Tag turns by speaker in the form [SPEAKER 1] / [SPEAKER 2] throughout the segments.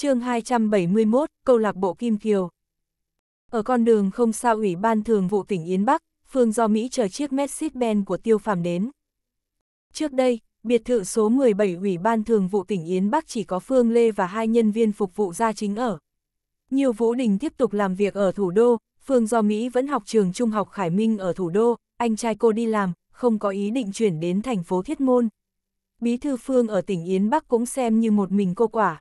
[SPEAKER 1] chương 271, câu lạc bộ Kim Kiều. Ở con đường không sao ủy ban thường vụ tỉnh Yến Bắc, Phương do Mỹ chờ chiếc Mercedes-Benz của Tiêu phạm đến. Trước đây, biệt thự số 17 ủy ban thường vụ tỉnh Yến Bắc chỉ có Phương Lê và hai nhân viên phục vụ gia chính ở. Nhiều Vũ Đình tiếp tục làm việc ở thủ đô, Phương do Mỹ vẫn học trường trung học Khải Minh ở thủ đô, anh trai cô đi làm, không có ý định chuyển đến thành phố Thiết Môn. Bí thư Phương ở tỉnh Yến Bắc cũng xem như một mình cô quả,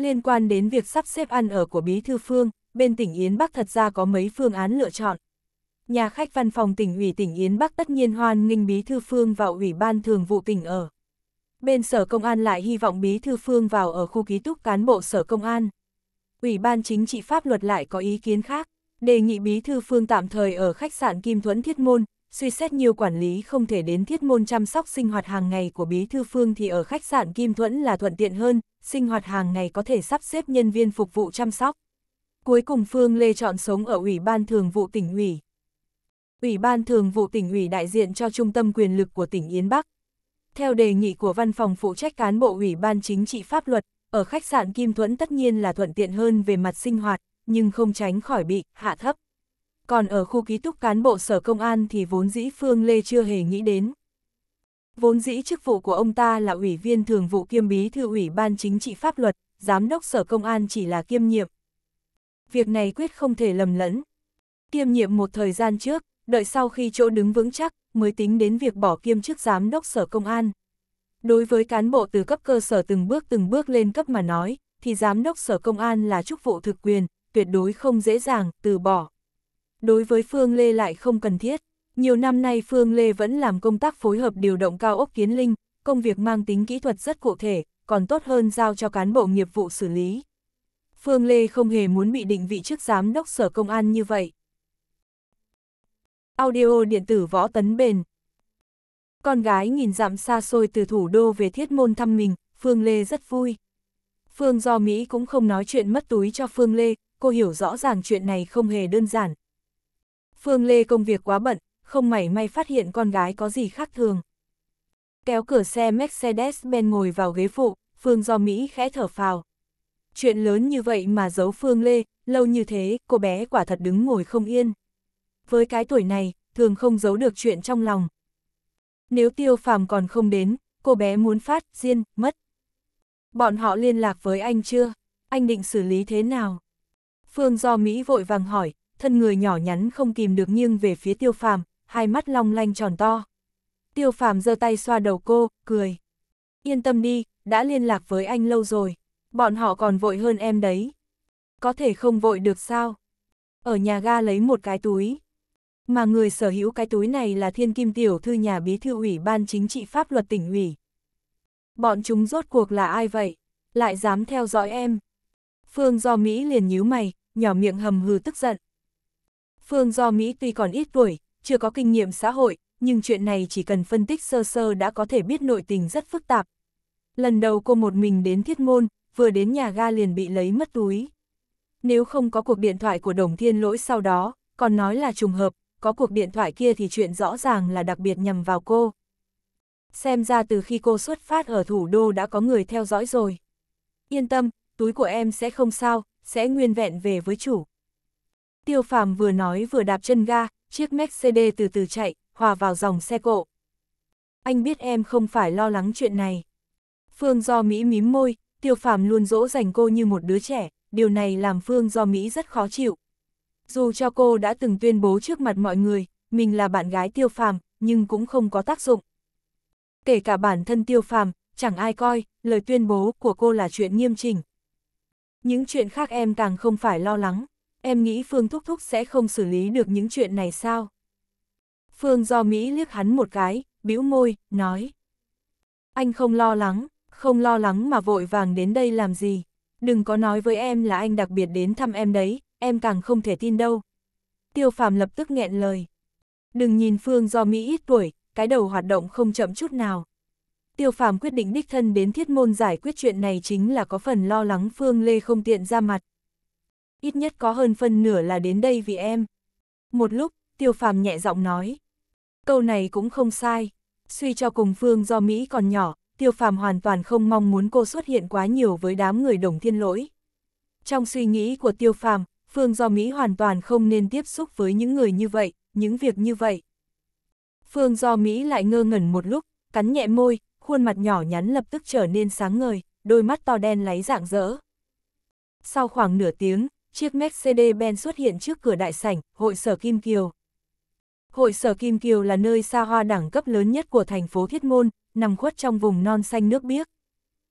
[SPEAKER 1] Liên quan đến việc sắp xếp ăn ở của Bí Thư Phương, bên tỉnh Yến Bắc thật ra có mấy phương án lựa chọn. Nhà khách văn phòng tỉnh ủy tỉnh Yến Bắc tất nhiên hoan nghênh Bí Thư Phương vào Ủy ban Thường vụ tỉnh ở. Bên Sở Công an lại hy vọng Bí Thư Phương vào ở khu ký túc cán bộ Sở Công an. Ủy ban Chính trị Pháp luật lại có ý kiến khác, đề nghị Bí Thư Phương tạm thời ở khách sạn Kim Thuấn Thiết Môn, suy xét nhiều quản lý không thể đến thiết môn chăm sóc sinh hoạt hàng ngày của Bí Thư Phương thì ở khách sạn Kim Thuẫn là thuận tiện hơn, sinh hoạt hàng ngày có thể sắp xếp nhân viên phục vụ chăm sóc. Cuối cùng Phương Lê chọn sống ở Ủy ban Thường vụ tỉnh ủy. Ủy ban Thường vụ tỉnh ủy đại diện cho trung tâm quyền lực của tỉnh Yên Bắc. Theo đề nghị của văn phòng phụ trách cán bộ Ủy ban Chính trị Pháp luật, ở khách sạn Kim Thuẫn tất nhiên là thuận tiện hơn về mặt sinh hoạt, nhưng không tránh khỏi bị hạ thấp còn ở khu ký túc cán bộ sở công an thì vốn dĩ Phương Lê chưa hề nghĩ đến. Vốn dĩ chức vụ của ông ta là ủy viên thường vụ kiêm bí thư ủy ban chính trị pháp luật, giám đốc sở công an chỉ là kiêm nhiệm. Việc này quyết không thể lầm lẫn. Kiêm nhiệm một thời gian trước, đợi sau khi chỗ đứng vững chắc, mới tính đến việc bỏ kiêm chức giám đốc sở công an. Đối với cán bộ từ cấp cơ sở từng bước từng bước lên cấp mà nói, thì giám đốc sở công an là chức vụ thực quyền, tuyệt đối không dễ dàng từ bỏ đối với Phương Lê lại không cần thiết. Nhiều năm nay Phương Lê vẫn làm công tác phối hợp điều động cao ốc kiến linh, công việc mang tính kỹ thuật rất cụ thể, còn tốt hơn giao cho cán bộ nghiệp vụ xử lý. Phương Lê không hề muốn bị định vị chức giám đốc sở công an như vậy. Audio điện tử võ tấn bền Con gái nghìn dặm xa xôi từ thủ đô về thiết môn thăm mình, Phương Lê rất vui. Phương do Mỹ cũng không nói chuyện mất túi cho Phương Lê, cô hiểu rõ ràng chuyện này không hề đơn giản, Phương Lê công việc quá bận, không mảy may phát hiện con gái có gì khác thường. Kéo cửa xe mercedes Ben ngồi vào ghế phụ, Phương do Mỹ khẽ thở phào. Chuyện lớn như vậy mà giấu Phương Lê, lâu như thế, cô bé quả thật đứng ngồi không yên. Với cái tuổi này, thường không giấu được chuyện trong lòng. Nếu tiêu phàm còn không đến, cô bé muốn phát, riêng, mất. Bọn họ liên lạc với anh chưa? Anh định xử lý thế nào? Phương do Mỹ vội vàng hỏi, thân người nhỏ nhắn không kìm được nghiêng về phía tiêu phàm, hai mắt long lanh tròn to. Tiêu phàm giơ tay xoa đầu cô, cười. Yên tâm đi, đã liên lạc với anh lâu rồi, bọn họ còn vội hơn em đấy. Có thể không vội được sao? Ở nhà ga lấy một cái túi. Mà người sở hữu cái túi này là thiên kim tiểu thư nhà bí thư ủy ban chính trị pháp luật tỉnh ủy. Bọn chúng rốt cuộc là ai vậy? Lại dám theo dõi em? Phương do Mỹ liền nhíu mày, nhỏ miệng hầm hừ tức giận. Phương Do Mỹ tuy còn ít tuổi, chưa có kinh nghiệm xã hội, nhưng chuyện này chỉ cần phân tích sơ sơ đã có thể biết nội tình rất phức tạp. Lần đầu cô một mình đến thiết môn, vừa đến nhà ga liền bị lấy mất túi. Nếu không có cuộc điện thoại của Đồng Thiên Lỗi sau đó, còn nói là trùng hợp, có cuộc điện thoại kia thì chuyện rõ ràng là đặc biệt nhầm vào cô. Xem ra từ khi cô xuất phát ở thủ đô đã có người theo dõi rồi. Yên tâm, túi của em sẽ không sao, sẽ nguyên vẹn về với chủ. Tiêu phàm vừa nói vừa đạp chân ga, chiếc Mercedes từ từ chạy, hòa vào dòng xe cộ. Anh biết em không phải lo lắng chuyện này. Phương do Mỹ mím môi, tiêu phàm luôn dỗ dành cô như một đứa trẻ, điều này làm Phương do Mỹ rất khó chịu. Dù cho cô đã từng tuyên bố trước mặt mọi người, mình là bạn gái tiêu phàm, nhưng cũng không có tác dụng. Kể cả bản thân tiêu phàm, chẳng ai coi, lời tuyên bố của cô là chuyện nghiêm chỉnh. Những chuyện khác em càng không phải lo lắng em nghĩ Phương Thúc Thúc sẽ không xử lý được những chuyện này sao? Phương do Mỹ liếc hắn một cái, bĩu môi, nói. Anh không lo lắng, không lo lắng mà vội vàng đến đây làm gì. Đừng có nói với em là anh đặc biệt đến thăm em đấy, em càng không thể tin đâu. Tiêu phàm lập tức nghẹn lời. Đừng nhìn Phương do Mỹ ít tuổi, cái đầu hoạt động không chậm chút nào. Tiêu phàm quyết định đích thân đến thiết môn giải quyết chuyện này chính là có phần lo lắng Phương Lê không tiện ra mặt ít nhất có hơn phân nửa là đến đây vì em. Một lúc, tiêu phàm nhẹ giọng nói. Câu này cũng không sai. Suy cho cùng Phương do Mỹ còn nhỏ, tiêu phàm hoàn toàn không mong muốn cô xuất hiện quá nhiều với đám người đồng thiên lỗi. Trong suy nghĩ của tiêu phàm, Phương do Mỹ hoàn toàn không nên tiếp xúc với những người như vậy, những việc như vậy. Phương do Mỹ lại ngơ ngẩn một lúc, cắn nhẹ môi, khuôn mặt nhỏ nhắn lập tức trở nên sáng ngời, đôi mắt to đen lấy dạng dỡ. Sau khoảng nửa tiếng, chiếc Mercedes-Benz xuất hiện trước cửa đại sảnh, hội sở Kim Kiều. Hội sở Kim Kiều là nơi xa hoa đẳng cấp lớn nhất của thành phố Thiết Môn, nằm khuất trong vùng non xanh nước biếc.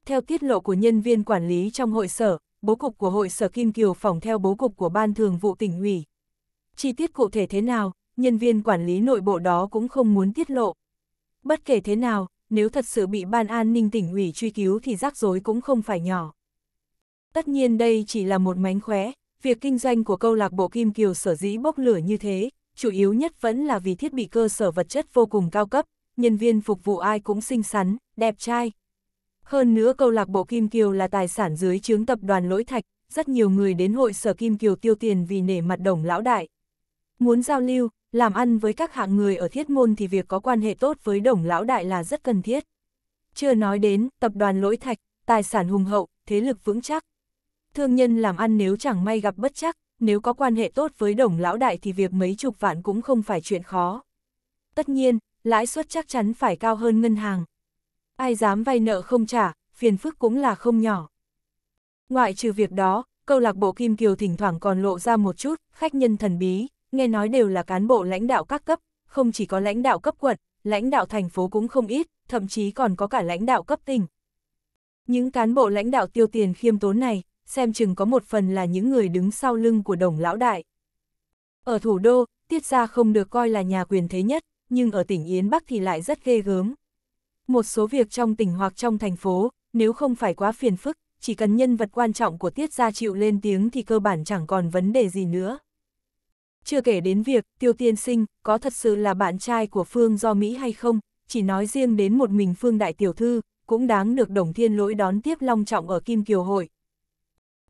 [SPEAKER 1] Theo tiết lộ của nhân viên quản lý trong hội sở, bố cục của hội sở Kim Kiều phòng theo bố cục của Ban Thường vụ tỉnh ủy. Chi tiết cụ thể thế nào, nhân viên quản lý nội bộ đó cũng không muốn tiết lộ. Bất kể thế nào, nếu thật sự bị Ban An ninh tỉnh ủy truy cứu thì rắc rối cũng không phải nhỏ. Tất nhiên đây chỉ là một mánh khóe, Việc kinh doanh của câu lạc bộ Kim Kiều sở dĩ bốc lửa như thế, chủ yếu nhất vẫn là vì thiết bị cơ sở vật chất vô cùng cao cấp, nhân viên phục vụ ai cũng xinh xắn, đẹp trai. Hơn nữa câu lạc bộ Kim Kiều là tài sản dưới chướng tập đoàn Lỗi Thạch, rất nhiều người đến hội sở Kim Kiều tiêu tiền vì nể mặt đồng lão đại. Muốn giao lưu, làm ăn với các hạng người ở thiết môn thì việc có quan hệ tốt với đồng lão đại là rất cần thiết. Chưa nói đến, tập đoàn Lỗi Thạch, tài sản hùng hậu, thế lực vững chắc, thương nhân làm ăn nếu chẳng may gặp bất chắc, nếu có quan hệ tốt với đồng lão đại thì việc mấy chục vạn cũng không phải chuyện khó. Tất nhiên, lãi suất chắc chắn phải cao hơn ngân hàng. Ai dám vay nợ không trả, phiền phức cũng là không nhỏ. Ngoại trừ việc đó, câu lạc bộ Kim Kiều thỉnh thoảng còn lộ ra một chút, khách nhân thần bí, nghe nói đều là cán bộ lãnh đạo các cấp, không chỉ có lãnh đạo cấp quận, lãnh đạo thành phố cũng không ít, thậm chí còn có cả lãnh đạo cấp tỉnh. Những cán bộ lãnh đạo tiêu tiền khiêm tốn này, xem chừng có một phần là những người đứng sau lưng của đồng lão đại. Ở thủ đô, Tiết Gia không được coi là nhà quyền thế nhất, nhưng ở tỉnh Yến Bắc thì lại rất ghê gớm. Một số việc trong tỉnh hoặc trong thành phố, nếu không phải quá phiền phức, chỉ cần nhân vật quan trọng của Tiết Gia chịu lên tiếng thì cơ bản chẳng còn vấn đề gì nữa. Chưa kể đến việc, Tiêu Tiên Sinh, có thật sự là bạn trai của Phương do Mỹ hay không, chỉ nói riêng đến một mình Phương Đại Tiểu Thư, cũng đáng được Đồng Thiên Lỗi đón tiếp long trọng ở Kim Kiều Hội,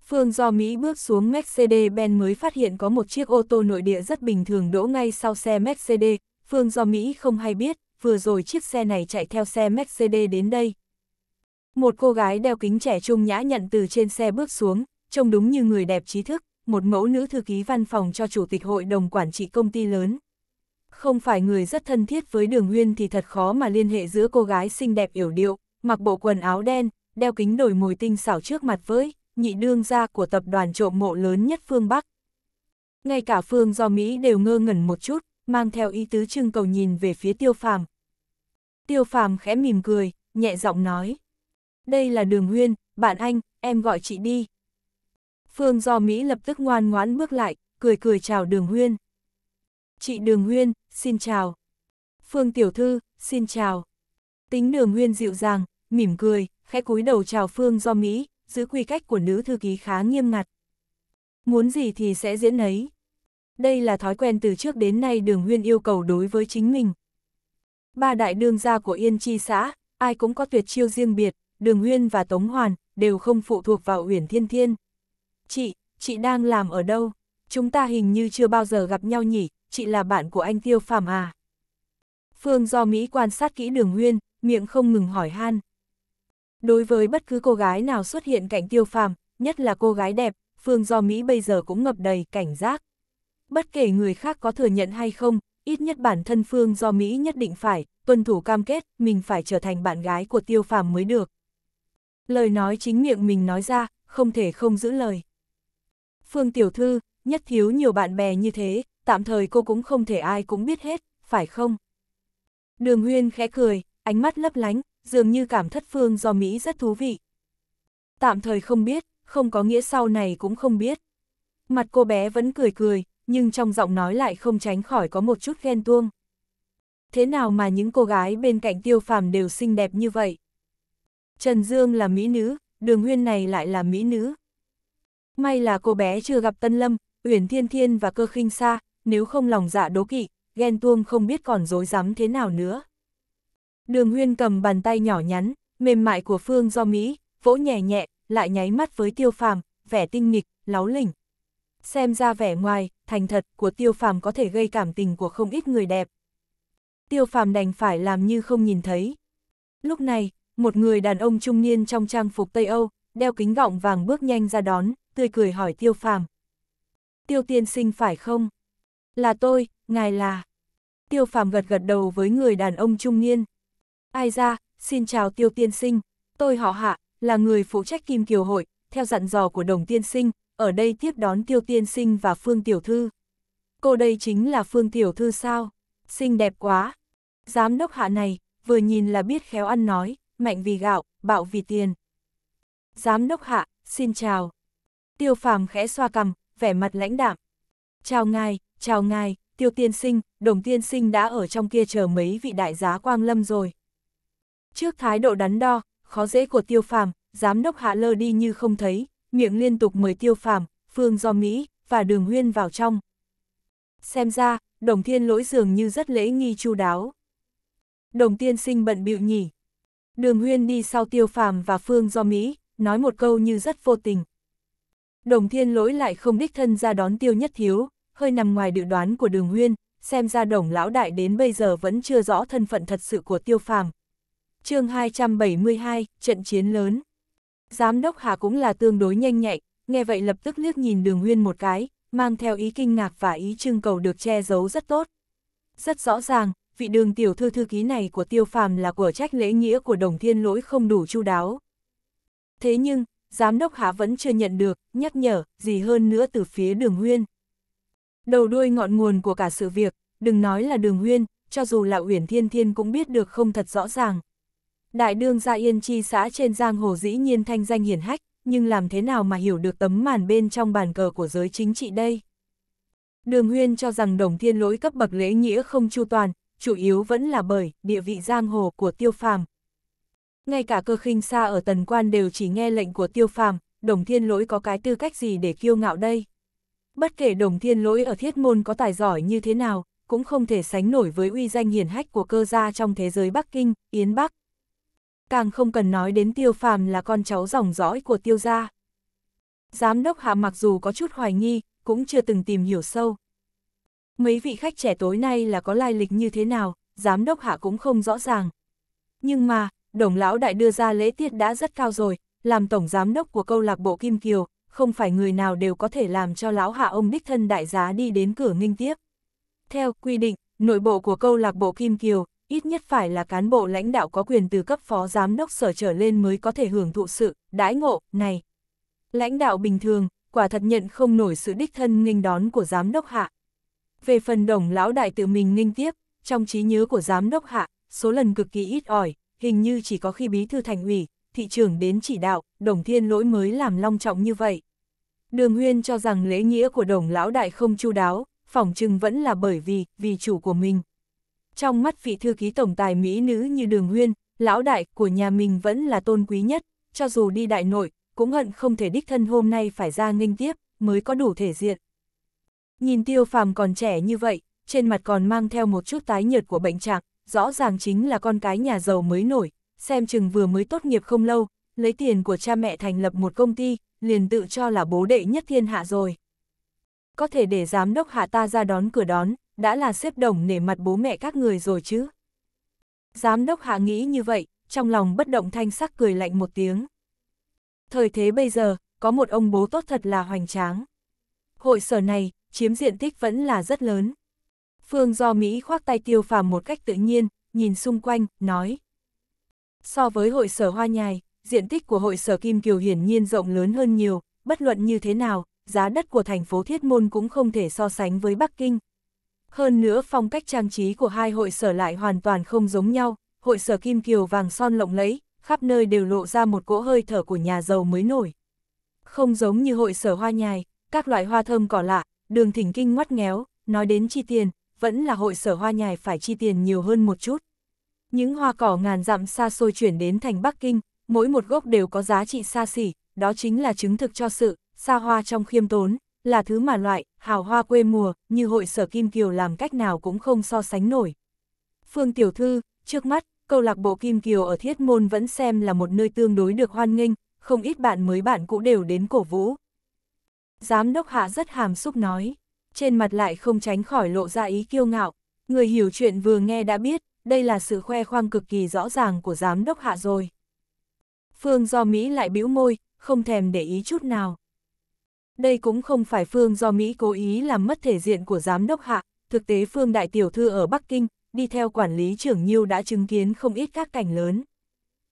[SPEAKER 1] Phương do Mỹ bước xuống Mercedes-Benz mới phát hiện có một chiếc ô tô nội địa rất bình thường đỗ ngay sau xe Mercedes, Phương do Mỹ không hay biết, vừa rồi chiếc xe này chạy theo xe Mercedes đến đây. Một cô gái đeo kính trẻ trung nhã nhận từ trên xe bước xuống, trông đúng như người đẹp trí thức, một mẫu nữ thư ký văn phòng cho chủ tịch hội đồng quản trị công ty lớn. Không phải người rất thân thiết với đường Nguyên thì thật khó mà liên hệ giữa cô gái xinh đẹp yểu điệu, mặc bộ quần áo đen, đeo kính đổi mồi tinh xảo trước mặt với nhị đương gia của tập đoàn trộm mộ lớn nhất phương Bắc. Ngay cả phương do Mỹ đều ngơ ngẩn một chút, mang theo ý tứ trưng cầu nhìn về phía tiêu phàm. Tiêu phàm khẽ mỉm cười, nhẹ giọng nói. Đây là đường huyên, bạn anh, em gọi chị đi. Phương do Mỹ lập tức ngoan ngoãn bước lại, cười cười chào đường huyên. Chị đường huyên, xin chào. Phương tiểu thư, xin chào. Tính đường huyên dịu dàng, mỉm cười, khẽ cúi đầu chào Phương do Mỹ, giữ quy cách của nữ thư ký khá nghiêm ngặt. Muốn gì thì sẽ diễn ấy. Đây là thói quen từ trước đến nay Đường Huyên yêu cầu đối với chính mình. Ba đại đương gia của Yên Chi xã, ai cũng có tuyệt chiêu riêng biệt, Đường Huyên và Tống Hoàn đều không phụ thuộc vào Huyền Thiên Thiên. Chị, chị đang làm ở đâu? Chúng ta hình như chưa bao giờ gặp nhau nhỉ, chị là bạn của anh Tiêu Phạm à? Phương do Mỹ quan sát kỹ Đường Huyên, miệng không ngừng hỏi han. Đối với bất cứ cô gái nào xuất hiện cạnh tiêu phàm, nhất là cô gái đẹp, Phương Do Mỹ bây giờ cũng ngập đầy cảnh giác. Bất kể người khác có thừa nhận hay không, ít nhất bản thân Phương Do Mỹ nhất định phải, tuân thủ cam kết, mình phải trở thành bạn gái của tiêu phàm mới được. Lời nói chính miệng mình nói ra, không thể không giữ lời. Phương Tiểu Thư, nhất thiếu nhiều bạn bè như thế, tạm thời cô cũng không thể ai cũng biết hết, phải không? Đường Huyên khẽ cười, ánh mắt lấp lánh, dường như cảm thất phương do Mỹ rất thú vị. Tạm thời không biết, không có nghĩa sau này cũng không biết. Mặt cô bé vẫn cười cười, nhưng trong giọng nói lại không tránh khỏi có một chút ghen tuông. Thế nào mà những cô gái bên cạnh tiêu phàm đều xinh đẹp như vậy? Trần Dương là mỹ nữ, đường huyên này lại là mỹ nữ. May là cô bé chưa gặp Tân Lâm, Uyển Thiên Thiên và Cơ Khinh Sa, nếu không lòng dạ đố kỵ, ghen tuông không biết còn dối rắm thế nào nữa. Đường huyên cầm bàn tay nhỏ nhắn, mềm mại của Phương do Mỹ, vỗ nhẹ nhẹ, lại nháy mắt với tiêu phàm, vẻ tinh nghịch, láo lỉnh. Xem ra vẻ ngoài, thành thật của tiêu phàm có thể gây cảm tình của không ít người đẹp. Tiêu phàm đành phải làm như không nhìn thấy. Lúc này, một người đàn ông trung niên trong trang phục Tây Âu, đeo kính gọng vàng bước nhanh ra đón, tươi cười hỏi tiêu phàm. Tiêu tiên sinh phải không? Là tôi, ngài là. Tiêu phàm gật gật đầu với người đàn ông trung niên. Ai ra, xin chào tiêu tiên sinh, tôi họ hạ, là người phụ trách Kim Kiều Hội, theo dặn dò của đồng tiên sinh, ở đây tiếp đón tiêu tiên sinh và Phương Tiểu Thư. Cô đây chính là Phương Tiểu Thư sao? Xinh đẹp quá! Giám đốc hạ này, vừa nhìn là biết khéo ăn nói, mạnh vì gạo, bạo vì tiền. Giám đốc hạ, xin chào. Tiêu phàm khẽ xoa cằm, vẻ mặt lãnh đạm. Chào ngài, chào ngài, tiêu tiên sinh, đồng tiên sinh đã ở trong kia chờ mấy vị đại giá quang lâm rồi. Trước thái độ đắn đo, khó dễ của tiêu phàm, giám đốc hạ lơ đi như không thấy, miệng liên tục mời tiêu phàm, phương do Mỹ, và đường huyên vào trong. Xem ra, đồng thiên lỗi dường như rất lễ nghi chu đáo. Đồng tiên sinh bận bịu nhỉ. Đường huyên đi sau tiêu phàm và phương do Mỹ, nói một câu như rất vô tình. Đồng thiên lỗi lại không đích thân ra đón tiêu nhất thiếu, hơi nằm ngoài dự đoán của đường huyên, xem ra đồng lão đại đến bây giờ vẫn chưa rõ thân phận thật sự của tiêu phàm, chương 272, trận chiến lớn. Giám đốc Hà cũng là tương đối nhanh nhạy, nghe vậy lập tức liếc nhìn đường nguyên một cái, mang theo ý kinh ngạc và ý trưng cầu được che giấu rất tốt. Rất rõ ràng, vị đường tiểu thư thư ký này của tiêu phàm là của trách lễ nghĩa của đồng thiên lỗi không đủ chu đáo. Thế nhưng, giám đốc Hà vẫn chưa nhận được, nhắc nhở, gì hơn nữa từ phía đường nguyên Đầu đuôi ngọn nguồn của cả sự việc, đừng nói là đường nguyên cho dù là Uyển Thiên Thiên cũng biết được không thật rõ ràng, Đại đương gia yên chi xã trên giang hồ dĩ nhiên thanh danh hiển hách, nhưng làm thế nào mà hiểu được tấm màn bên trong bàn cờ của giới chính trị đây? Đường Huyên cho rằng đồng thiên lỗi cấp bậc lễ nghĩa không chu toàn, chủ yếu vẫn là bởi địa vị giang hồ của tiêu phàm. Ngay cả cơ khinh xa ở tần quan đều chỉ nghe lệnh của tiêu phàm, đồng thiên lỗi có cái tư cách gì để kiêu ngạo đây? Bất kể đồng thiên lỗi ở thiết môn có tài giỏi như thế nào, cũng không thể sánh nổi với uy danh hiển hách của cơ gia trong thế giới Bắc Kinh, Yến Bắc càng không cần nói đến tiêu phàm là con cháu dòng dõi của tiêu gia. Giám đốc hạ mặc dù có chút hoài nghi, cũng chưa từng tìm hiểu sâu. Mấy vị khách trẻ tối nay là có lai lịch như thế nào, giám đốc hạ cũng không rõ ràng. Nhưng mà, đồng lão đại đưa ra lễ tiết đã rất cao rồi, làm tổng giám đốc của câu lạc bộ Kim Kiều, không phải người nào đều có thể làm cho lão hạ ông đích thân đại giá đi đến cửa nghinh tiếp. Theo quy định, nội bộ của câu lạc bộ Kim Kiều, ít nhất phải là cán bộ lãnh đạo có quyền từ cấp phó giám đốc sở trở lên mới có thể hưởng thụ sự đãi ngộ này. Lãnh đạo bình thường, quả thật nhận không nổi sự đích thân nghênh đón của giám đốc hạ. Về phần đồng lão đại tự mình nghênh tiếp, trong trí nhớ của giám đốc hạ, số lần cực kỳ ít ỏi, hình như chỉ có khi bí thư thành ủy, thị trưởng đến chỉ đạo, đồng thiên lỗi mới làm long trọng như vậy. Đường Huyên cho rằng lễ nghĩa của đồng lão đại không chu đáo, phỏng chừng vẫn là bởi vì, vì chủ của mình, trong mắt vị thư ký tổng tài Mỹ nữ như đường huyên, lão đại của nhà mình vẫn là tôn quý nhất, cho dù đi đại nội, cũng hận không thể đích thân hôm nay phải ra nghênh tiếp, mới có đủ thể diện. Nhìn tiêu phàm còn trẻ như vậy, trên mặt còn mang theo một chút tái nhợt của bệnh trạng, rõ ràng chính là con cái nhà giàu mới nổi, xem chừng vừa mới tốt nghiệp không lâu, lấy tiền của cha mẹ thành lập một công ty, liền tự cho là bố đệ nhất thiên hạ rồi. Có thể để giám đốc hạ ta ra đón cửa đón, đã là xếp đồng nể mặt bố mẹ các người rồi chứ. Giám đốc hạ nghĩ như vậy, trong lòng bất động thanh sắc cười lạnh một tiếng. Thời thế bây giờ, có một ông bố tốt thật là hoành tráng. Hội sở này, chiếm diện tích vẫn là rất lớn. Phương do Mỹ khoác tay tiêu phàm một cách tự nhiên, nhìn xung quanh, nói. So với hội sở hoa nhài, diện tích của hội sở Kim Kiều hiển nhiên rộng lớn hơn nhiều, bất luận như thế nào, giá đất của thành phố Thiết Môn cũng không thể so sánh với Bắc Kinh, hơn nữa phong cách trang trí của hai hội sở lại hoàn toàn không giống nhau, hội sở kim kiều vàng son lộng lẫy, khắp nơi đều lộ ra một cỗ hơi thở của nhà giàu mới nổi. Không giống như hội sở hoa nhài, các loại hoa thơm cỏ lạ, đường thỉnh kinh ngoắt ngéo, nói đến chi tiền, vẫn là hội sở hoa nhài phải chi tiền nhiều hơn một chút. Những hoa cỏ ngàn dặm xa xôi chuyển đến thành Bắc Kinh, mỗi một gốc đều có giá trị xa xỉ, đó chính là chứng thực cho sự xa hoa trong khiêm tốn, là thứ mà loại, hào hoa quê mùa, như hội sở Kim Kiều làm cách nào cũng không so sánh nổi. Phương Tiểu Thư, trước mắt, câu lạc bộ Kim Kiều ở Thiết Môn vẫn xem là một nơi tương đối được hoan nghênh, không ít bạn mới bạn cũ đều đến cổ vũ. Giám đốc hạ rất hàm xúc nói, trên mặt lại không tránh khỏi lộ ra ý kiêu ngạo, người hiểu chuyện vừa nghe đã biết, đây là sự khoe khoang cực kỳ rõ ràng của giám đốc hạ rồi. Phương do Mỹ lại bĩu môi, không thèm để ý chút nào. Đây cũng không phải Phương do Mỹ cố ý làm mất thể diện của giám đốc hạ, thực tế Phương đại tiểu thư ở Bắc Kinh, đi theo quản lý trưởng Nhiêu đã chứng kiến không ít các cảnh lớn.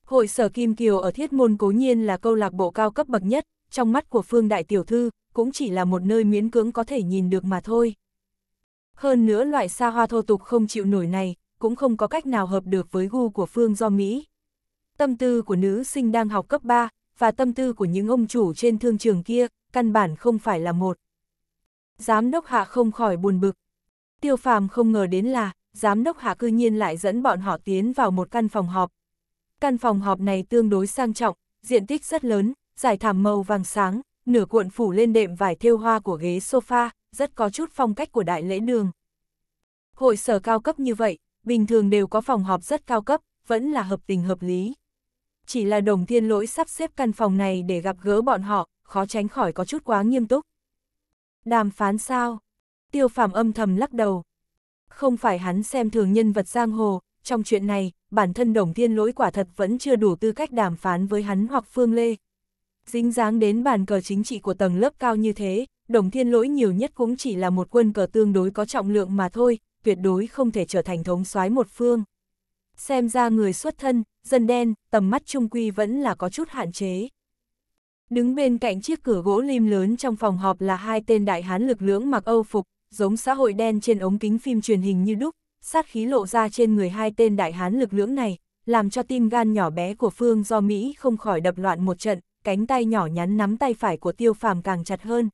[SPEAKER 1] Hội sở Kim Kiều ở Thiết Môn cố nhiên là câu lạc bộ cao cấp bậc nhất, trong mắt của Phương đại tiểu thư, cũng chỉ là một nơi miễn cưỡng có thể nhìn được mà thôi. Hơn nữa loại xa hoa thô tục không chịu nổi này, cũng không có cách nào hợp được với gu của Phương do Mỹ. Tâm tư của nữ sinh đang học cấp 3, và tâm tư của những ông chủ trên thương trường kia, căn bản không phải là một. Giám đốc hạ không khỏi buồn bực. Tiêu phàm không ngờ đến là, giám đốc hạ cư nhiên lại dẫn bọn họ tiến vào một căn phòng họp. Căn phòng họp này tương đối sang trọng, diện tích rất lớn, giải thảm màu vàng sáng, nửa cuộn phủ lên đệm vải thêu hoa của ghế sofa, rất có chút phong cách của đại lễ đường. Hội sở cao cấp như vậy, bình thường đều có phòng họp rất cao cấp, vẫn là hợp tình hợp lý chỉ là đồng thiên lỗi sắp xếp căn phòng này để gặp gỡ bọn họ, khó tránh khỏi có chút quá nghiêm túc. Đàm phán sao? Tiêu phàm âm thầm lắc đầu. Không phải hắn xem thường nhân vật giang hồ, trong chuyện này, bản thân đồng thiên lỗi quả thật vẫn chưa đủ tư cách đàm phán với hắn hoặc Phương Lê. Dính dáng đến bàn cờ chính trị của tầng lớp cao như thế, đồng thiên lỗi nhiều nhất cũng chỉ là một quân cờ tương đối có trọng lượng mà thôi, tuyệt đối không thể trở thành thống soái một phương. Xem ra người xuất thân, dân đen, tầm mắt trung quy vẫn là có chút hạn chế. Đứng bên cạnh chiếc cửa gỗ lim lớn trong phòng họp là hai tên đại hán lực lưỡng mặc Âu phục, giống xã hội đen trên ống kính phim truyền hình như đúc, sát khí lộ ra trên người hai tên đại hán lực lưỡng này, làm cho tim gan nhỏ bé của Phương do Mỹ không khỏi đập loạn một trận, cánh tay nhỏ nhắn nắm tay phải của tiêu phàm càng chặt hơn.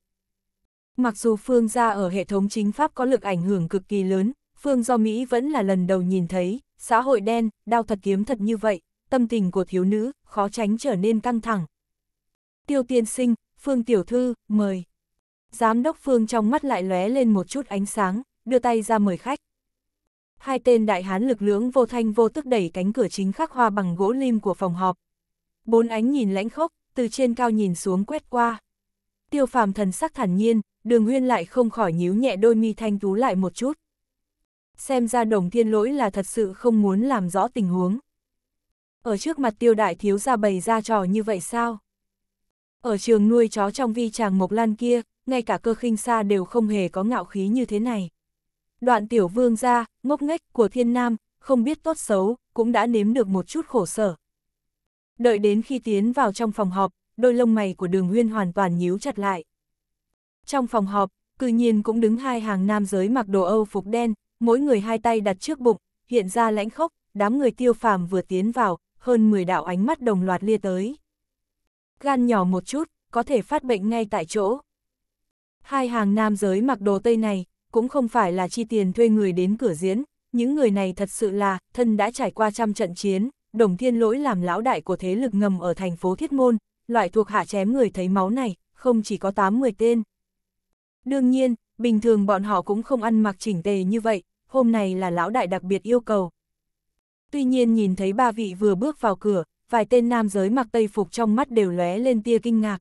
[SPEAKER 1] Mặc dù Phương gia ở hệ thống chính pháp có lực ảnh hưởng cực kỳ lớn, Phương do Mỹ vẫn là lần đầu nhìn thấy, Xã hội đen, đau thật kiếm thật như vậy, tâm tình của thiếu nữ, khó tránh trở nên căng thẳng. Tiêu tiên sinh, Phương Tiểu Thư, mời. Giám đốc Phương trong mắt lại lóe lên một chút ánh sáng, đưa tay ra mời khách. Hai tên đại hán lực lưỡng vô thanh vô tức đẩy cánh cửa chính khắc hoa bằng gỗ lim của phòng họp. Bốn ánh nhìn lãnh khốc, từ trên cao nhìn xuống quét qua. Tiêu phàm thần sắc thản nhiên, đường huyên lại không khỏi nhíu nhẹ đôi mi thanh tú lại một chút xem ra đồng thiên lỗi là thật sự không muốn làm rõ tình huống. Ở trước mặt tiêu đại thiếu gia bày ra trò như vậy sao? Ở trường nuôi chó trong vi tràng Mộc Lan kia, ngay cả cơ khinh xa đều không hề có ngạo khí như thế này. Đoạn tiểu vương gia, ngốc nghếch của thiên nam, không biết tốt xấu, cũng đã nếm được một chút khổ sở. Đợi đến khi tiến vào trong phòng họp, đôi lông mày của đường huyên hoàn toàn nhíu chặt lại. Trong phòng họp, cư nhiên cũng đứng hai hàng nam giới mặc đồ Âu phục đen, mỗi người hai tay đặt trước bụng, hiện ra lãnh khốc, đám người tiêu phàm vừa tiến vào, hơn 10 đạo ánh mắt đồng loạt lia tới. Gan nhỏ một chút, có thể phát bệnh ngay tại chỗ. Hai hàng nam giới mặc đồ tây này, cũng không phải là chi tiền thuê người đến cửa diễn, những người này thật sự là, thân đã trải qua trăm trận chiến, đồng thiên lỗi làm lão đại của thế lực ngầm ở thành phố Thiết Môn, loại thuộc hạ chém người thấy máu này, không chỉ có 80 tên. Đương nhiên, bình thường bọn họ cũng không ăn mặc chỉnh tề như vậy, hôm nay là lão đại đặc biệt yêu cầu. Tuy nhiên nhìn thấy ba vị vừa bước vào cửa, vài tên nam giới mặc tây phục trong mắt đều lóe lên tia kinh ngạc.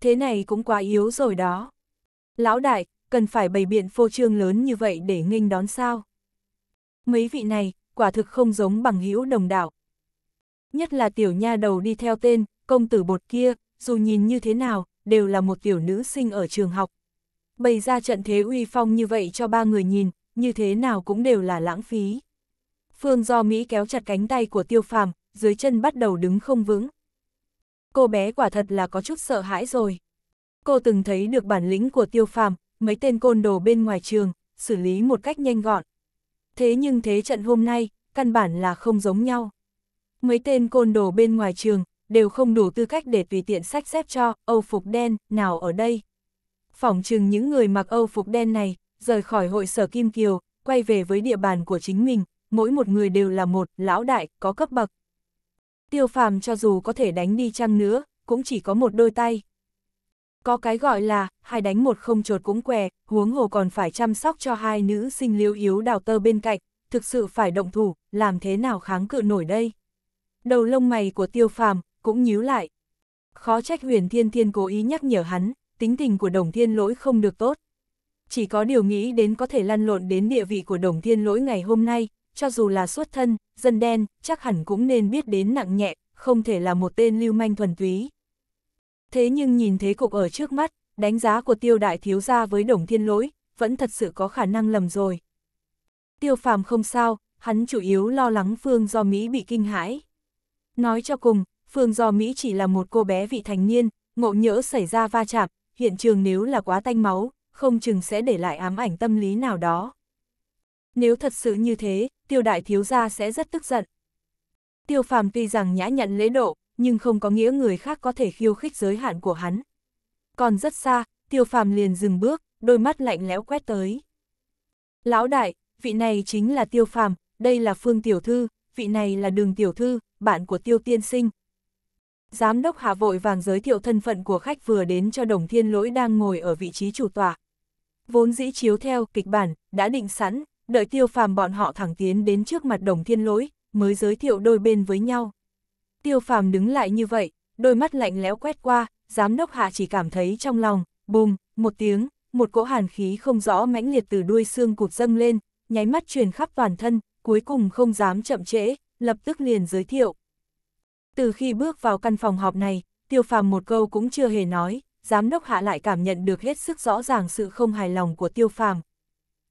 [SPEAKER 1] Thế này cũng quá yếu rồi đó. Lão đại, cần phải bày biện phô trương lớn như vậy để nghênh đón sao. Mấy vị này, quả thực không giống bằng hữu đồng đạo. Nhất là tiểu nha đầu đi theo tên, công tử bột kia, dù nhìn như thế nào, đều là một tiểu nữ sinh ở trường học, bày ra trận thế uy phong như vậy cho ba người nhìn, như thế nào cũng đều là lãng phí. Phương Do Mỹ kéo chặt cánh tay của tiêu phàm, dưới chân bắt đầu đứng không vững. Cô bé quả thật là có chút sợ hãi rồi. Cô từng thấy được bản lĩnh của tiêu phàm, mấy tên côn đồ bên ngoài trường, xử lý một cách nhanh gọn. Thế nhưng thế trận hôm nay, căn bản là không giống nhau. Mấy tên côn đồ bên ngoài trường, đều không đủ tư cách để tùy tiện sách xếp cho, âu phục đen, nào ở đây phỏng chừng những người mặc Âu phục đen này, rời khỏi hội sở Kim Kiều, quay về với địa bàn của chính mình, mỗi một người đều là một lão đại, có cấp bậc. Tiêu phàm cho dù có thể đánh đi chăng nữa, cũng chỉ có một đôi tay. Có cái gọi là, hai đánh một không trột cũng què, huống hồ còn phải chăm sóc cho hai nữ sinh liêu yếu đào tơ bên cạnh, thực sự phải động thủ, làm thế nào kháng cự nổi đây. Đầu lông mày của tiêu phàm, cũng nhíu lại. Khó trách huyền thiên thiên cố ý nhắc nhở hắn, tính tình của đồng thiên lỗi không được tốt. Chỉ có điều nghĩ đến có thể lăn lộn đến địa vị của đồng thiên lỗi ngày hôm nay, cho dù là xuất thân, dân đen, chắc hẳn cũng nên biết đến nặng nhẹ, không thể là một tên lưu manh thuần túy. Thế nhưng nhìn thế cục ở trước mắt, đánh giá của tiêu đại thiếu gia với đồng thiên lỗi, vẫn thật sự có khả năng lầm rồi. Tiêu phàm không sao, hắn chủ yếu lo lắng Phương do Mỹ bị kinh hãi. Nói cho cùng, Phương do Mỹ chỉ là một cô bé vị thành niên, ngộ nhỡ xảy ra va chạm, hiện trường nếu là quá tanh máu, không chừng sẽ để lại ám ảnh tâm lý nào đó. Nếu thật sự như thế, tiêu đại thiếu gia sẽ rất tức giận. Tiêu phàm tuy rằng nhã nhận lễ độ, nhưng không có nghĩa người khác có thể khiêu khích giới hạn của hắn. Còn rất xa, tiêu phàm liền dừng bước, đôi mắt lạnh lẽo quét tới. Lão đại, vị này chính là tiêu phàm, đây là phương tiểu thư, vị này là đường tiểu thư, bạn của tiêu tiên sinh, Giám đốc Hà vội vàng giới thiệu thân phận của khách vừa đến cho Đồng Thiên Lỗi đang ngồi ở vị trí chủ tọa. Vốn dĩ chiếu theo kịch bản, đã định sẵn, đợi tiêu phàm bọn họ thẳng tiến đến trước mặt Đồng Thiên Lỗi, mới giới thiệu đôi bên với nhau. Tiêu phàm đứng lại như vậy, đôi mắt lạnh lẽo quét qua, giám đốc Hà chỉ cảm thấy trong lòng, bùm, một tiếng, một cỗ hàn khí không rõ mãnh liệt từ đuôi xương cụt dâng lên, nháy mắt truyền khắp toàn thân, cuối cùng không dám chậm trễ, lập tức liền giới thiệu, từ khi bước vào căn phòng họp này, Tiêu Phàm một câu cũng chưa hề nói, giám đốc hạ lại cảm nhận được hết sức rõ ràng sự không hài lòng của Tiêu Phàm.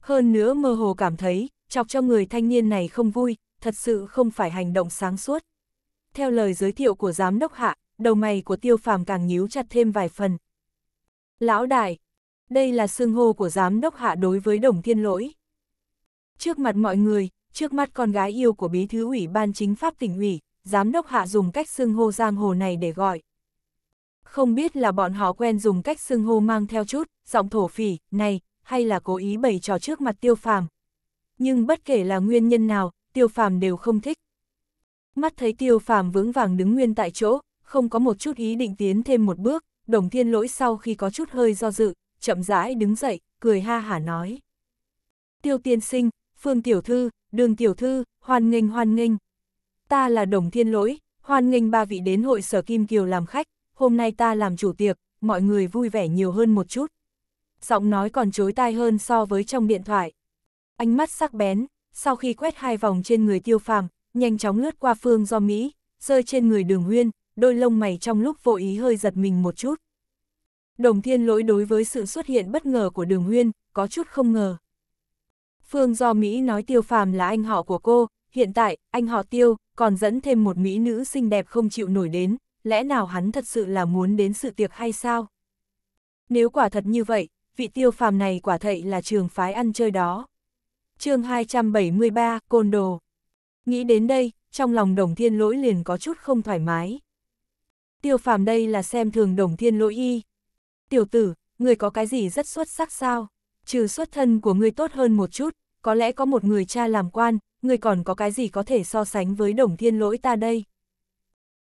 [SPEAKER 1] Hơn nữa mơ hồ cảm thấy, chọc cho người thanh niên này không vui, thật sự không phải hành động sáng suốt. Theo lời giới thiệu của giám đốc hạ, đầu mày của Tiêu Phàm càng nhíu chặt thêm vài phần. Lão đại, đây là xương hô của giám đốc hạ đối với đồng thiên lỗi. Trước mặt mọi người, trước mắt con gái yêu của bí thư ủy ban chính pháp tỉnh ủy, giám đốc hạ dùng cách xưng hô giang hồ này để gọi. Không biết là bọn họ quen dùng cách xưng hô mang theo chút, giọng thổ phỉ, này, hay là cố ý bày trò trước mặt tiêu phàm. Nhưng bất kể là nguyên nhân nào, tiêu phàm đều không thích. Mắt thấy tiêu phàm vững vàng đứng nguyên tại chỗ, không có một chút ý định tiến thêm một bước, đồng thiên lỗi sau khi có chút hơi do dự, chậm rãi đứng dậy, cười ha hả nói. Tiêu tiên sinh, phương tiểu thư, đường tiểu thư, hoan nghênh hoan nghênh ta là Đồng Thiên Lỗi, hoan nghênh ba vị đến hội sở Kim Kiều làm khách, hôm nay ta làm chủ tiệc, mọi người vui vẻ nhiều hơn một chút. Giọng nói còn chối tai hơn so với trong điện thoại. Ánh mắt sắc bén, sau khi quét hai vòng trên người tiêu phàm, nhanh chóng lướt qua phương do Mỹ, rơi trên người đường nguyên đôi lông mày trong lúc vô ý hơi giật mình một chút. Đồng thiên lỗi đối với sự xuất hiện bất ngờ của đường nguyên có chút không ngờ. Phương do Mỹ nói tiêu phàm là anh họ của cô, hiện tại, anh họ tiêu, còn dẫn thêm một mỹ nữ xinh đẹp không chịu nổi đến, lẽ nào hắn thật sự là muốn đến sự tiệc hay sao? Nếu quả thật như vậy, vị tiêu phàm này quả thậy là trường phái ăn chơi đó. chương 273, Côn Đồ Nghĩ đến đây, trong lòng đồng thiên lỗi liền có chút không thoải mái. Tiêu phàm đây là xem thường đồng thiên lỗi y. Tiểu tử, người có cái gì rất xuất sắc sao? Trừ xuất thân của người tốt hơn một chút, có lẽ có một người cha làm quan, Ngươi còn có cái gì có thể so sánh với đồng thiên lỗi ta đây?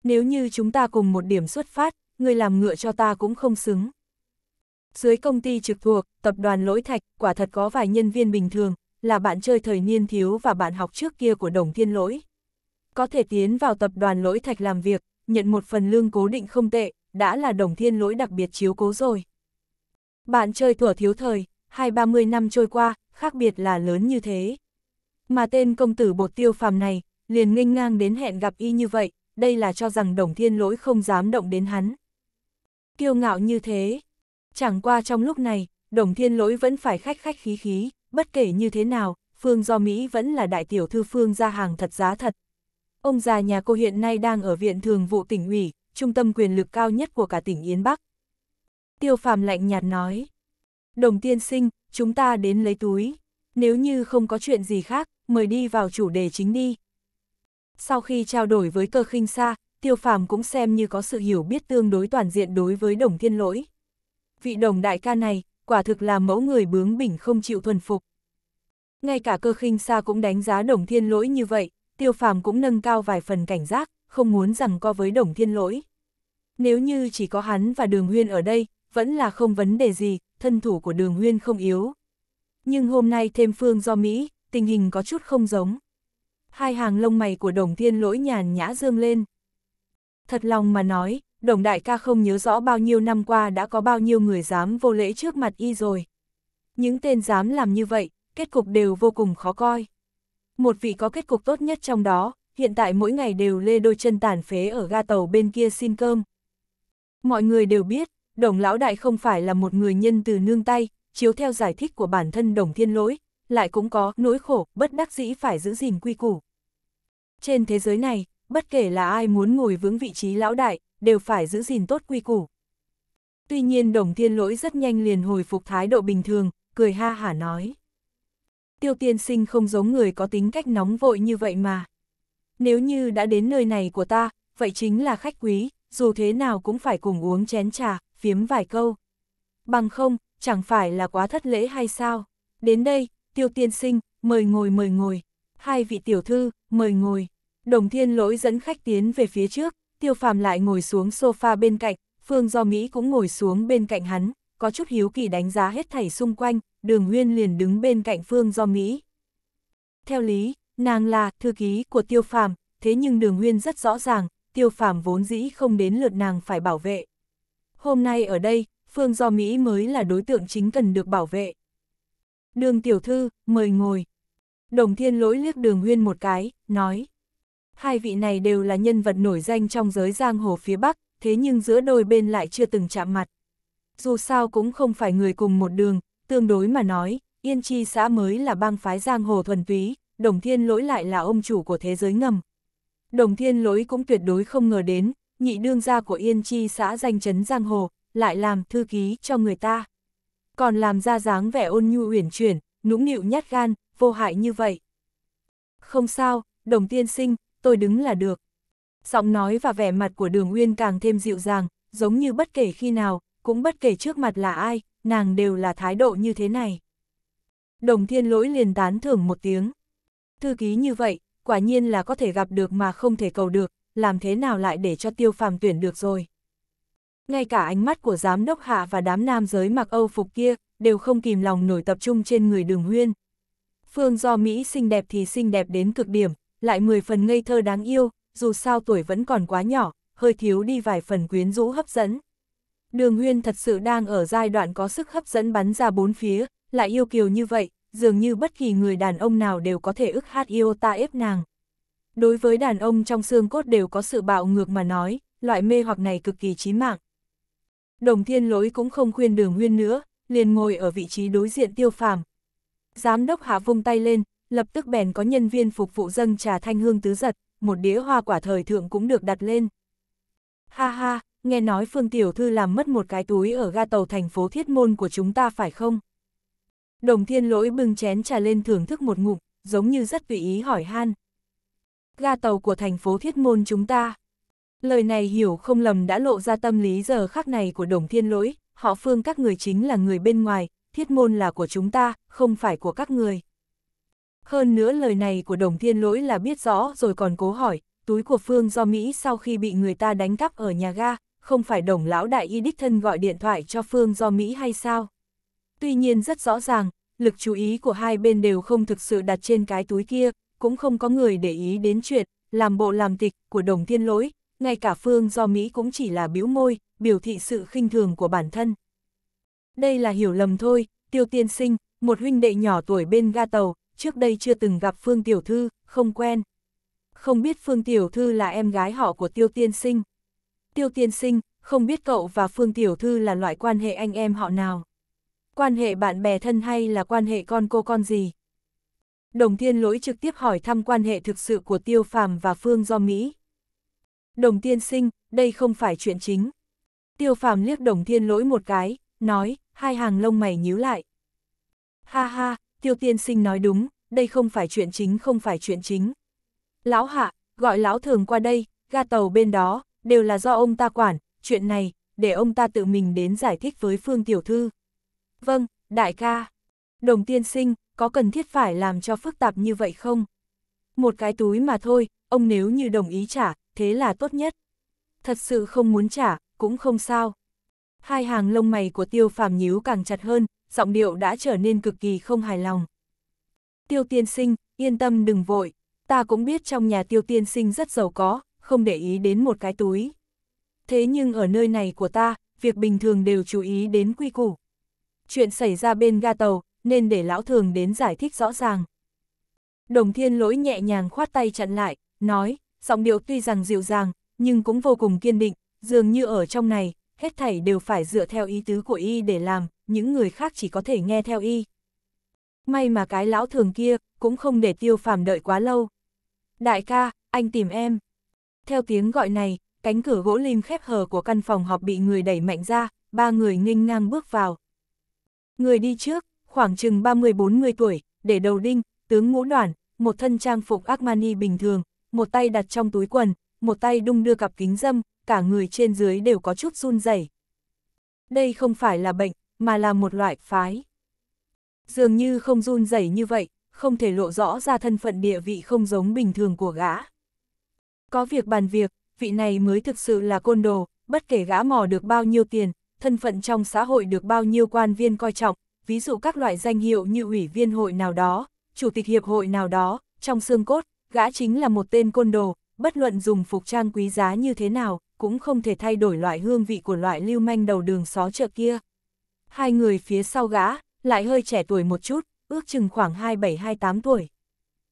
[SPEAKER 1] Nếu như chúng ta cùng một điểm xuất phát, ngươi làm ngựa cho ta cũng không xứng. Dưới công ty trực thuộc, tập đoàn lỗi thạch, quả thật có vài nhân viên bình thường, là bạn chơi thời niên thiếu và bạn học trước kia của đồng thiên lỗi. Có thể tiến vào tập đoàn lỗi thạch làm việc, nhận một phần lương cố định không tệ, đã là đồng thiên lỗi đặc biệt chiếu cố rồi. Bạn chơi thủa thiếu thời, hai ba mươi năm trôi qua, khác biệt là lớn như thế. Mà tên công tử bột tiêu phàm này, liền nghênh ngang đến hẹn gặp y như vậy, đây là cho rằng đồng thiên lỗi không dám động đến hắn. Kiêu ngạo như thế, chẳng qua trong lúc này, đồng thiên lỗi vẫn phải khách khách khí khí, bất kể như thế nào, phương do Mỹ vẫn là đại tiểu thư phương ra hàng thật giá thật. Ông già nhà cô hiện nay đang ở viện thường vụ tỉnh ủy, trung tâm quyền lực cao nhất của cả tỉnh Yến Bắc. Tiêu phàm lạnh nhạt nói, đồng tiên sinh, chúng ta đến lấy túi, nếu như không có chuyện gì khác, mời đi vào chủ đề chính đi. Sau khi trao đổi với cơ khinh xa, tiêu phàm cũng xem như có sự hiểu biết tương đối toàn diện đối với đồng thiên lỗi. Vị đồng đại ca này, quả thực là mẫu người bướng bỉnh không chịu thuần phục. Ngay cả cơ khinh xa cũng đánh giá đồng thiên lỗi như vậy, tiêu phàm cũng nâng cao vài phần cảnh giác, không muốn rằng co với đồng thiên lỗi. Nếu như chỉ có hắn và đường huyên ở đây, vẫn là không vấn đề gì, thân thủ của đường huyên không yếu. Nhưng hôm nay thêm phương do Mỹ, tình hình có chút không giống. Hai hàng lông mày của đồng thiên lỗi nhàn nhã dương lên. Thật lòng mà nói, đồng đại ca không nhớ rõ bao nhiêu năm qua đã có bao nhiêu người dám vô lễ trước mặt y rồi. Những tên dám làm như vậy, kết cục đều vô cùng khó coi. Một vị có kết cục tốt nhất trong đó, hiện tại mỗi ngày đều lê đôi chân tàn phế ở ga tàu bên kia xin cơm. Mọi người đều biết, đồng lão đại không phải là một người nhân từ nương tay, chiếu theo giải thích của bản thân đồng thiên lỗi, lại cũng có nỗi khổ, bất đắc dĩ phải giữ gìn quy củ. Trên thế giới này, bất kể là ai muốn ngồi vững vị trí lão đại, đều phải giữ gìn tốt quy củ. Tuy nhiên đồng thiên lỗi rất nhanh liền hồi phục thái độ bình thường, cười ha hả nói. Tiêu tiên sinh không giống người có tính cách nóng vội như vậy mà. Nếu như đã đến nơi này của ta, vậy chính là khách quý, dù thế nào cũng phải cùng uống chén trà, phiếm vài câu. Bằng không, chẳng phải là quá thất lễ hay sao? Đến đây, tiêu tiên sinh, mời ngồi mời ngồi, hai vị tiểu thư, mời ngồi. Đồng thiên lỗi dẫn khách tiến về phía trước, tiêu phàm lại ngồi xuống sofa bên cạnh, phương do Mỹ cũng ngồi xuống bên cạnh hắn, có chút hiếu kỳ đánh giá hết thảy xung quanh, đường huyên liền đứng bên cạnh phương do Mỹ. Theo lý, nàng là thư ký của tiêu phàm, thế nhưng đường huyên rất rõ ràng, tiêu phàm vốn dĩ không đến lượt nàng phải bảo vệ. Hôm nay ở đây, phương do Mỹ mới là đối tượng chính cần được bảo vệ. Đường tiểu thư, mời ngồi. Đồng thiên lỗi liếc đường huyên một cái, nói. Hai vị này đều là nhân vật nổi danh trong giới giang hồ phía Bắc, thế nhưng giữa đôi bên lại chưa từng chạm mặt. Dù sao cũng không phải người cùng một đường, tương đối mà nói, Yên Chi xã mới là bang phái giang hồ thuần túy, Đồng Thiên Lỗi lại là ông chủ của thế giới ngầm. Đồng Thiên Lỗi cũng tuyệt đối không ngờ đến, nhị đương gia của Yên Chi xã danh chấn giang hồ, lại làm thư ký cho người ta còn làm ra dáng vẻ ôn nhu uyển chuyển, nũng nịu nhát gan, vô hại như vậy. Không sao, đồng tiên sinh, tôi đứng là được. Giọng nói và vẻ mặt của đường Uyên càng thêm dịu dàng, giống như bất kể khi nào, cũng bất kể trước mặt là ai, nàng đều là thái độ như thế này. Đồng thiên lỗi liền tán thưởng một tiếng. Thư ký như vậy, quả nhiên là có thể gặp được mà không thể cầu được, làm thế nào lại để cho tiêu phàm tuyển được rồi ngay cả ánh mắt của giám đốc hạ và đám nam giới mặc Âu phục kia, đều không kìm lòng nổi tập trung trên người đường huyên. Phương do Mỹ xinh đẹp thì xinh đẹp đến cực điểm, lại 10 phần ngây thơ đáng yêu, dù sao tuổi vẫn còn quá nhỏ, hơi thiếu đi vài phần quyến rũ hấp dẫn. Đường huyên thật sự đang ở giai đoạn có sức hấp dẫn bắn ra bốn phía, lại yêu kiều như vậy, dường như bất kỳ người đàn ông nào đều có thể ức hát yêu ta ép nàng. Đối với đàn ông trong xương cốt đều có sự bạo ngược mà nói, loại mê hoặc này cực kỳ chí mạng. Đồng thiên lỗi cũng không khuyên đường nguyên nữa, liền ngồi ở vị trí đối diện tiêu phàm. Giám đốc hạ vung tay lên, lập tức bèn có nhân viên phục vụ dâng trà thanh hương tứ giật, một đĩa hoa quả thời thượng cũng được đặt lên. Ha ha, nghe nói Phương Tiểu Thư làm mất một cái túi ở ga tàu thành phố Thiết Môn của chúng ta phải không? Đồng thiên lỗi bưng chén trà lên thưởng thức một ngụm, giống như rất tùy ý hỏi han. Ga tàu của thành phố Thiết Môn chúng ta. Lời này hiểu không lầm đã lộ ra tâm lý giờ khác này của đồng thiên lỗi, họ phương các người chính là người bên ngoài, thiết môn là của chúng ta, không phải của các người. Hơn nữa lời này của đồng thiên lỗi là biết rõ rồi còn cố hỏi, túi của phương do Mỹ sau khi bị người ta đánh cắp ở nhà ga, không phải đồng lão đại y đích thân gọi điện thoại cho phương do Mỹ hay sao? Tuy nhiên rất rõ ràng, lực chú ý của hai bên đều không thực sự đặt trên cái túi kia, cũng không có người để ý đến chuyện, làm bộ làm tịch của đồng thiên lỗi, ngay cả phương do Mỹ cũng chỉ là biếu môi, biểu thị sự khinh thường của bản thân. Đây là hiểu lầm thôi, tiêu tiên sinh, một huynh đệ nhỏ tuổi bên ga tàu, trước đây chưa từng gặp phương tiểu thư, không quen. Không biết phương tiểu thư là em gái họ của tiêu tiên sinh. Tiêu tiên sinh, không biết cậu và phương tiểu thư là loại quan hệ anh em họ nào. Quan hệ bạn bè thân hay là quan hệ con cô con gì? Đồng Thiên Lỗi trực tiếp hỏi thăm quan hệ thực sự của Tiêu Phàm và Phương Do Mỹ đồng tiên sinh, đây không phải chuyện chính. Tiêu phàm liếc đồng thiên lỗi một cái, nói, hai hàng lông mày nhíu lại. Ha ha, tiêu tiên sinh nói đúng, đây không phải chuyện chính không phải chuyện chính. Lão hạ, gọi lão thường qua đây, ga tàu bên đó, đều là do ông ta quản, chuyện này, để ông ta tự mình đến giải thích với Phương Tiểu Thư. Vâng, đại ca. Đồng tiên sinh, có cần thiết phải làm cho phức tạp như vậy không? Một cái túi mà thôi, ông nếu như đồng ý trả, thế là tốt nhất. Thật sự không muốn trả, cũng không sao. Hai hàng lông mày của tiêu phàm nhíu càng chặt hơn, giọng điệu đã trở nên cực kỳ không hài lòng. Tiêu tiên sinh, yên tâm đừng vội, ta cũng biết trong nhà tiêu tiên sinh rất giàu có, không để ý đến một cái túi. Thế nhưng ở nơi này của ta, việc bình thường đều chú ý đến quy củ. Chuyện xảy ra bên ga tàu, nên để lão thường đến giải thích rõ ràng. Đồng thiên lỗi nhẹ nhàng khoát tay chặn lại, nói, giọng điệu tuy rằng dịu dàng, nhưng cũng vô cùng kiên định, dường như ở trong này, hết thảy đều phải dựa theo ý tứ của y để làm, những người khác chỉ có thể nghe theo y. May mà cái lão thường kia, cũng không để tiêu phàm đợi quá lâu. Đại ca, anh tìm em. Theo tiếng gọi này, cánh cửa gỗ lim khép hờ của căn phòng họp bị người đẩy mạnh ra, ba người nghênh ngang bước vào. Người đi trước, khoảng chừng 30-40 tuổi, để đầu đinh, tướng ngũ đoàn, một thân trang phục Armani bình thường, một tay đặt trong túi quần, một tay đung đưa cặp kính dâm, cả người trên dưới đều có chút run rẩy. Đây không phải là bệnh, mà là một loại phái. Dường như không run rẩy như vậy, không thể lộ rõ ra thân phận địa vị không giống bình thường của gã. Có việc bàn việc, vị này mới thực sự là côn đồ, bất kể gã mò được bao nhiêu tiền, thân phận trong xã hội được bao nhiêu quan viên coi trọng, ví dụ các loại danh hiệu như ủy viên hội nào đó, chủ tịch hiệp hội nào đó, trong xương cốt, gã chính là một tên côn đồ, bất luận dùng phục trang quý giá như thế nào, cũng không thể thay đổi loại hương vị của loại lưu manh đầu đường xó chợ kia. Hai người phía sau gã, lại hơi trẻ tuổi một chút, ước chừng khoảng 27-28 tuổi.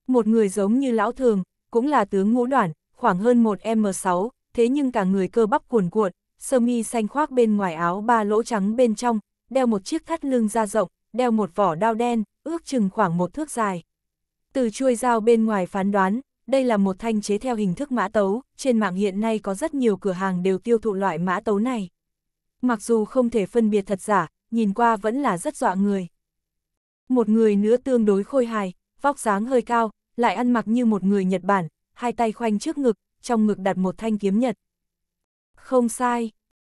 [SPEAKER 1] Một người giống như lão thường, cũng là tướng ngũ đoản, khoảng hơn 1M6, thế nhưng cả người cơ bắp cuồn cuộn, sơ mi xanh khoác bên ngoài áo ba lỗ trắng bên trong, đeo một chiếc thắt lưng da rộng, đeo một vỏ đao đen, ước chừng khoảng một thước dài. Từ chuôi dao bên ngoài phán đoán, đây là một thanh chế theo hình thức mã tấu, trên mạng hiện nay có rất nhiều cửa hàng đều tiêu thụ loại mã tấu này. Mặc dù không thể phân biệt thật giả, nhìn qua vẫn là rất dọa người. Một người nữa tương đối khôi hài, vóc dáng hơi cao, lại ăn mặc như một người Nhật Bản, hai tay khoanh trước ngực, trong ngực đặt một thanh kiếm Nhật. Không sai,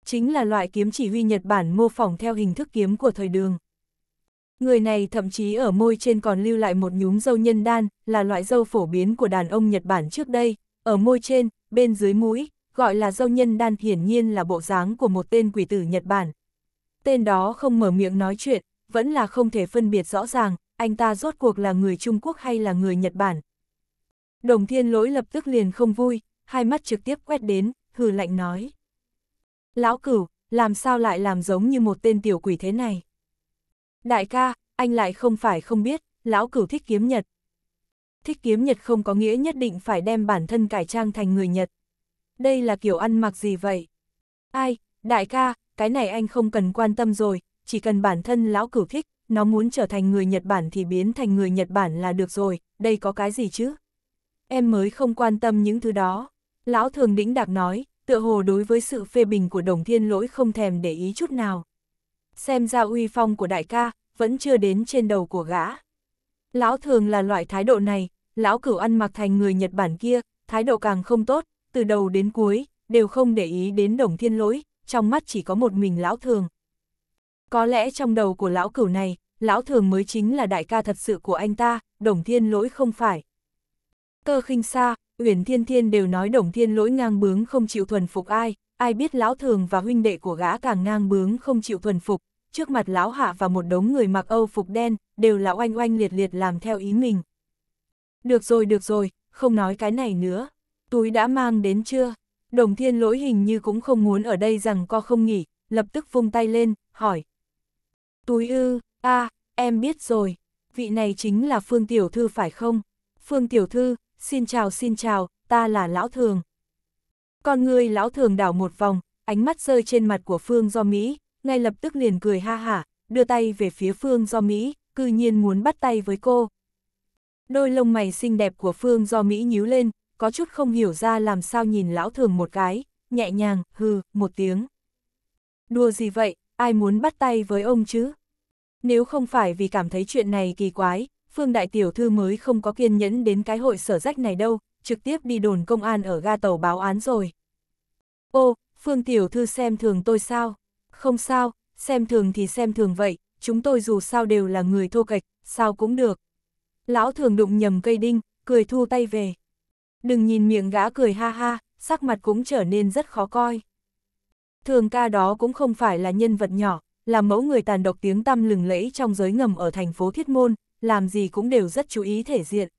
[SPEAKER 1] chính là loại kiếm chỉ huy Nhật Bản mô phỏng theo hình thức kiếm của thời đường. Người này thậm chí ở môi trên còn lưu lại một nhúm dâu nhân đan, là loại dâu phổ biến của đàn ông Nhật Bản trước đây, ở môi trên, bên dưới mũi, gọi là dâu nhân đan hiển nhiên là bộ dáng của một tên quỷ tử Nhật Bản. Tên đó không mở miệng nói chuyện, vẫn là không thể phân biệt rõ ràng, anh ta rốt cuộc là người Trung Quốc hay là người Nhật Bản. Đồng thiên lỗi lập tức liền không vui, hai mắt trực tiếp quét đến, hừ lạnh nói. Lão cửu, làm sao lại làm giống như một tên tiểu quỷ thế này? Đại ca, anh lại không phải không biết, lão cửu thích kiếm Nhật. Thích kiếm Nhật không có nghĩa nhất định phải đem bản thân cải trang thành người Nhật. Đây là kiểu ăn mặc gì vậy? Ai, đại ca, cái này anh không cần quan tâm rồi, chỉ cần bản thân lão cửu thích, nó muốn trở thành người Nhật Bản thì biến thành người Nhật Bản là được rồi, đây có cái gì chứ? Em mới không quan tâm những thứ đó. Lão thường đĩnh đạc nói, tựa hồ đối với sự phê bình của đồng thiên lỗi không thèm để ý chút nào xem ra uy phong của đại ca, vẫn chưa đến trên đầu của gã. Lão thường là loại thái độ này, lão cửu ăn mặc thành người Nhật Bản kia, thái độ càng không tốt, từ đầu đến cuối, đều không để ý đến đồng thiên lỗi, trong mắt chỉ có một mình lão thường. Có lẽ trong đầu của lão cửu này, lão thường mới chính là đại ca thật sự của anh ta, đồng thiên lỗi không phải. Cơ khinh xa, Uyển Thiên Thiên đều nói đồng thiên lỗi ngang bướng không chịu thuần phục ai, ai biết lão thường và huynh đệ của gã càng ngang bướng không chịu thuần phục, trước mặt lão hạ và một đống người mặc âu phục đen, đều là oanh oanh liệt liệt làm theo ý mình. Được rồi, được rồi, không nói cái này nữa. Túi đã mang đến chưa? Đồng thiên lỗi hình như cũng không muốn ở đây rằng co không nghỉ, lập tức vung tay lên, hỏi. Túi ư, a à, em biết rồi, vị này chính là Phương Tiểu Thư phải không? Phương Tiểu Thư, xin chào xin chào, ta là Lão Thường. Con người lão thường đảo một vòng, ánh mắt rơi trên mặt của Phương Do Mỹ, ngay lập tức liền cười ha hả, đưa tay về phía Phương Do Mỹ, cư nhiên muốn bắt tay với cô. Đôi lông mày xinh đẹp của Phương Do Mỹ nhíu lên, có chút không hiểu ra làm sao nhìn lão thường một cái, nhẹ nhàng, hừ, một tiếng. Đùa gì vậy, ai muốn bắt tay với ông chứ? Nếu không phải vì cảm thấy chuyện này kỳ quái, Phương Đại Tiểu Thư mới không có kiên nhẫn đến cái hội sở rách này đâu, trực tiếp đi đồn công an ở ga tàu báo án rồi. Ô, Phương Tiểu Thư xem thường tôi sao? Không sao, xem thường thì xem thường vậy, chúng tôi dù sao đều là người thô kịch, sao cũng được. Lão thường đụng nhầm cây đinh, cười thu tay về. Đừng nhìn miệng gã cười ha ha, sắc mặt cũng trở nên rất khó coi. Thường ca đó cũng không phải là nhân vật nhỏ, là mẫu người tàn độc tiếng tăm lừng lẫy trong giới ngầm ở thành phố Thiết Môn, làm gì cũng đều rất chú ý thể diện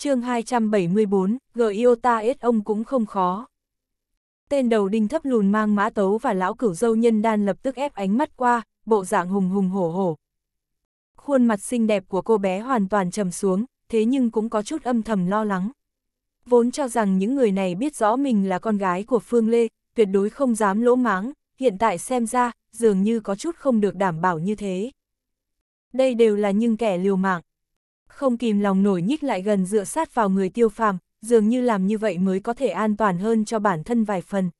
[SPEAKER 1] chương 274, Giota S ông cũng không khó. Tên đầu đinh thấp lùn mang mã tấu và lão cửu dâu nhân đan lập tức ép ánh mắt qua, bộ dạng hùng hùng hổ hổ. Khuôn mặt xinh đẹp của cô bé hoàn toàn trầm xuống, thế nhưng cũng có chút âm thầm lo lắng. Vốn cho rằng những người này biết rõ mình là con gái của Phương Lê, tuyệt đối không dám lỗ máng, hiện tại xem ra, dường như có chút không được đảm bảo như thế. Đây đều là những kẻ liều mạng không kìm lòng nổi nhích lại gần dựa sát vào người tiêu phàm, dường như làm như vậy mới có thể an toàn hơn cho bản thân vài phần.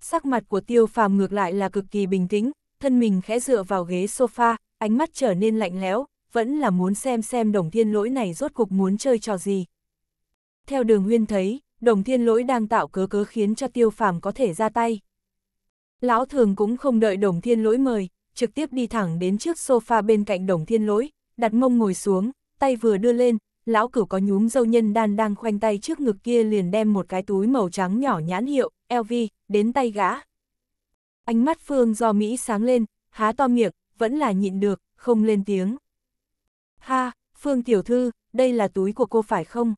[SPEAKER 1] Sắc mặt của tiêu phàm ngược lại là cực kỳ bình tĩnh, thân mình khẽ dựa vào ghế sofa, ánh mắt trở nên lạnh lẽo, vẫn là muốn xem xem đồng thiên lỗi này rốt cuộc muốn chơi trò gì. Theo đường huyên thấy, đồng thiên lỗi đang tạo cớ cớ khiến cho tiêu phàm có thể ra tay. Lão thường cũng không đợi đồng thiên lỗi mời, trực tiếp đi thẳng đến trước sofa bên cạnh đồng thiên lỗi, đặt mông ngồi xuống, tay vừa đưa lên, lão cửu có nhúm dâu nhân đan đang khoanh tay trước ngực kia liền đem một cái túi màu trắng nhỏ nhãn hiệu, LV, đến tay gã. Ánh mắt Phương do Mỹ sáng lên, há to miệng, vẫn là nhịn được, không lên tiếng. Ha, Phương tiểu thư, đây là túi của cô phải không?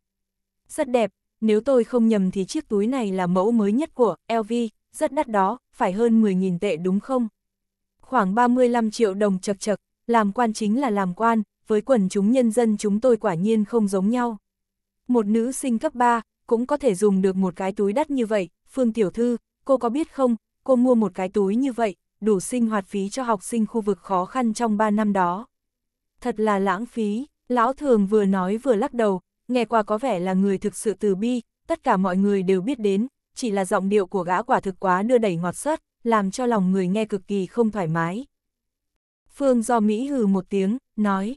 [SPEAKER 1] Rất đẹp, nếu tôi không nhầm thì chiếc túi này là mẫu mới nhất của LV, rất đắt đó, phải hơn 10.000 tệ đúng không? Khoảng 35 triệu đồng chật chật, làm quan chính là làm quan, với quần chúng nhân dân chúng tôi quả nhiên không giống nhau. Một nữ sinh cấp 3, cũng có thể dùng được một cái túi đắt như vậy, Phương Tiểu Thư, cô có biết không, cô mua một cái túi như vậy, đủ sinh hoạt phí cho học sinh khu vực khó khăn trong 3 năm đó. Thật là lãng phí, Lão Thường vừa nói vừa lắc đầu, nghe qua có vẻ là người thực sự từ bi, tất cả mọi người đều biết đến, chỉ là giọng điệu của gã quả thực quá đưa đẩy ngọt sớt, làm cho lòng người nghe cực kỳ không thoải mái. Phương do Mỹ hừ một tiếng, nói,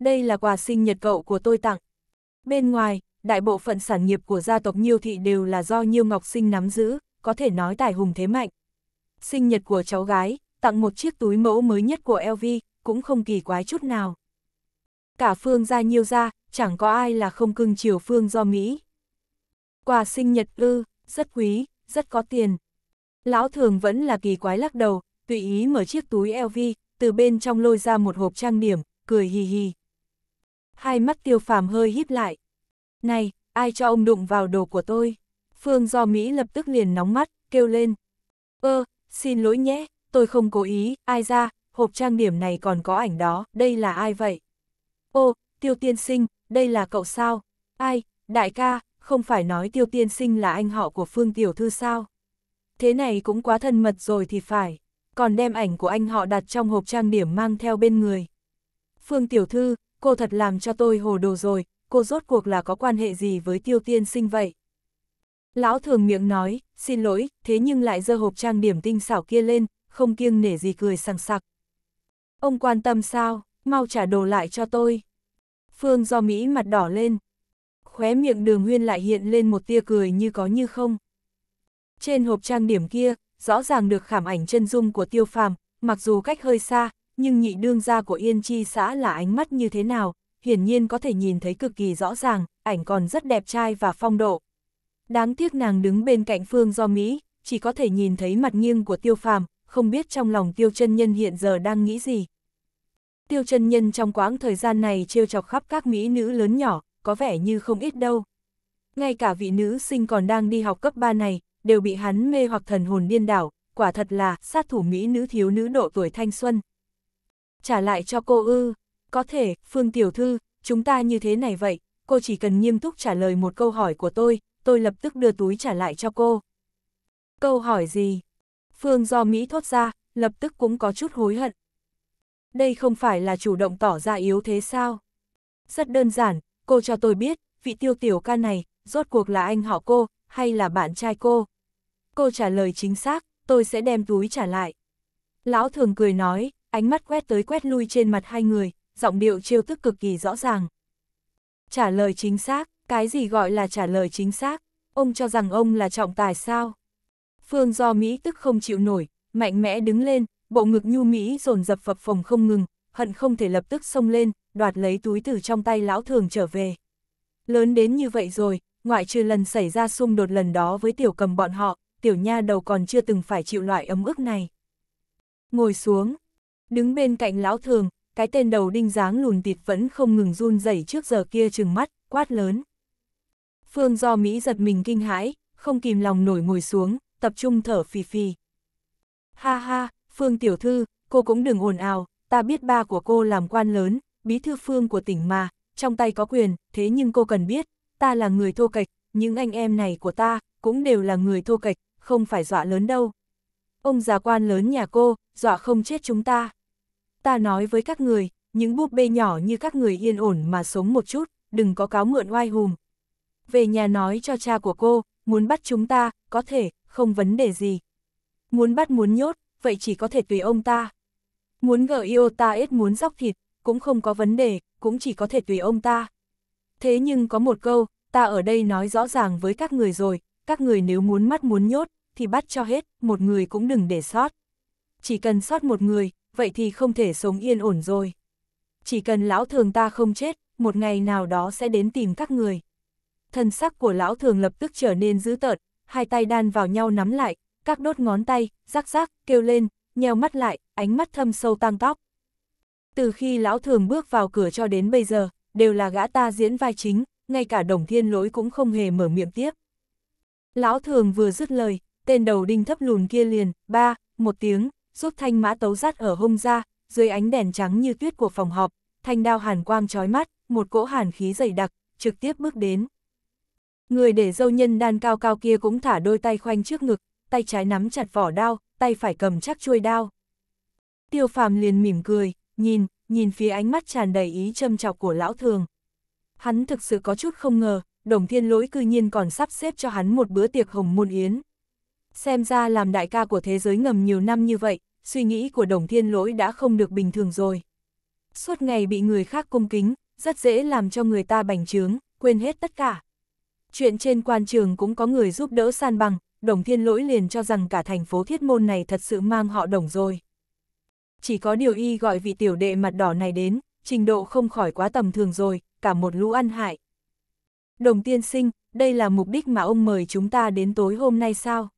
[SPEAKER 1] đây là quà sinh nhật cậu của tôi tặng. Bên ngoài, đại bộ phận sản nghiệp của gia tộc Nhiêu Thị đều là do Nhiêu Ngọc Sinh nắm giữ, có thể nói tài hùng thế mạnh. Sinh nhật của cháu gái, tặng một chiếc túi mẫu mới nhất của LV, cũng không kỳ quái chút nào. Cả Phương gia Nhiêu gia, chẳng có ai là không cưng chiều Phương do Mỹ. Quà sinh nhật ư, rất quý, rất có tiền. Lão thường vẫn là kỳ quái lắc đầu, tùy ý mở chiếc túi LV, từ bên trong lôi ra một hộp trang điểm, cười hì hì. Hai mắt tiêu phàm hơi híp lại. Này, ai cho ông đụng vào đồ của tôi? Phương do Mỹ lập tức liền nóng mắt, kêu lên. Ơ, xin lỗi nhé, tôi không cố ý, ai ra, hộp trang điểm này còn có ảnh đó, đây là ai vậy? Ô, tiêu tiên sinh, đây là cậu sao? Ai, đại ca, không phải nói tiêu tiên sinh là anh họ của Phương Tiểu Thư sao? Thế này cũng quá thân mật rồi thì phải, còn đem ảnh của anh họ đặt trong hộp trang điểm mang theo bên người. Phương Tiểu Thư, cô thật làm cho tôi hồ đồ rồi, cô rốt cuộc là có quan hệ gì với tiêu tiên sinh vậy? Lão thường miệng nói, xin lỗi, thế nhưng lại dơ hộp trang điểm tinh xảo kia lên, không kiêng nể gì cười sằng sặc. Ông quan tâm sao, mau trả đồ lại cho tôi. Phương do Mỹ mặt đỏ lên. Khóe miệng đường huyên lại hiện lên một tia cười như có như không. Trên hộp trang điểm kia, rõ ràng được khảm ảnh chân dung của tiêu phàm, mặc dù cách hơi xa, nhưng nhị đương gia của Yên Chi xã là ánh mắt như thế nào, hiển nhiên có thể nhìn thấy cực kỳ rõ ràng, ảnh còn rất đẹp trai và phong độ. Đáng tiếc nàng đứng bên cạnh phương do Mỹ, chỉ có thể nhìn thấy mặt nghiêng của tiêu phàm, không biết trong lòng tiêu chân nhân hiện giờ đang nghĩ gì. Tiêu chân nhân trong quãng thời gian này trêu chọc khắp các mỹ nữ lớn nhỏ, có vẻ như không ít đâu. Ngay cả vị nữ sinh còn đang đi học cấp 3 này, đều bị hắn mê hoặc thần hồn điên đảo, quả thật là sát thủ mỹ nữ thiếu nữ độ tuổi thanh xuân, trả lại cho cô ư. Có thể, Phương Tiểu Thư, chúng ta như thế này vậy, cô chỉ cần nghiêm túc trả lời một câu hỏi của tôi, tôi lập tức đưa túi trả lại cho cô. Câu hỏi gì? Phương do Mỹ thốt ra, lập tức cũng có chút hối hận. Đây không phải là chủ động tỏ ra yếu thế sao? Rất đơn giản, cô cho tôi biết, vị tiêu tiểu ca này, rốt cuộc là anh họ cô, hay là bạn trai cô? Cô trả lời chính xác, tôi sẽ đem túi trả lại. Lão thường cười nói, ánh mắt quét tới quét lui trên mặt hai người, giọng điệu trêu tức cực kỳ rõ ràng. Trả lời chính xác, cái gì gọi là trả lời chính xác, ông cho rằng ông là trọng tài sao? Phương do Mỹ tức không chịu nổi, mạnh mẽ đứng lên, bộ ngực nhu Mỹ dồn dập phập phồng không ngừng, hận không thể lập tức xông lên, đoạt lấy túi từ trong tay lão thường trở về. Lớn đến như vậy rồi, ngoại trừ lần xảy ra xung đột lần đó với tiểu cầm bọn họ, tiểu nha đầu còn chưa từng phải chịu loại ấm ức này. Ngồi xuống, Đứng bên cạnh lão thường, cái tên đầu đinh dáng lùn tịt vẫn không ngừng run rẩy trước giờ kia trừng mắt, quát lớn. Phương do Mỹ giật mình kinh hãi, không kìm lòng nổi ngồi xuống, tập trung thở phì phì. Ha ha, Phương tiểu thư, cô cũng đừng ồn ào, ta biết ba của cô làm quan lớn, bí thư Phương của tỉnh mà, trong tay có quyền, thế nhưng cô cần biết, ta là người thô kệch, những anh em này của ta, cũng đều là người thô kệch, không phải dọa lớn đâu, ông già quan lớn nhà cô, dọa không chết chúng ta. Ta nói với các người, những búp bê nhỏ như các người yên ổn mà sống một chút, đừng có cáo mượn oai hùm. Về nhà nói cho cha của cô, muốn bắt chúng ta, có thể, không vấn đề gì. Muốn bắt muốn nhốt, vậy chỉ có thể tùy ông ta. Muốn gỡ yêu ta ít muốn dóc thịt, cũng không có vấn đề, cũng chỉ có thể tùy ông ta. Thế nhưng có một câu, ta ở đây nói rõ ràng với các người rồi, các người nếu muốn mắt muốn nhốt, thì bắt cho hết, một người cũng đừng để sót. Chỉ cần sót một người, vậy thì không thể sống yên ổn rồi. Chỉ cần lão thường ta không chết, một ngày nào đó sẽ đến tìm các người. Thân sắc của lão thường lập tức trở nên dữ tợn, hai tay đan vào nhau nắm lại, các đốt ngón tay, rắc rắc, kêu lên, nheo mắt lại, ánh mắt thâm sâu tăng tóc. Từ khi lão thường bước vào cửa cho đến bây giờ, đều là gã ta diễn vai chính, ngay cả đồng thiên lỗi cũng không hề mở miệng tiếp. Lão thường vừa dứt lời, tên đầu đinh thấp lùn kia liền, ba, một tiếng, rút thanh mã tấu rát ở hung ra, dưới ánh đèn trắng như tuyết của phòng họp, thanh đao hàn quang trói mắt, một cỗ hàn khí dày đặc, trực tiếp bước đến. Người để dâu nhân đan cao cao kia cũng thả đôi tay khoanh trước ngực, tay trái nắm chặt vỏ đao, tay phải cầm chắc chuôi đao. Tiêu phàm liền mỉm cười, nhìn, nhìn phía ánh mắt tràn đầy ý châm chọc của lão thường. Hắn thực sự có chút không ngờ, đồng thiên lỗi cư nhiên còn sắp xếp cho hắn một bữa tiệc hồng môn yến. Xem ra làm đại ca của thế giới ngầm nhiều năm như vậy, suy nghĩ của đồng thiên lỗi đã không được bình thường rồi. Suốt ngày bị người khác cung kính, rất dễ làm cho người ta bành trướng, quên hết tất cả. Chuyện trên quan trường cũng có người giúp đỡ san bằng, đồng thiên lỗi liền cho rằng cả thành phố thiết môn này thật sự mang họ đồng rồi. Chỉ có điều y gọi vị tiểu đệ mặt đỏ này đến, trình độ không khỏi quá tầm thường rồi, cả một lũ ăn hại. Đồng tiên sinh, đây là mục đích mà ông mời chúng ta đến tối hôm nay sao?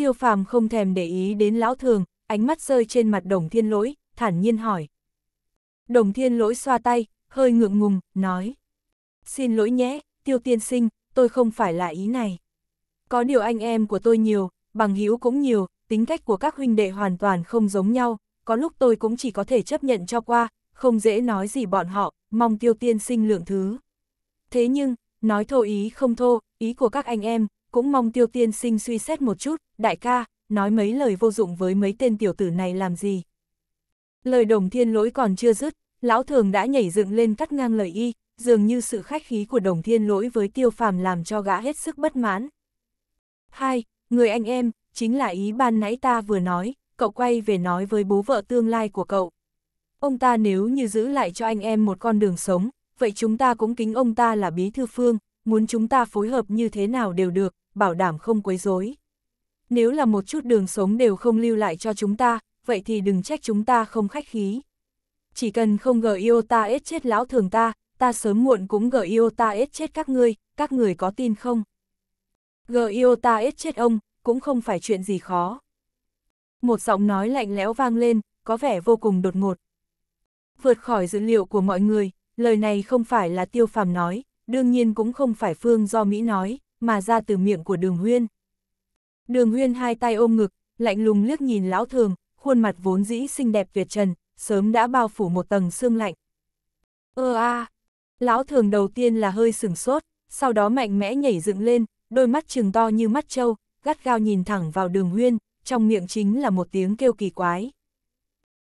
[SPEAKER 1] Tiêu phàm không thèm để ý đến lão thường, ánh mắt rơi trên mặt đồng thiên lỗi, thản nhiên hỏi. Đồng thiên lỗi xoa tay, hơi ngượng ngùng, nói. Xin lỗi nhé, tiêu tiên sinh, tôi không phải là ý này. Có điều anh em của tôi nhiều, bằng hữu cũng nhiều, tính cách của các huynh đệ hoàn toàn không giống nhau, có lúc tôi cũng chỉ có thể chấp nhận cho qua, không dễ nói gì bọn họ, mong tiêu tiên sinh lượng thứ. Thế nhưng, nói thô ý không thô, ý của các anh em, cũng mong tiêu tiên sinh suy xét một chút, đại ca, nói mấy lời vô dụng với mấy tên tiểu tử này làm gì. Lời đồng thiên lỗi còn chưa dứt, lão thường đã nhảy dựng lên cắt ngang lời y, dường như sự khách khí của đồng thiên lỗi với tiêu phàm làm cho gã hết sức bất mãn. Hai, người anh em, chính là ý ban nãy ta vừa nói, cậu quay về nói với bố vợ tương lai của cậu. Ông ta nếu như giữ lại cho anh em một con đường sống, vậy chúng ta cũng kính ông ta là bí thư phương, muốn chúng ta phối hợp như thế nào đều được, bảo đảm không quấy rối. Nếu là một chút đường sống đều không lưu lại cho chúng ta, vậy thì đừng trách chúng ta không khách khí. Chỉ cần không gờ yêu ta ết chết lão thường ta, ta sớm muộn cũng gờ yêu ta ết chết các ngươi, các người có tin không? Gờ yêu ta ết chết ông, cũng không phải chuyện gì khó. Một giọng nói lạnh lẽo vang lên, có vẻ vô cùng đột ngột. Vượt khỏi dữ liệu của mọi người, lời này không phải là tiêu phàm nói, đương nhiên cũng không phải phương do Mỹ nói, mà ra từ miệng của đường huyên. Đường huyên hai tay ôm ngực, lạnh lùng liếc nhìn lão thường, khuôn mặt vốn dĩ xinh đẹp tuyệt trần, sớm đã bao phủ một tầng xương lạnh. Ơ a, lão thường đầu tiên là hơi sửng sốt, sau đó mạnh mẽ nhảy dựng lên, đôi mắt trừng to như mắt trâu, gắt gao nhìn thẳng vào đường huyên, trong miệng chính là một tiếng kêu kỳ quái.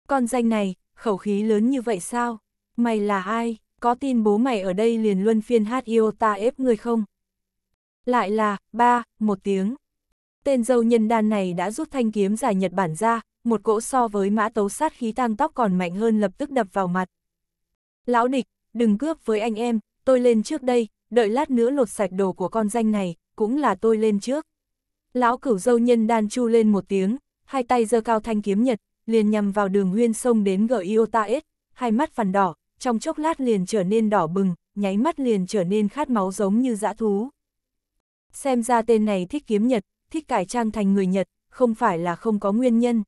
[SPEAKER 1] Con danh này, khẩu khí lớn như vậy sao? Mày là ai? Có tin bố mày ở đây liền luân phiên hát yêu ta ép người không? Lại là, ba, một tiếng. Tên dâu nhân đan này đã rút thanh kiếm dài Nhật Bản ra, một cỗ so với mã tấu sát khí tăng tóc còn mạnh hơn lập tức đập vào mặt. Lão địch, đừng cướp với anh em, tôi lên trước đây, đợi lát nữa lột sạch đồ của con danh này, cũng là tôi lên trước. Lão cửu dâu nhân đan chu lên một tiếng, hai tay giơ cao thanh kiếm Nhật, liền nhằm vào đường huyên sông đến gợi Iota S, hai mắt phản đỏ, trong chốc lát liền trở nên đỏ bừng, nháy mắt liền trở nên khát máu giống như dã thú xem ra tên này thích kiếm Nhật, thích cải trang thành người Nhật, không phải là không có nguyên nhân.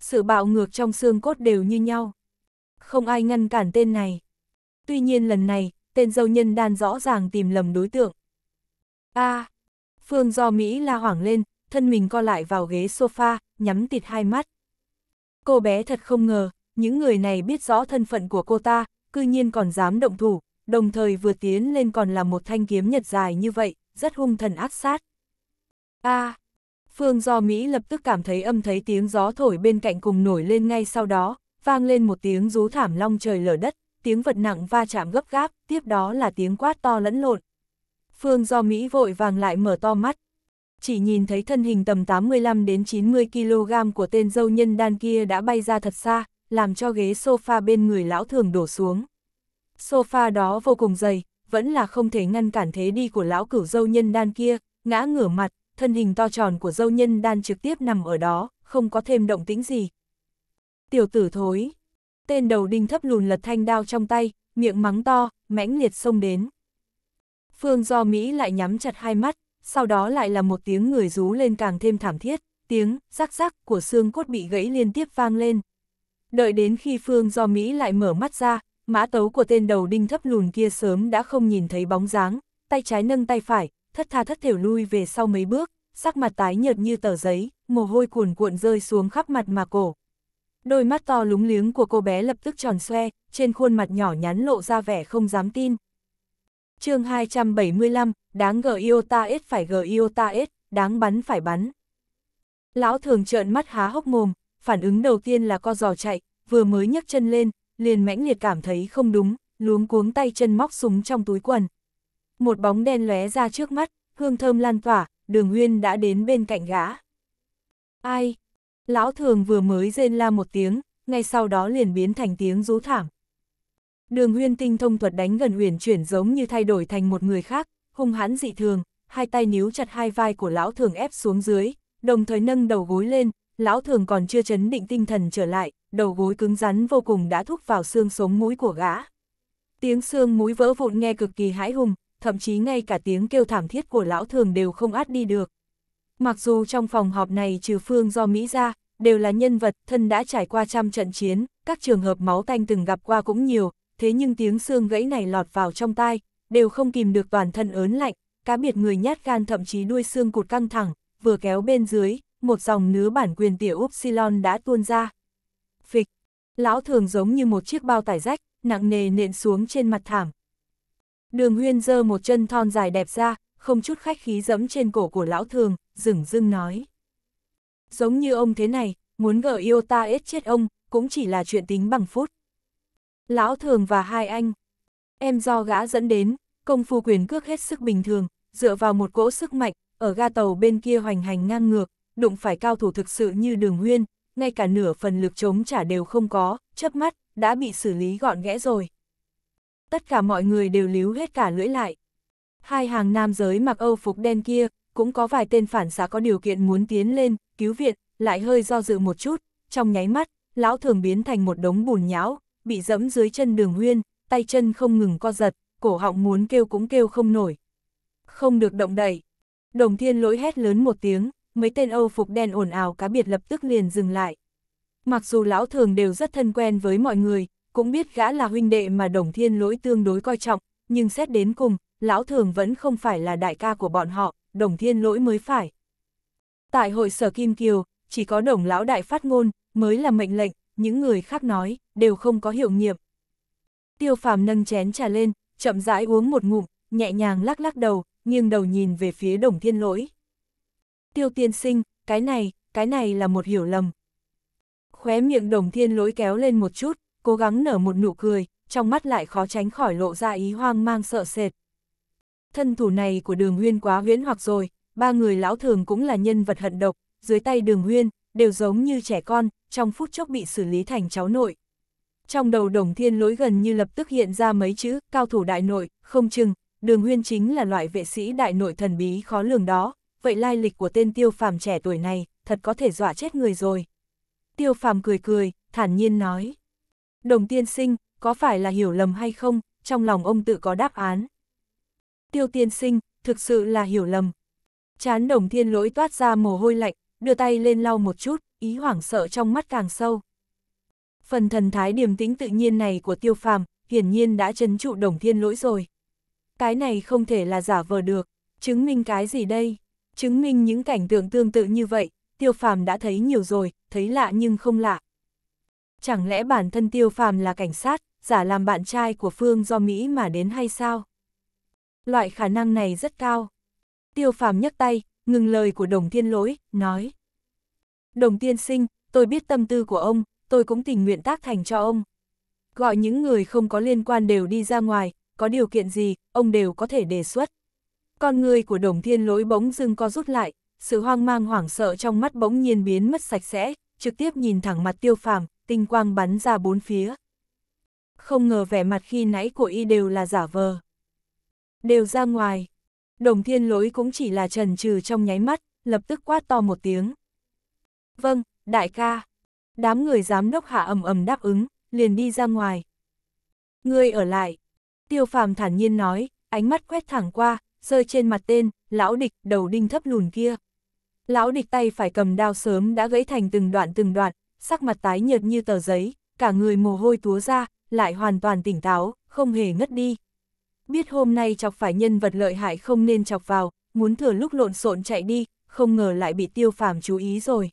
[SPEAKER 1] Sự bạo ngược trong xương cốt đều như nhau. Không ai ngăn cản tên này. Tuy nhiên lần này, tên dâu nhân đan rõ ràng tìm lầm đối tượng. a à, Phương do Mỹ la hoảng lên, thân mình co lại vào ghế sofa, nhắm tịt hai mắt. Cô bé thật không ngờ, những người này biết rõ thân phận của cô ta, cư nhiên còn dám động thủ, đồng thời vừa tiến lên còn là một thanh kiếm nhật dài như vậy, rất hung thần ác sát. A. À, phương do Mỹ lập tức cảm thấy âm thấy tiếng gió thổi bên cạnh cùng nổi lên ngay sau đó, vang lên một tiếng rú thảm long trời lở đất, tiếng vật nặng va chạm gấp gáp, tiếp đó là tiếng quát to lẫn lộn. Phương do Mỹ vội vàng lại mở to mắt. Chỉ nhìn thấy thân hình tầm 85 đến 90 kg của tên dâu nhân đan kia đã bay ra thật xa, làm cho ghế sofa bên người lão thường đổ xuống. Sofa đó vô cùng dày, vẫn là không thể ngăn cản thế đi của lão cửu dâu nhân đan kia, ngã ngửa mặt, thân hình to tròn của dâu nhân đan trực tiếp nằm ở đó, không có thêm động tĩnh gì. Tiểu tử thối, tên đầu đinh thấp lùn lật thanh đao trong tay, miệng mắng to, mãnh liệt xông đến. Phương do Mỹ lại nhắm chặt hai mắt, sau đó lại là một tiếng người rú lên càng thêm thảm thiết, tiếng rắc rắc của xương cốt bị gãy liên tiếp vang lên. Đợi đến khi Phương do Mỹ lại mở mắt ra, mã tấu của tên đầu đinh thấp lùn kia sớm đã không nhìn thấy bóng dáng, tay trái nâng tay phải, thất tha thất thểu lui về sau mấy bước, sắc mặt tái nhợt như tờ giấy, mồ hôi cuồn cuộn rơi xuống khắp mặt mà cổ. Đôi mắt to lúng liếng của cô bé lập tức tròn xoe, trên khuôn mặt nhỏ nhắn lộ ra vẻ không dám tin. chương 275, đáng gờ yêu ta ít phải gờ yêu ta ít, đáng bắn phải bắn. Lão thường trợn mắt há hốc mồm, phản ứng đầu tiên là co giò chạy, vừa mới nhấc chân lên, liền mãnh liệt cảm thấy không đúng, luống cuống tay chân móc súng trong túi quần. Một bóng đen lóe ra trước mắt, hương thơm lan tỏa, đường huyên đã đến bên cạnh gã. Ai? Lão thường vừa mới rên la một tiếng, ngay sau đó liền biến thành tiếng rú thảm. Đường huyên tinh thông thuật đánh gần huyền chuyển giống như thay đổi thành một người khác, hung hãn dị thường, hai tay níu chặt hai vai của lão thường ép xuống dưới, đồng thời nâng đầu gối lên, lão thường còn chưa chấn định tinh thần trở lại, đầu gối cứng rắn vô cùng đã thúc vào xương sống mũi của gã. Tiếng xương mũi vỡ vụn nghe cực kỳ hãi hùng, thậm chí ngay cả tiếng kêu thảm thiết của lão thường đều không át đi được. Mặc dù trong phòng họp này trừ phương do Mỹ ra, đều là nhân vật thân đã trải qua trăm trận chiến, các trường hợp máu tanh từng gặp qua cũng nhiều, thế nhưng tiếng xương gãy này lọt vào trong tai, đều không kìm được toàn thân ớn lạnh, cá biệt người nhát gan thậm chí đuôi xương cụt căng thẳng, vừa kéo bên dưới, một dòng nứa bản quyền tiểu Upsilon đã tuôn ra phịch. Lão thường giống như một chiếc bao tải rách, nặng nề nện xuống trên mặt thảm. Đường huyên dơ một chân thon dài đẹp ra, không chút khách khí dẫm trên cổ của lão thường, rừng dưng nói. Giống như ông thế này, muốn gỡ yêu ta ết chết ông, cũng chỉ là chuyện tính bằng phút. Lão thường và hai anh, em do gã dẫn đến, công phu quyền cước hết sức bình thường, dựa vào một cỗ sức mạnh, ở ga tàu bên kia hoành hành ngang ngược, đụng phải cao thủ thực sự như đường huyên, ngay cả nửa phần lực chống trả đều không có, chớp mắt, đã bị xử lý gọn ghẽ rồi. Tất cả mọi người đều líu hết cả lưỡi lại. Hai hàng nam giới mặc âu phục đen kia, cũng có vài tên phản xạ có điều kiện muốn tiến lên, cứu viện, lại hơi do dự một chút, trong nháy mắt, lão thường biến thành một đống bùn nhão, bị dẫm dưới chân đường huyên, tay chân không ngừng co giật, cổ họng muốn kêu cũng kêu không nổi. Không được động đậy. Đồng thiên lỗi hét lớn một tiếng mấy tên Âu phục đen ồn ào cá biệt lập tức liền dừng lại. Mặc dù lão thường đều rất thân quen với mọi người, cũng biết gã là huynh đệ mà đồng thiên lỗi tương đối coi trọng, nhưng xét đến cùng, lão thường vẫn không phải là đại ca của bọn họ, đồng thiên lỗi mới phải. Tại hội sở Kim Kiều, chỉ có đồng lão đại phát ngôn, mới là mệnh lệnh, những người khác nói, đều không có hiệu nghiệm. Tiêu phàm nâng chén trà lên, chậm rãi uống một ngụm, nhẹ nhàng lắc lắc đầu, nghiêng đầu nhìn về phía đồng thiên lỗi tiêu tiên sinh, cái này, cái này là một hiểu lầm. Khóe miệng đồng thiên lỗi kéo lên một chút, cố gắng nở một nụ cười, trong mắt lại khó tránh khỏi lộ ra ý hoang mang sợ sệt. Thân thủ này của đường huyên quá huyễn hoặc rồi, ba người lão thường cũng là nhân vật hận độc, dưới tay đường huyên, đều giống như trẻ con, trong phút chốc bị xử lý thành cháu nội. Trong đầu đồng thiên lỗi gần như lập tức hiện ra mấy chữ, cao thủ đại nội, không chừng, đường huyên chính là loại vệ sĩ đại nội thần bí khó lường đó, vậy lai lịch của tên tiêu phàm trẻ tuổi này, thật có thể dọa chết người rồi. Tiêu phàm cười cười, thản nhiên nói. Đồng tiên sinh, có phải là hiểu lầm hay không, trong lòng ông tự có đáp án. Tiêu tiên sinh, thực sự là hiểu lầm. Chán đồng thiên lỗi toát ra mồ hôi lạnh, đưa tay lên lau một chút, ý hoảng sợ trong mắt càng sâu. Phần thần thái điềm tĩnh tự nhiên này của tiêu phàm, hiển nhiên đã chấn trụ đồng thiên lỗi rồi. Cái này không thể là giả vờ được, chứng minh cái gì đây? chứng minh những cảnh tượng tương tự như vậy, tiêu phàm đã thấy nhiều rồi, thấy lạ nhưng không lạ. Chẳng lẽ bản thân tiêu phàm là cảnh sát, giả làm bạn trai của Phương do Mỹ mà đến hay sao? Loại khả năng này rất cao. Tiêu phàm nhấc tay, ngừng lời của đồng thiên lỗi, nói. Đồng tiên sinh, tôi biết tâm tư của ông, tôi cũng tình nguyện tác thành cho ông. Gọi những người không có liên quan đều đi ra ngoài, có điều kiện gì, ông đều có thể đề xuất. Con người của đồng thiên lỗi bỗng dưng co rút lại, sự hoang mang hoảng sợ trong mắt bỗng nhiên biến mất sạch sẽ, trực tiếp nhìn thẳng mặt tiêu phàm, tinh quang bắn ra bốn phía. Không ngờ vẻ mặt khi nãy của y đều là giả vờ. Đều ra ngoài. Đồng thiên lỗi cũng chỉ là trần trừ trong nháy mắt, lập tức quát to một tiếng. Vâng, đại ca. Đám người giám đốc hạ ầm ầm đáp ứng, liền đi ra ngoài. Ngươi ở lại. Tiêu phàm thản nhiên nói, ánh mắt quét thẳng qua, rơi trên mặt tên, lão địch, đầu đinh thấp lùn kia. Lão địch tay phải cầm đao sớm đã gãy thành từng đoạn từng đoạn, sắc mặt tái nhợt như tờ giấy, cả người mồ hôi túa ra, lại hoàn toàn tỉnh táo, không hề ngất đi. Biết hôm nay chọc phải nhân vật lợi hại không nên chọc vào, muốn thừa lúc lộn xộn chạy đi, không ngờ lại bị tiêu phàm chú ý rồi.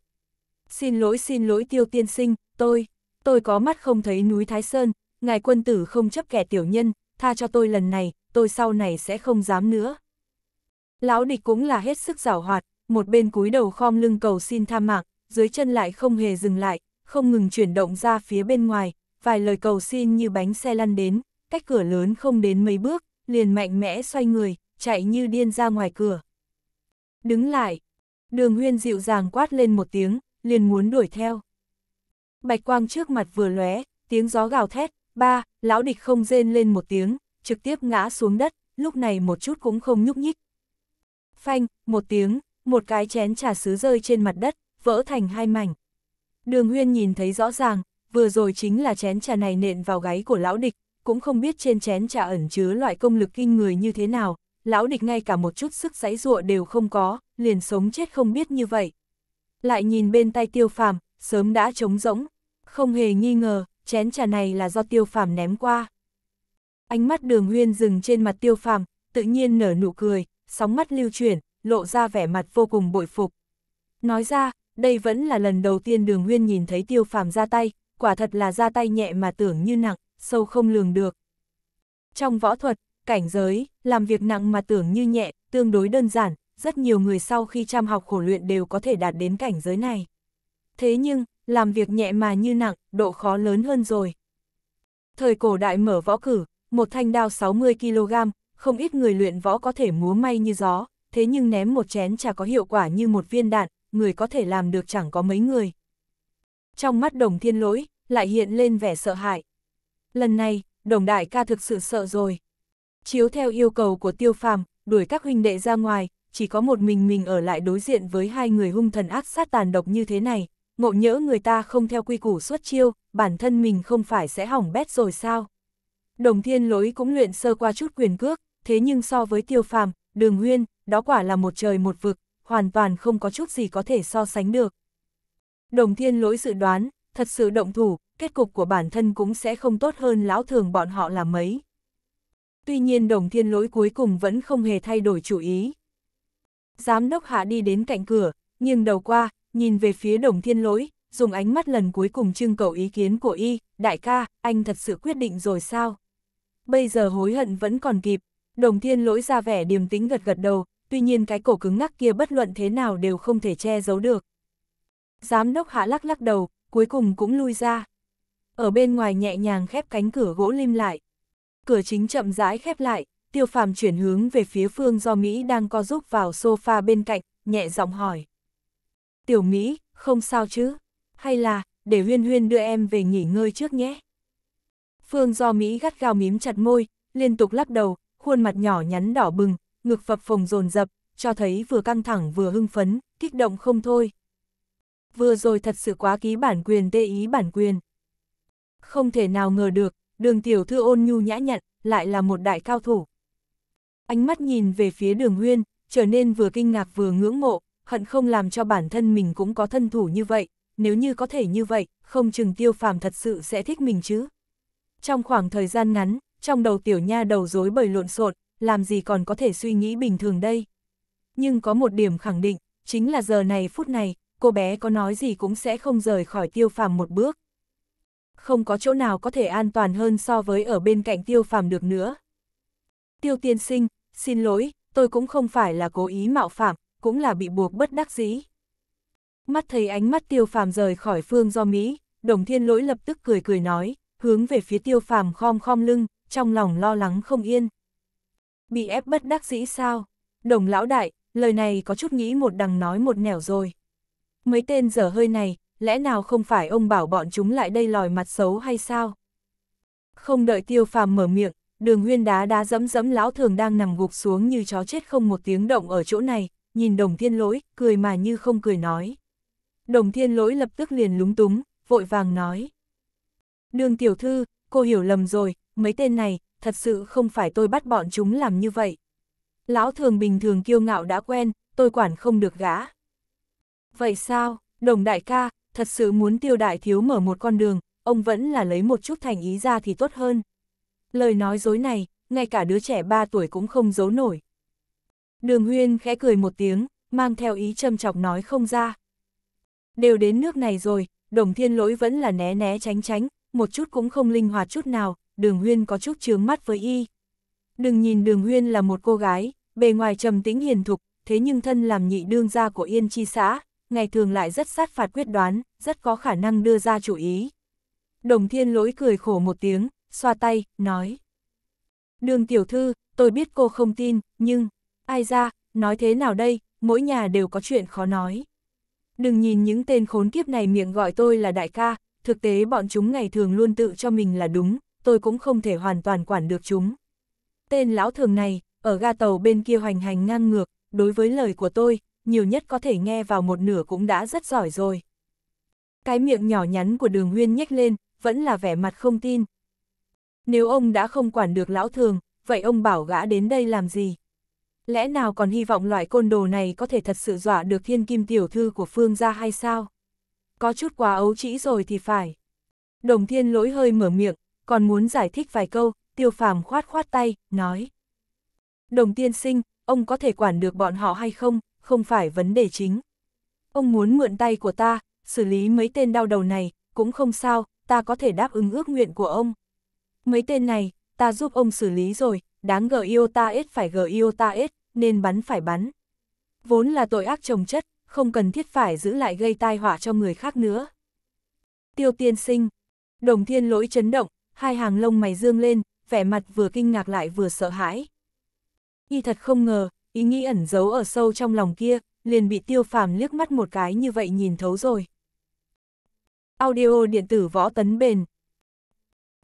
[SPEAKER 1] Xin lỗi xin lỗi tiêu tiên sinh, tôi, tôi có mắt không thấy núi Thái Sơn, ngài quân tử không chấp kẻ tiểu nhân, tha cho tôi lần này, tôi sau này sẽ không dám nữa. Lão địch cũng là hết sức giảo hoạt, một bên cúi đầu khom lưng cầu xin tha mạng, dưới chân lại không hề dừng lại, không ngừng chuyển động ra phía bên ngoài, vài lời cầu xin như bánh xe lăn đến, cách cửa lớn không đến mấy bước, liền mạnh mẽ xoay người, chạy như điên ra ngoài cửa. Đứng lại, đường huyên dịu dàng quát lên một tiếng, liền muốn đuổi theo. Bạch quang trước mặt vừa lóe, tiếng gió gào thét, ba, lão địch không rên lên một tiếng, trực tiếp ngã xuống đất, lúc này một chút cũng không nhúc nhích, phanh, một tiếng, một cái chén trà sứ rơi trên mặt đất, vỡ thành hai mảnh. Đường huyên nhìn thấy rõ ràng, vừa rồi chính là chén trà này nện vào gáy của lão địch, cũng không biết trên chén trà ẩn chứa loại công lực kinh người như thế nào, lão địch ngay cả một chút sức giãy giụa đều không có, liền sống chết không biết như vậy. Lại nhìn bên tay tiêu phàm, sớm đã trống rỗng, không hề nghi ngờ, chén trà này là do tiêu phàm ném qua. Ánh mắt đường huyên dừng trên mặt tiêu phàm, tự nhiên nở nụ cười, sóng mắt lưu chuyển, lộ ra vẻ mặt vô cùng bội phục. Nói ra, đây vẫn là lần đầu tiên đường huyên nhìn thấy tiêu phàm ra tay, quả thật là ra tay nhẹ mà tưởng như nặng, sâu không lường được. Trong võ thuật, cảnh giới, làm việc nặng mà tưởng như nhẹ, tương đối đơn giản, rất nhiều người sau khi chăm học khổ luyện đều có thể đạt đến cảnh giới này. Thế nhưng, làm việc nhẹ mà như nặng, độ khó lớn hơn rồi. Thời cổ đại mở võ cử, một thanh đao 60kg, không ít người luyện võ có thể múa may như gió, thế nhưng ném một chén trà có hiệu quả như một viên đạn, người có thể làm được chẳng có mấy người. Trong mắt đồng thiên lỗi, lại hiện lên vẻ sợ hãi. Lần này, đồng đại ca thực sự sợ rồi. Chiếu theo yêu cầu của tiêu phàm, đuổi các huynh đệ ra ngoài, chỉ có một mình mình ở lại đối diện với hai người hung thần ác sát tàn độc như thế này, ngộ nhỡ người ta không theo quy củ xuất chiêu, bản thân mình không phải sẽ hỏng bét rồi sao. Đồng thiên lỗi cũng luyện sơ qua chút quyền cước, thế nhưng so với tiêu phàm, đường huyên, đó quả là một trời một vực, hoàn toàn không có chút gì có thể so sánh được. Đồng thiên lỗi dự đoán, thật sự động thủ, kết cục của bản thân cũng sẽ không tốt hơn lão thường bọn họ là mấy. Tuy nhiên đồng thiên lỗi cuối cùng vẫn không hề thay đổi chủ ý. Giám đốc hạ đi đến cạnh cửa, nhưng đầu qua, nhìn về phía đồng thiên lỗi, dùng ánh mắt lần cuối cùng trưng cầu ý kiến của y, đại ca, anh thật sự quyết định rồi sao? Bây giờ hối hận vẫn còn kịp, Đồng thiên lỗi ra vẻ điềm tính gật gật đầu, tuy nhiên cái cổ cứng ngắc kia bất luận thế nào đều không thể che giấu được. Giám đốc hạ lắc lắc đầu, cuối cùng cũng lui ra. Ở bên ngoài nhẹ nhàng khép cánh cửa gỗ lim lại. Cửa chính chậm rãi khép lại, tiêu phàm chuyển hướng về phía phương do Mỹ đang co giúp vào sofa bên cạnh, nhẹ giọng hỏi. Tiểu Mỹ, không sao chứ? Hay là, để huyên huyên đưa em về nghỉ ngơi trước nhé? Phương do Mỹ gắt gao mím chặt môi, liên tục lắc đầu, khuôn mặt nhỏ nhắn đỏ bừng, ngực phập phồng dồn dập, cho thấy vừa căng thẳng vừa hưng phấn, kích động không thôi. Vừa rồi thật sự quá ký bản quyền tê ý bản quyền. Không thể nào ngờ được, đường tiểu thư ôn nhu nhã nhặn, lại là một đại cao thủ. Ánh mắt nhìn về phía đường huyên, trở nên vừa kinh ngạc vừa ngưỡng mộ, hận không làm cho bản thân mình cũng có thân thủ như vậy, nếu như có thể như vậy, không chừng tiêu phàm thật sự sẽ thích mình chứ. Trong khoảng thời gian ngắn, trong đầu tiểu nha đầu rối bời lộn xộn, làm gì còn có thể suy nghĩ bình thường đây. Nhưng có một điểm khẳng định, chính là giờ này phút này, cô bé có nói gì cũng sẽ không rời khỏi tiêu phàm một bước. Không có chỗ nào có thể an toàn hơn so với ở bên cạnh tiêu phàm được nữa. Tiêu tiên sinh, xin lỗi, tôi cũng không phải là cố ý mạo phạm, cũng là bị buộc bất đắc dĩ. Mắt thấy ánh mắt tiêu phàm rời khỏi phương do Mỹ, đồng thiên lỗi lập tức cười cười nói, hướng về phía tiêu phàm khom khom lưng, trong lòng lo lắng không yên. Bị ép bất đắc dĩ sao? Đồng lão đại, lời này có chút nghĩ một đằng nói một nẻo rồi. Mấy tên dở hơi này, lẽ nào không phải ông bảo bọn chúng lại đây lòi mặt xấu hay sao? Không đợi tiêu phàm mở miệng, đường huyên đá đá dẫm dẫm lão thường đang nằm gục xuống như chó chết không một tiếng động ở chỗ này, nhìn đồng thiên lỗi, cười mà như không cười nói. Đồng thiên lỗi lập tức liền lúng túng, vội vàng nói. Đường tiểu thư, cô hiểu lầm rồi, mấy tên này, thật sự không phải tôi bắt bọn chúng làm như vậy. Lão thường bình thường kiêu ngạo đã quen, tôi quản không được gã. Vậy sao, đồng đại ca, thật sự muốn tiêu đại thiếu mở một con đường, ông vẫn là lấy một chút thành ý ra thì tốt hơn. Lời nói dối này, ngay cả đứa trẻ 3 tuổi cũng không giấu nổi. Đường huyên khẽ cười một tiếng, mang theo ý châm chọc nói không ra. Đều đến nước này rồi, đồng thiên lỗi vẫn là né né tránh tránh, một chút cũng không linh hoạt chút nào, đường huyên có chút chướng mắt với y. Đừng nhìn đường huyên là một cô gái, bề ngoài trầm tĩnh hiền thục, thế nhưng thân làm nhị đương gia của Yên Chi xã, ngày thường lại rất sát phạt quyết đoán, rất có khả năng đưa ra chủ ý. Đồng thiên lỗi cười khổ một tiếng, xoa tay, nói. Đường tiểu thư, tôi biết cô không tin, nhưng, ai ra, nói thế nào đây, mỗi nhà đều có chuyện khó nói. Đừng nhìn những tên khốn kiếp này miệng gọi tôi là đại ca, thực tế bọn chúng ngày thường luôn tự cho mình là đúng, tôi cũng không thể hoàn toàn quản được chúng. Tên lão thường này, ở ga tàu bên kia hoành hành ngang ngược, đối với lời của tôi, nhiều nhất có thể nghe vào một nửa cũng đã rất giỏi rồi. Cái miệng nhỏ nhắn của đường nguyên nhếch lên, vẫn là vẻ mặt không tin. Nếu ông đã không quản được lão thường, vậy ông bảo gã đến đây làm gì? Lẽ nào còn hy vọng loại côn đồ này có thể thật sự dọa được thiên kim tiểu thư của phương gia hay sao? Có chút quá ấu trĩ rồi thì phải. Đồng thiên lỗi hơi mở miệng, còn muốn giải thích vài câu, tiêu phàm khoát khoát tay, nói. Đồng tiên sinh, ông có thể quản được bọn họ hay không, không phải vấn đề chính. Ông muốn mượn tay của ta, xử lý mấy tên đau đầu này, cũng không sao, ta có thể đáp ứng ước nguyện của ông. Mấy tên này, ta giúp ông xử lý rồi, đáng gờ yêu ta ết phải gờ yêu ta ết, nên bắn phải bắn. Vốn là tội ác trồng chất, không cần thiết phải giữ lại gây tai họa cho người khác nữa. Tiêu tiên sinh, đồng thiên lỗi chấn động, hai hàng lông mày dương lên, vẻ mặt vừa kinh ngạc lại vừa sợ hãi. Y thật không ngờ, ý nghĩ ẩn giấu ở sâu trong lòng kia, liền bị tiêu phàm liếc mắt một cái như vậy nhìn thấu rồi. Audio điện tử võ tấn bền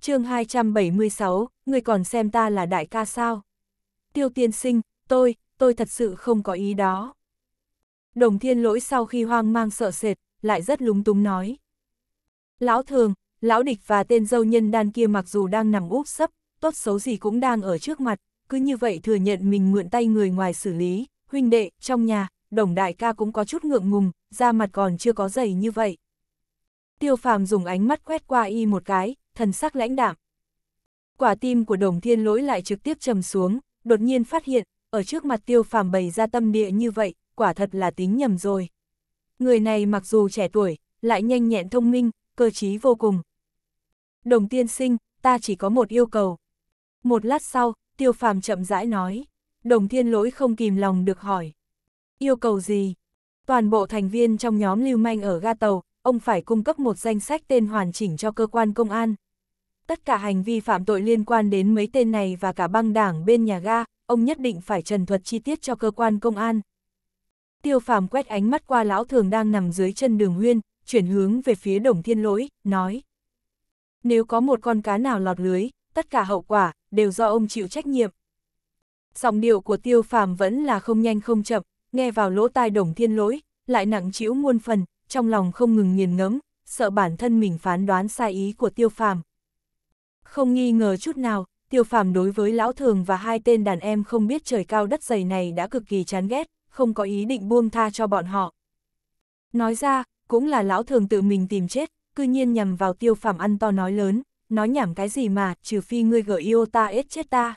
[SPEAKER 1] chương 276, người còn xem ta là đại ca sao? Tiêu tiên sinh, tôi, tôi thật sự không có ý đó. Đồng thiên lỗi sau khi hoang mang sợ sệt, lại rất lúng túng nói. Lão thường, Lão địch và tên dâu nhân đan kia mặc dù đang nằm úp sấp, tốt xấu gì cũng đang ở trước mặt, cứ như vậy thừa nhận mình mượn tay người ngoài xử lý, huynh đệ, trong nhà, đồng đại ca cũng có chút ngượng ngùng, da mặt còn chưa có dày như vậy. Tiêu phàm dùng ánh mắt quét qua y một cái, thần sắc lãnh đạm. Quả tim của đồng thiên lỗi lại trực tiếp trầm xuống, đột nhiên phát hiện, ở trước mặt tiêu phàm bày ra tâm địa như vậy, quả thật là tính nhầm rồi. Người này mặc dù trẻ tuổi, lại nhanh nhẹn thông minh, cơ trí vô cùng, Đồng tiên sinh, ta chỉ có một yêu cầu. Một lát sau, tiêu phàm chậm rãi nói. Đồng thiên lỗi không kìm lòng được hỏi. Yêu cầu gì? Toàn bộ thành viên trong nhóm lưu manh ở ga tàu, ông phải cung cấp một danh sách tên hoàn chỉnh cho cơ quan công an. Tất cả hành vi phạm tội liên quan đến mấy tên này và cả băng đảng bên nhà ga, ông nhất định phải trần thuật chi tiết cho cơ quan công an. Tiêu phàm quét ánh mắt qua lão thường đang nằm dưới chân đường huyên, chuyển hướng về phía đồng thiên lỗi, nói. Nếu có một con cá nào lọt lưới, tất cả hậu quả đều do ông chịu trách nhiệm. Giọng điệu của tiêu phàm vẫn là không nhanh không chậm, nghe vào lỗ tai đồng thiên lỗi, lại nặng chịu muôn phần, trong lòng không ngừng nghiền ngẫm, sợ bản thân mình phán đoán sai ý của tiêu phàm. Không nghi ngờ chút nào, tiêu phàm đối với lão thường và hai tên đàn em không biết trời cao đất dày này đã cực kỳ chán ghét, không có ý định buông tha cho bọn họ. Nói ra, cũng là lão thường tự mình tìm chết, cư nhiên nhằm vào tiêu phàm ăn to nói lớn, nói nhảm cái gì mà, trừ phi ngươi gợi yêu ta ết chết ta.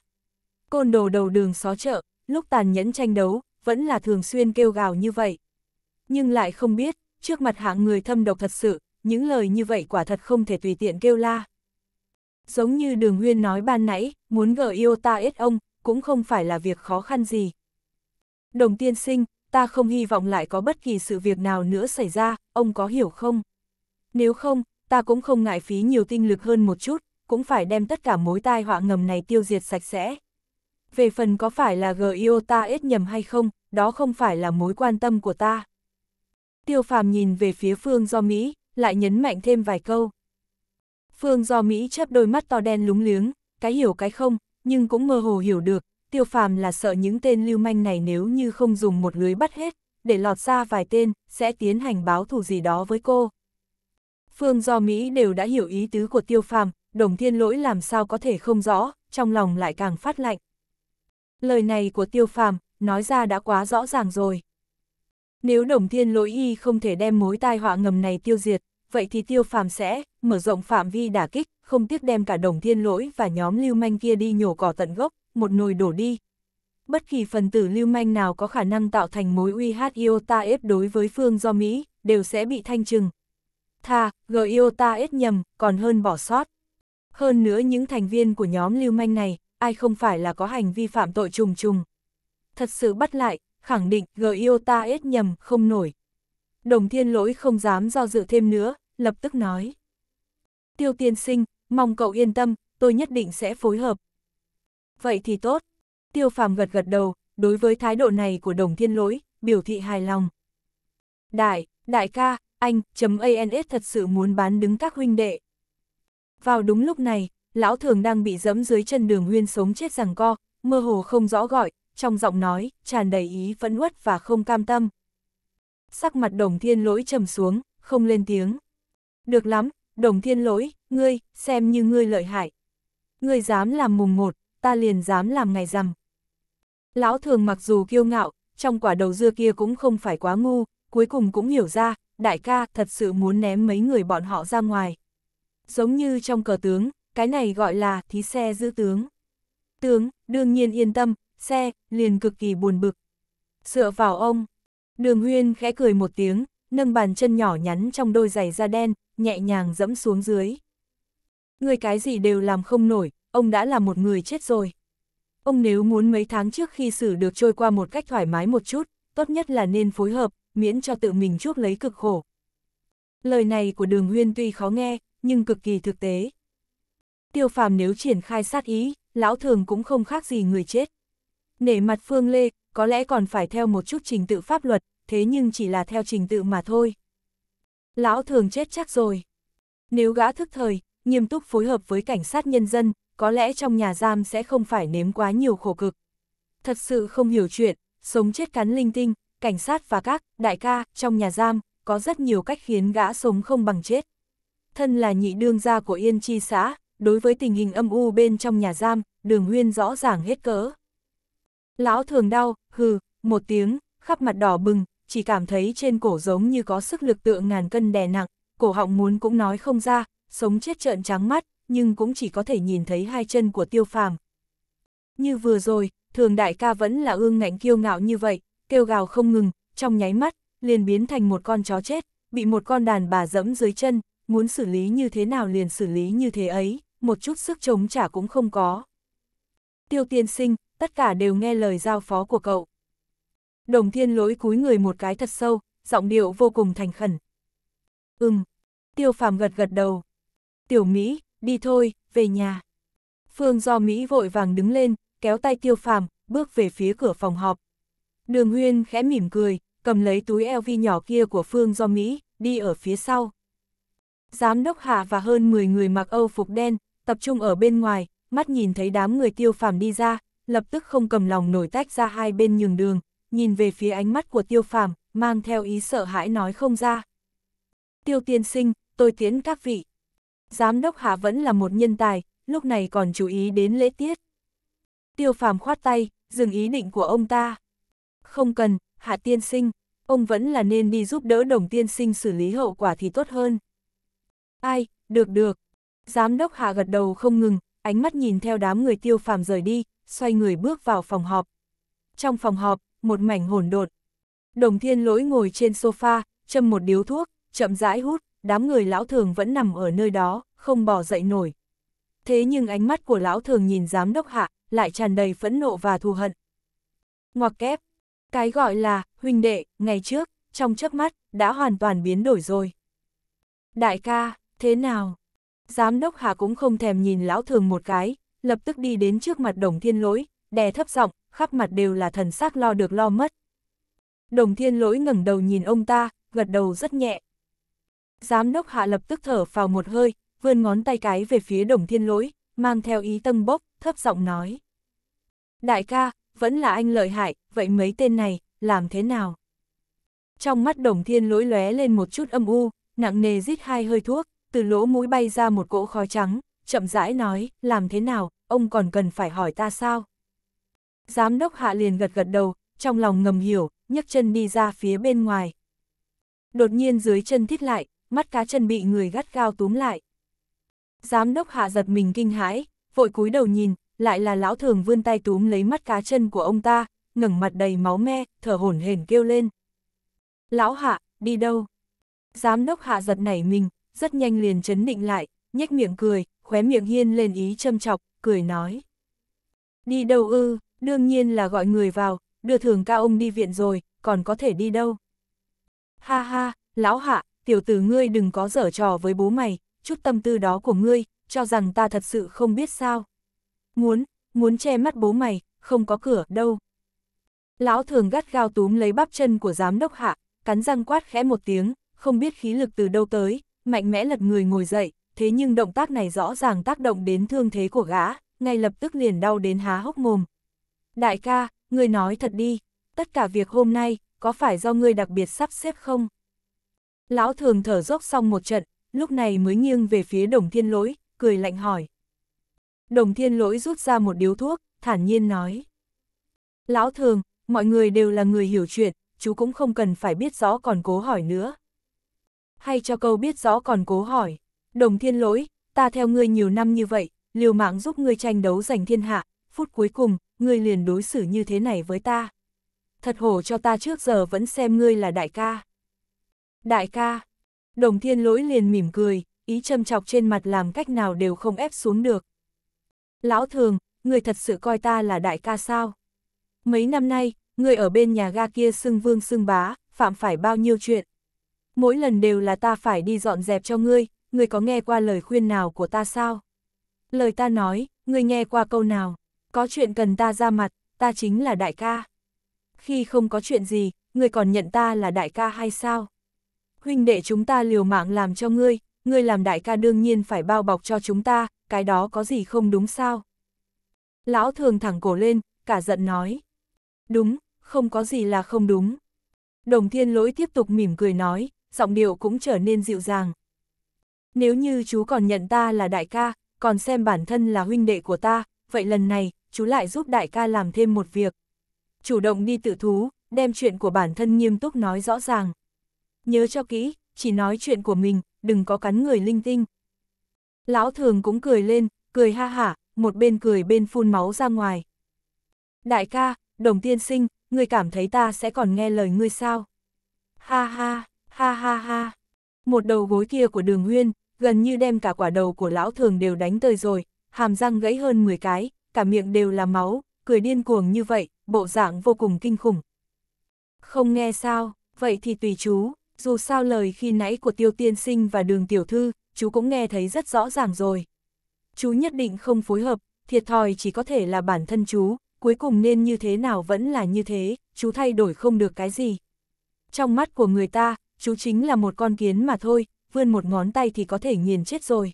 [SPEAKER 1] Côn đồ đầu đường xó chợ, lúc tàn nhẫn tranh đấu, vẫn là thường xuyên kêu gào như vậy. Nhưng lại không biết, trước mặt hạng người thâm độc thật sự, những lời như vậy quả thật không thể tùy tiện kêu la. Giống như đường huyên nói ban nãy, muốn gỡ yêu ta ết ông, cũng không phải là việc khó khăn gì. Đồng tiên sinh, ta không hy vọng lại có bất kỳ sự việc nào nữa xảy ra, ông có hiểu không? nếu không, ta cũng không ngại phí nhiều tinh lực hơn một chút, cũng phải đem tất cả mối tai họa ngầm này tiêu diệt sạch sẽ. Về phần có phải là G.I.O. ta ít nhầm hay không, đó không phải là mối quan tâm của ta. Tiêu phàm nhìn về phía phương do Mỹ, lại nhấn mạnh thêm vài câu. Phương do Mỹ chấp đôi mắt to đen lúng liếng, cái hiểu cái không, nhưng cũng mơ hồ hiểu được, tiêu phàm là sợ những tên lưu manh này nếu như không dùng một lưới bắt hết, để lọt ra vài tên, sẽ tiến hành báo thù gì đó với cô. Phương do Mỹ đều đã hiểu ý tứ của tiêu phàm, đồng thiên lỗi làm sao có thể không rõ, trong lòng lại càng phát lạnh. Lời này của tiêu phàm, nói ra đã quá rõ ràng rồi. Nếu đồng thiên lỗi y không thể đem mối tai họa ngầm này tiêu diệt, vậy thì tiêu phàm sẽ mở rộng phạm vi đả kích, không tiếc đem cả đồng thiên lỗi và nhóm lưu manh kia đi nhổ cỏ tận gốc, một nồi đổ đi. Bất kỳ phần tử lưu manh nào có khả năng tạo thành mối uy hát ta ép đối với phương do Mỹ, đều sẽ bị thanh trừng, tha, Giota ít nhầm, còn hơn bỏ sót. Hơn nữa những thành viên của nhóm lưu manh này, ai không phải là có hành vi phạm tội trùng trùng. Thật sự bắt lại, khẳng định Giota ít nhầm, không nổi. Đồng thiên lỗi không dám do dự thêm nữa, lập tức nói. Tiêu tiên sinh, mong cậu yên tâm, tôi nhất định sẽ phối hợp. Vậy thì tốt. Tiêu phàm gật gật đầu, đối với thái độ này của đồng thiên lỗi, biểu thị hài lòng. Đại, đại ca, anh, chấm ANS thật sự muốn bán đứng các huynh đệ. Vào đúng lúc này, lão thường đang bị dẫm dưới chân đường huyên sống chết rằng co, mơ hồ không rõ gọi, trong giọng nói, tràn đầy ý phẫn uất và không cam tâm. Sắc mặt đồng thiên lỗi trầm xuống, không lên tiếng. Được lắm, đồng thiên lỗi, ngươi, xem như ngươi lợi hại. Ngươi dám làm mùng một, ta liền dám làm ngày rằm. Lão thường mặc dù kiêu ngạo, trong quả đầu dưa kia cũng không phải quá ngu, cuối cùng cũng hiểu ra, đại ca thật sự muốn ném mấy người bọn họ ra ngoài. Giống như trong cờ tướng, cái này gọi là thí xe giữ tướng. Tướng, đương nhiên yên tâm, xe, liền cực kỳ buồn bực. Dựa vào ông, đường huyên khẽ cười một tiếng, nâng bàn chân nhỏ nhắn trong đôi giày da đen, nhẹ nhàng dẫm xuống dưới. Người cái gì đều làm không nổi, ông đã là một người chết rồi. Ông nếu muốn mấy tháng trước khi xử được trôi qua một cách thoải mái một chút, tốt nhất là nên phối hợp, miễn cho tự mình chuốc lấy cực khổ. Lời này của đường huyên tuy khó nghe, nhưng cực kỳ thực tế. Tiêu phàm nếu triển khai sát ý, lão thường cũng không khác gì người chết. Nể mặt phương lê, có lẽ còn phải theo một chút trình tự pháp luật, thế nhưng chỉ là theo trình tự mà thôi. Lão thường chết chắc rồi. Nếu gã thức thời, nghiêm túc phối hợp với cảnh sát nhân dân, có lẽ trong nhà giam sẽ không phải nếm quá nhiều khổ cực. Thật sự không hiểu chuyện, sống chết cắn linh tinh, cảnh sát và các đại ca trong nhà giam, có rất nhiều cách khiến gã sống không bằng chết. Thân là nhị đương gia của Yên Chi xã, đối với tình hình âm u bên trong nhà giam, đường huyên rõ ràng hết cỡ. Lão thường đau, hừ, một tiếng, khắp mặt đỏ bừng, chỉ cảm thấy trên cổ giống như có sức lực tượng ngàn cân đè nặng, cổ họng muốn cũng nói không ra, sống chết trợn trắng mắt, nhưng cũng chỉ có thể nhìn thấy hai chân của tiêu phàm. Như vừa rồi, thường đại ca vẫn là ương ngạnh kiêu ngạo như vậy, kêu gào không ngừng, trong nháy mắt, liền biến thành một con chó chết, bị một con đàn bà dẫm dưới chân, muốn xử lý như thế nào liền xử lý như thế ấy, một chút sức chống trả cũng không có. Tiêu tiên sinh, tất cả đều nghe lời giao phó của cậu. Đồng thiên lỗi cúi người một cái thật sâu, giọng điệu vô cùng thành khẩn. Ừm, tiêu phàm gật gật đầu. Tiểu Mỹ, đi thôi, về nhà. Phương do Mỹ vội vàng đứng lên, kéo tay tiêu phàm, bước về phía cửa phòng họp, Đường Huyên khẽ mỉm cười, cầm lấy túi LV nhỏ kia của Phương do Mỹ, đi ở phía sau. Giám đốc Hạ và hơn 10 người mặc Âu phục đen, tập trung ở bên ngoài, mắt nhìn thấy đám người tiêu phàm đi ra, lập tức không cầm lòng nổi tách ra hai bên nhường đường, nhìn về phía ánh mắt của tiêu phàm, mang theo ý sợ hãi nói không ra. Tiêu tiên sinh, tôi tiến các vị. Giám đốc Hạ vẫn là một nhân tài, lúc này còn chú ý đến lễ tiết. Tiêu phàm khoát tay, dừng ý định của ông ta. Không cần, hạ tiên sinh, ông vẫn là nên đi giúp đỡ đồng tiên sinh xử lý hậu quả thì tốt hơn. Ai, được được. Giám đốc hạ gật đầu không ngừng, ánh mắt nhìn theo đám người tiêu phàm rời đi, xoay người bước vào phòng họp. Trong phòng họp, một mảnh hồn đột. Đồng thiên lỗi ngồi trên sofa, châm một điếu thuốc, chậm rãi hút, đám người lão thường vẫn nằm ở nơi đó, không bỏ dậy nổi. Thế nhưng ánh mắt của lão thường nhìn giám đốc hạ, lại tràn đầy phẫn nộ và thù hận. Ngoặc kép, cái gọi là, huynh đệ, ngày trước, trong chớp mắt, đã hoàn toàn biến đổi rồi. Đại ca, thế nào? Giám đốc Hà cũng không thèm nhìn lão thường một cái, lập tức đi đến trước mặt đồng thiên lỗi, đè thấp giọng khắp mặt đều là thần sắc lo được lo mất. Đồng thiên lỗi ngẩng đầu nhìn ông ta, gật đầu rất nhẹ. Giám đốc hạ lập tức thở phào một hơi, vươn ngón tay cái về phía đồng thiên lỗi, mang theo ý tâm bốc, thấp giọng nói. Đại ca, vẫn là anh lợi hại, vậy mấy tên này, làm thế nào? Trong mắt đồng thiên lỗi lóe lên một chút âm u, nặng nề rít hai hơi thuốc, từ lỗ mũi bay ra một cỗ khói trắng, chậm rãi nói, làm thế nào, ông còn cần phải hỏi ta sao? Giám đốc hạ liền gật gật đầu, trong lòng ngầm hiểu, nhấc chân đi ra phía bên ngoài. Đột nhiên dưới chân thít lại, mắt cá chân bị người gắt gao túm lại. Giám đốc hạ giật mình kinh hãi, vội cúi đầu nhìn, lại là lão thường vươn tay túm lấy mắt cá chân của ông ta, ngẩng mặt đầy máu me, thở hổn hển kêu lên. Lão hạ, đi đâu? Giám đốc hạ giật nảy mình, rất nhanh liền chấn định lại, nhếch miệng cười, khóe miệng hiên lên ý châm chọc, cười nói. Đi đâu ư, đương nhiên là gọi người vào, đưa thường ca ông đi viện rồi, còn có thể đi đâu. Ha ha, lão hạ, tiểu tử ngươi đừng có dở trò với bố mày, chút tâm tư đó của ngươi, cho rằng ta thật sự không biết sao muốn, muốn che mắt bố mày, không có cửa, đâu. Lão thường gắt gao túm lấy bắp chân của giám đốc hạ, cắn răng quát khẽ một tiếng, không biết khí lực từ đâu tới, mạnh mẽ lật người ngồi dậy, thế nhưng động tác này rõ ràng tác động đến thương thế của gã, ngay lập tức liền đau đến há hốc mồm. Đại ca, người nói thật đi, tất cả việc hôm nay, có phải do người đặc biệt sắp xếp không? Lão thường thở dốc xong một trận, lúc này mới nghiêng về phía đồng thiên lỗi, cười lạnh hỏi. Đồng thiên lỗi rút ra một điếu thuốc, thản nhiên nói. Lão thường, mọi người đều là người hiểu chuyện, chú cũng không cần phải biết rõ còn cố hỏi nữa. Hay cho câu biết rõ còn cố hỏi. Đồng thiên lỗi, ta theo ngươi nhiều năm như vậy, liều mạng giúp ngươi tranh đấu giành thiên hạ, phút cuối cùng, ngươi liền đối xử như thế này với ta. Thật hổ cho ta trước giờ vẫn xem ngươi là đại ca. Đại ca, đồng thiên lỗi liền mỉm cười, ý châm chọc trên mặt làm cách nào đều không ép xuống được lão thường, người thật sự coi ta là đại ca sao? Mấy năm nay, người ở bên nhà ga kia xưng vương xưng bá, phạm phải bao nhiêu chuyện. Mỗi lần đều là ta phải đi dọn dẹp cho ngươi, ngươi có nghe qua lời khuyên nào của ta sao? Lời ta nói, ngươi nghe qua câu nào? Có chuyện cần ta ra mặt, ta chính là đại ca. Khi không có chuyện gì, ngươi còn nhận ta là đại ca hay sao? Huynh đệ chúng ta liều mạng làm cho ngươi, ngươi làm đại ca đương nhiên phải bao bọc cho chúng ta, cái đó có gì không đúng sao? Lão thường thẳng cổ lên, cả giận nói. Đúng, không có gì là không đúng. Đồng thiên lỗi tiếp tục mỉm cười nói, giọng điệu cũng trở nên dịu dàng. Nếu như chú còn nhận ta là đại ca, còn xem bản thân là huynh đệ của ta, vậy lần này, chú lại giúp đại ca làm thêm một việc. Chủ động đi tự thú, đem chuyện của bản thân nghiêm túc nói rõ ràng. Nhớ cho kỹ, chỉ nói chuyện của mình, đừng có cắn người linh tinh. Lão thường cũng cười lên, cười ha hả, một bên cười bên phun máu ra ngoài. Đại ca, đồng tiên sinh, ngươi cảm thấy ta sẽ còn nghe lời ngươi sao? Ha ha, ha ha ha. Một đầu gối kia của đường huyên, gần như đem cả quả đầu của lão thường đều đánh tơi rồi, hàm răng gãy hơn 10 cái, cả miệng đều là máu, cười điên cuồng như vậy, bộ dạng vô cùng kinh khủng. Không nghe sao, vậy thì tùy chú, dù sao lời khi nãy của tiêu tiên sinh và đường tiểu thư, chú cũng nghe thấy rất rõ ràng rồi. Chú nhất định không phối hợp, thiệt thòi chỉ có thể là bản thân chú, cuối cùng nên như thế nào vẫn là như thế, chú thay đổi không được cái gì. Trong mắt của người ta, chú chính là một con kiến mà thôi, vươn một ngón tay thì có thể nghiền chết rồi.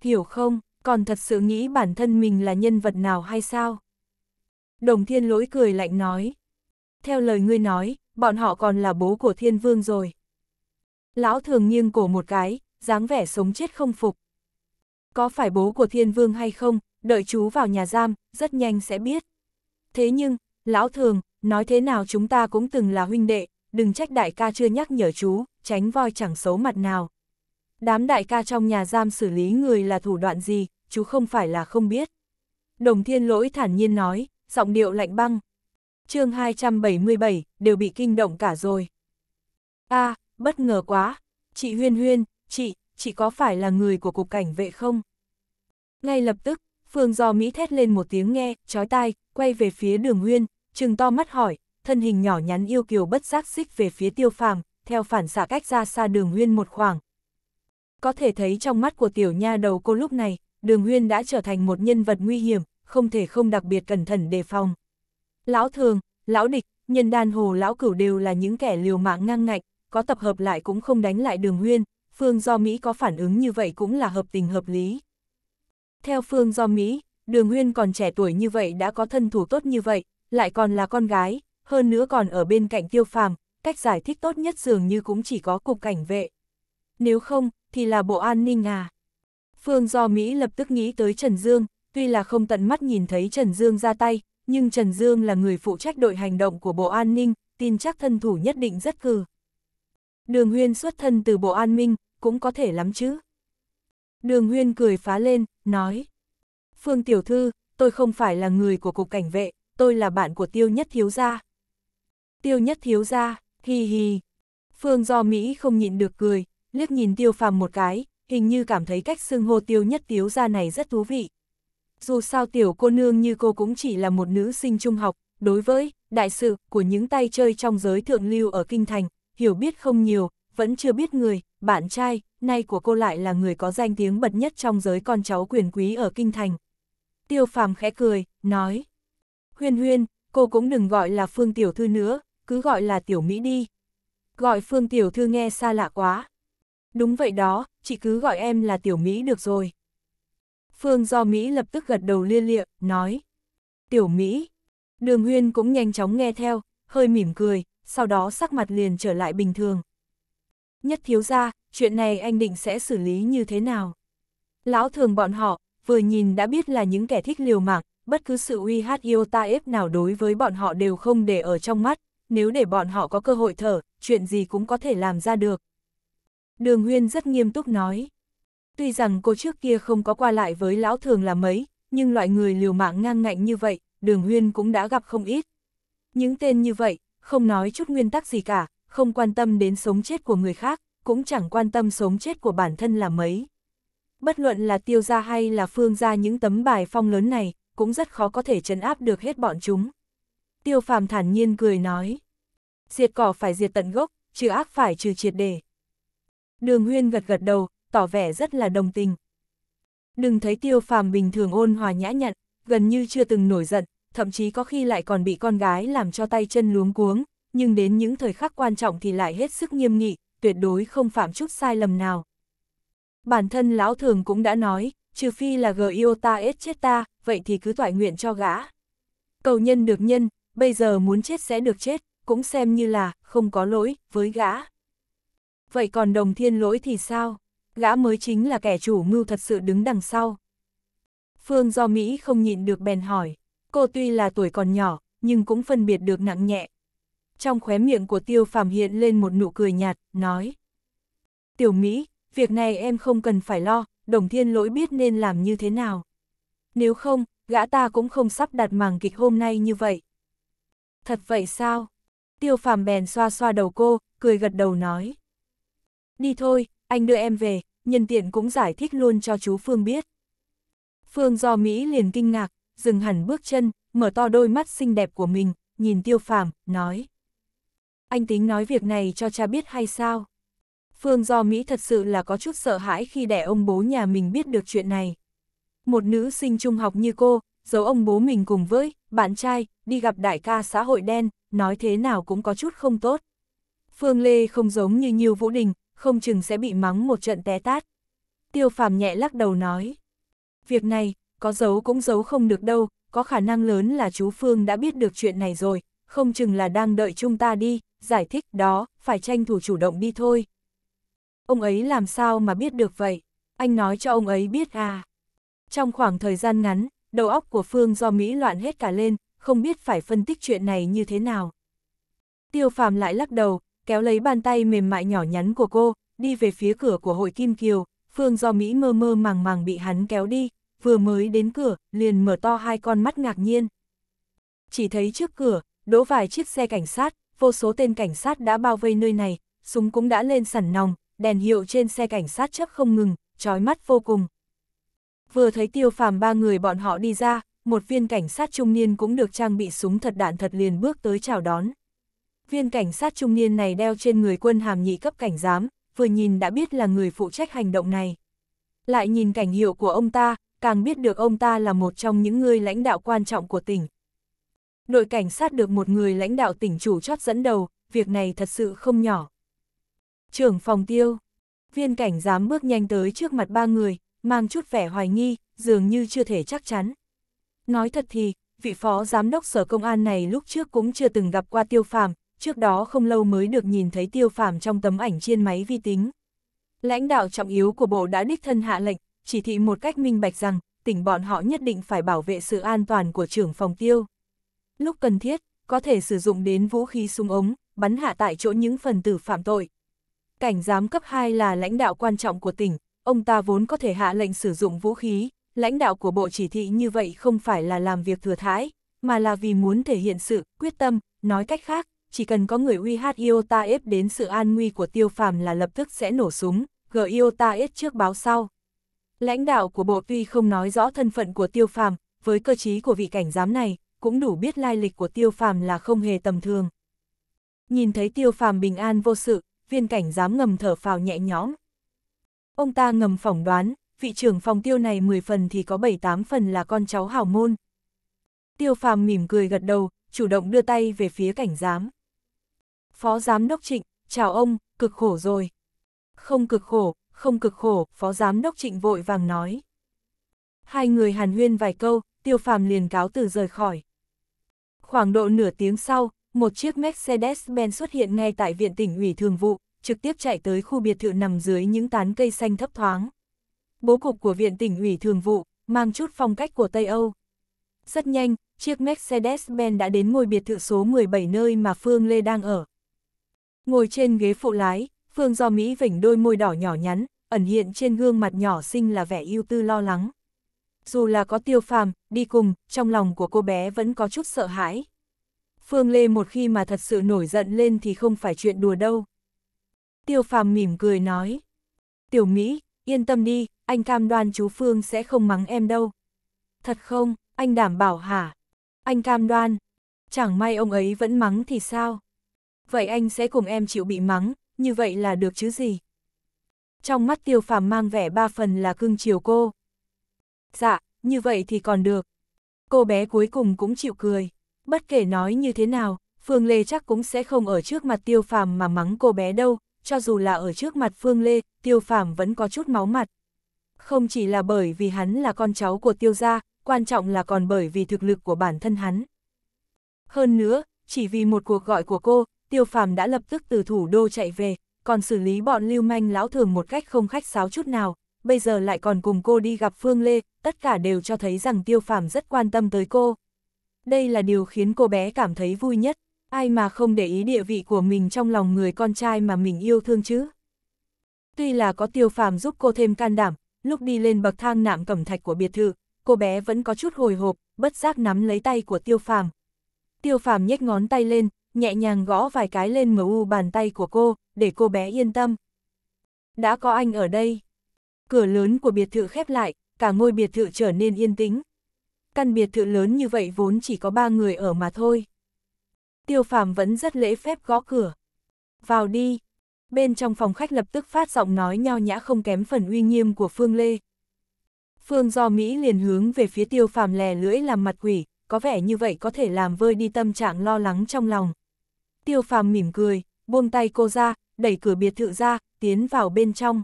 [SPEAKER 1] Hiểu không, còn thật sự nghĩ bản thân mình là nhân vật nào hay sao? Đồng thiên lỗi cười lạnh nói. Theo lời ngươi nói, bọn họ còn là bố của thiên vương rồi. Lão thường nghiêng cổ một cái, dáng vẻ sống chết không phục. Có phải bố của thiên vương hay không, đợi chú vào nhà giam, rất nhanh sẽ biết. Thế nhưng, lão thường, nói thế nào chúng ta cũng từng là huynh đệ, đừng trách đại ca chưa nhắc nhở chú, tránh voi chẳng xấu mặt nào. Đám đại ca trong nhà giam xử lý người là thủ đoạn gì, chú không phải là không biết. Đồng thiên lỗi thản nhiên nói, giọng điệu lạnh băng. chương 277, đều bị kinh động cả rồi. a bất ngờ quá, chị Huyên Huyên, chị, chị có phải là người của cục cảnh vệ không? Ngay lập tức, Phương Do Mỹ thét lên một tiếng nghe, chói tai, quay về phía đường nguyên, trừng to mắt hỏi, thân hình nhỏ nhắn yêu kiều bất giác xích về phía tiêu phàm, theo phản xạ cách ra xa đường nguyên một khoảng. Có thể thấy trong mắt của tiểu nha đầu cô lúc này, đường nguyên đã trở thành một nhân vật nguy hiểm, không thể không đặc biệt cẩn thận đề phòng. Lão thường, lão địch, nhân đàn hồ lão cửu đều là những kẻ liều mạng ngang ngạnh, có tập hợp lại cũng không đánh lại đường nguyên phương do Mỹ có phản ứng như vậy cũng là hợp tình hợp lý. Theo phương do Mỹ, đường huyên còn trẻ tuổi như vậy đã có thân thủ tốt như vậy, lại còn là con gái, hơn nữa còn ở bên cạnh tiêu phàm, cách giải thích tốt nhất dường như cũng chỉ có cục cảnh vệ. Nếu không, thì là bộ an ninh à. Phương do Mỹ lập tức nghĩ tới Trần Dương, tuy là không tận mắt nhìn thấy Trần Dương ra tay, nhưng Trần Dương là người phụ trách đội hành động của Bộ An ninh, tin chắc thân thủ nhất định rất cừ. Đường Huyên xuất thân từ Bộ An ninh, cũng có thể lắm chứ. Đường huyên cười phá lên, nói. Phương tiểu thư, tôi không phải là người của cục cảnh vệ, tôi là bạn của tiêu nhất thiếu gia. Tiêu nhất thiếu gia, hi hi. Phương do Mỹ không nhịn được cười, liếc nhìn tiêu phàm một cái, hình như cảm thấy cách xưng hô tiêu nhất thiếu gia này rất thú vị. Dù sao tiểu cô nương như cô cũng chỉ là một nữ sinh trung học, đối với đại sự của những tay chơi trong giới thượng lưu ở Kinh Thành, hiểu biết không nhiều, vẫn chưa biết người, bạn trai, nay của cô lại là người có danh tiếng bật nhất trong giới con cháu quyền quý ở Kinh Thành. Tiêu phàm khẽ cười, nói. Huyên huyên, cô cũng đừng gọi là Phương Tiểu Thư nữa, cứ gọi là Tiểu Mỹ đi. Gọi Phương Tiểu Thư nghe xa lạ quá. Đúng vậy đó, chị cứ gọi em là Tiểu Mỹ được rồi. Phương do Mỹ lập tức gật đầu lia lịa, nói. Tiểu Mỹ. Đường Huyên cũng nhanh chóng nghe theo, hơi mỉm cười, sau đó sắc mặt liền trở lại bình thường. Nhất thiếu ra, chuyện này anh định sẽ xử lý như thế nào? Lão thường bọn họ, vừa nhìn đã biết là những kẻ thích liều mạng, bất cứ sự uy hát yêu ta ép nào đối với bọn họ đều không để ở trong mắt, nếu để bọn họ có cơ hội thở, chuyện gì cũng có thể làm ra được. Đường Huyên rất nghiêm túc nói. Tuy rằng cô trước kia không có qua lại với lão thường là mấy, nhưng loại người liều mạng ngang ngạnh như vậy, đường Huyên cũng đã gặp không ít. Những tên như vậy, không nói chút nguyên tắc gì cả, không quan tâm đến sống chết của người khác, cũng chẳng quan tâm sống chết của bản thân là mấy. Bất luận là tiêu gia hay là phương gia những tấm bài phong lớn này, cũng rất khó có thể chấn áp được hết bọn chúng. Tiêu phàm thản nhiên cười nói. Diệt cỏ phải diệt tận gốc, trừ ác phải trừ triệt đề. Đường huyên gật gật đầu, tỏ vẻ rất là đồng tình. Đừng thấy tiêu phàm bình thường ôn hòa nhã nhặn, gần như chưa từng nổi giận, thậm chí có khi lại còn bị con gái làm cho tay chân luống cuống, nhưng đến những thời khắc quan trọng thì lại hết sức nghiêm nghị, tuyệt đối không phạm chút sai lầm nào. Bản thân lão thường cũng đã nói, trừ phi là gờ yêu ta ết chết ta, vậy thì cứ toại nguyện cho gã. Cầu nhân được nhân, bây giờ muốn chết sẽ được chết, cũng xem như là không có lỗi với gã. Vậy còn đồng thiên lỗi thì sao? Gã mới chính là kẻ chủ mưu thật sự đứng đằng sau. Phương do Mỹ không nhịn được bèn hỏi, cô tuy là tuổi còn nhỏ, nhưng cũng phân biệt được nặng nhẹ, trong khóe miệng của tiêu phàm hiện lên một nụ cười nhạt, nói. Tiểu Mỹ, việc này em không cần phải lo, đồng thiên lỗi biết nên làm như thế nào. Nếu không, gã ta cũng không sắp đặt màng kịch hôm nay như vậy. Thật vậy sao? Tiêu phàm bèn xoa xoa đầu cô, cười gật đầu nói. Đi thôi, anh đưa em về, nhân tiện cũng giải thích luôn cho chú Phương biết. Phương do Mỹ liền kinh ngạc, dừng hẳn bước chân, mở to đôi mắt xinh đẹp của mình, nhìn tiêu phàm, nói anh tính nói việc này cho cha biết hay sao? Phương Do Mỹ thật sự là có chút sợ hãi khi đẻ ông bố nhà mình biết được chuyện này. Một nữ sinh trung học như cô, giấu ông bố mình cùng với bạn trai, đi gặp đại ca xã hội đen, nói thế nào cũng có chút không tốt. Phương Lê không giống như Nhiêu Vũ Đình, không chừng sẽ bị mắng một trận té tát. Tiêu Phàm nhẹ lắc đầu nói. Việc này, có giấu cũng giấu không được đâu, có khả năng lớn là chú Phương đã biết được chuyện này rồi, không chừng là đang đợi chúng ta đi, giải thích đó, phải tranh thủ chủ động đi thôi. Ông ấy làm sao mà biết được vậy? Anh nói cho ông ấy biết à? Trong khoảng thời gian ngắn, đầu óc của Phương do Mỹ loạn hết cả lên, không biết phải phân tích chuyện này như thế nào. Tiêu phàm lại lắc đầu, kéo lấy bàn tay mềm mại nhỏ nhắn của cô, đi về phía cửa của hội Kim Kiều, Phương do Mỹ mơ mơ màng màng bị hắn kéo đi, vừa mới đến cửa, liền mở to hai con mắt ngạc nhiên. Chỉ thấy trước cửa, đỗ vài chiếc xe cảnh sát, vô số tên cảnh sát đã bao vây nơi này, súng cũng đã lên sẵn nòng, đèn hiệu trên xe cảnh sát chấp không ngừng, trói mắt vô cùng. Vừa thấy tiêu phàm ba người bọn họ đi ra, một viên cảnh sát trung niên cũng được trang bị súng thật đạn thật liền bước tới chào đón. Viên cảnh sát trung niên này đeo trên người quân hàm nhị cấp cảnh giám, vừa nhìn đã biết là người phụ trách hành động này. Lại nhìn cảnh hiệu của ông ta, càng biết được ông ta là một trong những người lãnh đạo quan trọng của tỉnh, đội cảnh sát được một người lãnh đạo tỉnh chủ chót dẫn đầu, việc này thật sự không nhỏ. Trưởng phòng tiêu, viên cảnh dám bước nhanh tới trước mặt ba người, mang chút vẻ hoài nghi, dường như chưa thể chắc chắn. Nói thật thì, vị phó giám đốc sở công an này lúc trước cũng chưa từng gặp qua tiêu phàm, trước đó không lâu mới được nhìn thấy tiêu phàm trong tấm ảnh trên máy vi tính. Lãnh đạo trọng yếu của bộ đã đích thân hạ lệnh, chỉ thị một cách minh bạch rằng, tỉnh bọn họ nhất định phải bảo vệ sự an toàn của trưởng phòng tiêu lúc cần thiết, có thể sử dụng đến vũ khí súng ống, bắn hạ tại chỗ những phần tử phạm tội. Cảnh giám cấp 2 là lãnh đạo quan trọng của tỉnh, ông ta vốn có thể hạ lệnh sử dụng vũ khí, lãnh đạo của bộ chỉ thị như vậy không phải là làm việc thừa thãi, mà là vì muốn thể hiện sự quyết tâm, nói cách khác, chỉ cần có người uy hát Iota ép đến sự an nguy của tiêu phàm là lập tức sẽ nổ súng, g Iota ép trước báo sau. Lãnh đạo của bộ tuy không nói rõ thân phận của tiêu phàm, với cơ chí của vị cảnh giám này, cũng đủ biết lai lịch của tiêu phàm là không hề tầm thường. Nhìn thấy tiêu phàm bình an vô sự, viên cảnh dám ngầm thở phào nhẹ nhõm. Ông ta ngầm phỏng đoán, vị trưởng phòng tiêu này 10 phần thì có 7-8 phần là con cháu hào môn. Tiêu phàm mỉm cười gật đầu, chủ động đưa tay về phía cảnh giám. Phó giám đốc trịnh, chào ông, cực khổ rồi. Không cực khổ, không cực khổ, phó giám đốc trịnh vội vàng nói. Hai người hàn huyên vài câu, tiêu phàm liền cáo từ rời khỏi. Khoảng độ nửa tiếng sau, một chiếc Mercedes-Benz xuất hiện ngay tại viện tỉnh ủy thường vụ, trực tiếp chạy tới khu biệt thự nằm dưới những tán cây xanh thấp thoáng. Bố cục của viện tỉnh ủy thường vụ mang chút phong cách của Tây Âu. Rất nhanh, chiếc Mercedes-Benz đã đến ngôi biệt thự số 17 nơi mà Phương Lê đang ở. Ngồi trên ghế phụ lái, Phương do Mỹ vỉnh đôi môi đỏ nhỏ nhắn, ẩn hiện trên gương mặt nhỏ xinh là vẻ ưu tư lo lắng. Dù là có tiêu phàm, đi cùng, trong lòng của cô bé vẫn có chút sợ hãi. Phương Lê một khi mà thật sự nổi giận lên thì không phải chuyện đùa đâu. Tiêu phàm mỉm cười nói. Tiểu Mỹ, yên tâm đi, anh cam đoan chú Phương sẽ không mắng em đâu. Thật không, anh đảm bảo hả? Anh cam đoan. Chẳng may ông ấy vẫn mắng thì sao? Vậy anh sẽ cùng em chịu bị mắng, như vậy là được chứ gì? Trong mắt tiêu phàm mang vẻ ba phần là cưng chiều cô, Dạ, như vậy thì còn được. Cô bé cuối cùng cũng chịu cười. Bất kể nói như thế nào, Phương Lê chắc cũng sẽ không ở trước mặt tiêu phàm mà mắng cô bé đâu, cho dù là ở trước mặt Phương Lê, tiêu phàm vẫn có chút máu mặt. Không chỉ là bởi vì hắn là con cháu của tiêu gia, quan trọng là còn bởi vì thực lực của bản thân hắn. Hơn nữa, chỉ vì một cuộc gọi của cô, tiêu phàm đã lập tức từ thủ đô chạy về, còn xử lý bọn lưu manh lão thường một cách không khách sáo chút nào, bây giờ lại còn cùng cô đi gặp Phương Lê, tất cả đều cho thấy rằng Tiêu Phàm rất quan tâm tới cô. Đây là điều khiến cô bé cảm thấy vui nhất, ai mà không để ý địa vị của mình trong lòng người con trai mà mình yêu thương chứ. Tuy là có Tiêu Phàm giúp cô thêm can đảm, lúc đi lên bậc thang nạm cẩm thạch của biệt thự, cô bé vẫn có chút hồi hộp, bất giác nắm lấy tay của Tiêu Phàm. Tiêu Phàm nhếch ngón tay lên, nhẹ nhàng gõ vài cái lên mu bàn tay của cô, để cô bé yên tâm. Đã có anh ở đây, cửa lớn của biệt thự khép lại, cả ngôi biệt thự trở nên yên tĩnh. Căn biệt thự lớn như vậy vốn chỉ có ba người ở mà thôi. Tiêu phàm vẫn rất lễ phép gõ cửa. Vào đi. Bên trong phòng khách lập tức phát giọng nói nho nhã không kém phần uy nghiêm của Phương Lê. Phương do Mỹ liền hướng về phía tiêu phàm lè lưỡi làm mặt quỷ, có vẻ như vậy có thể làm vơi đi tâm trạng lo lắng trong lòng. Tiêu phàm mỉm cười, buông tay cô ra, đẩy cửa biệt thự ra, tiến vào bên trong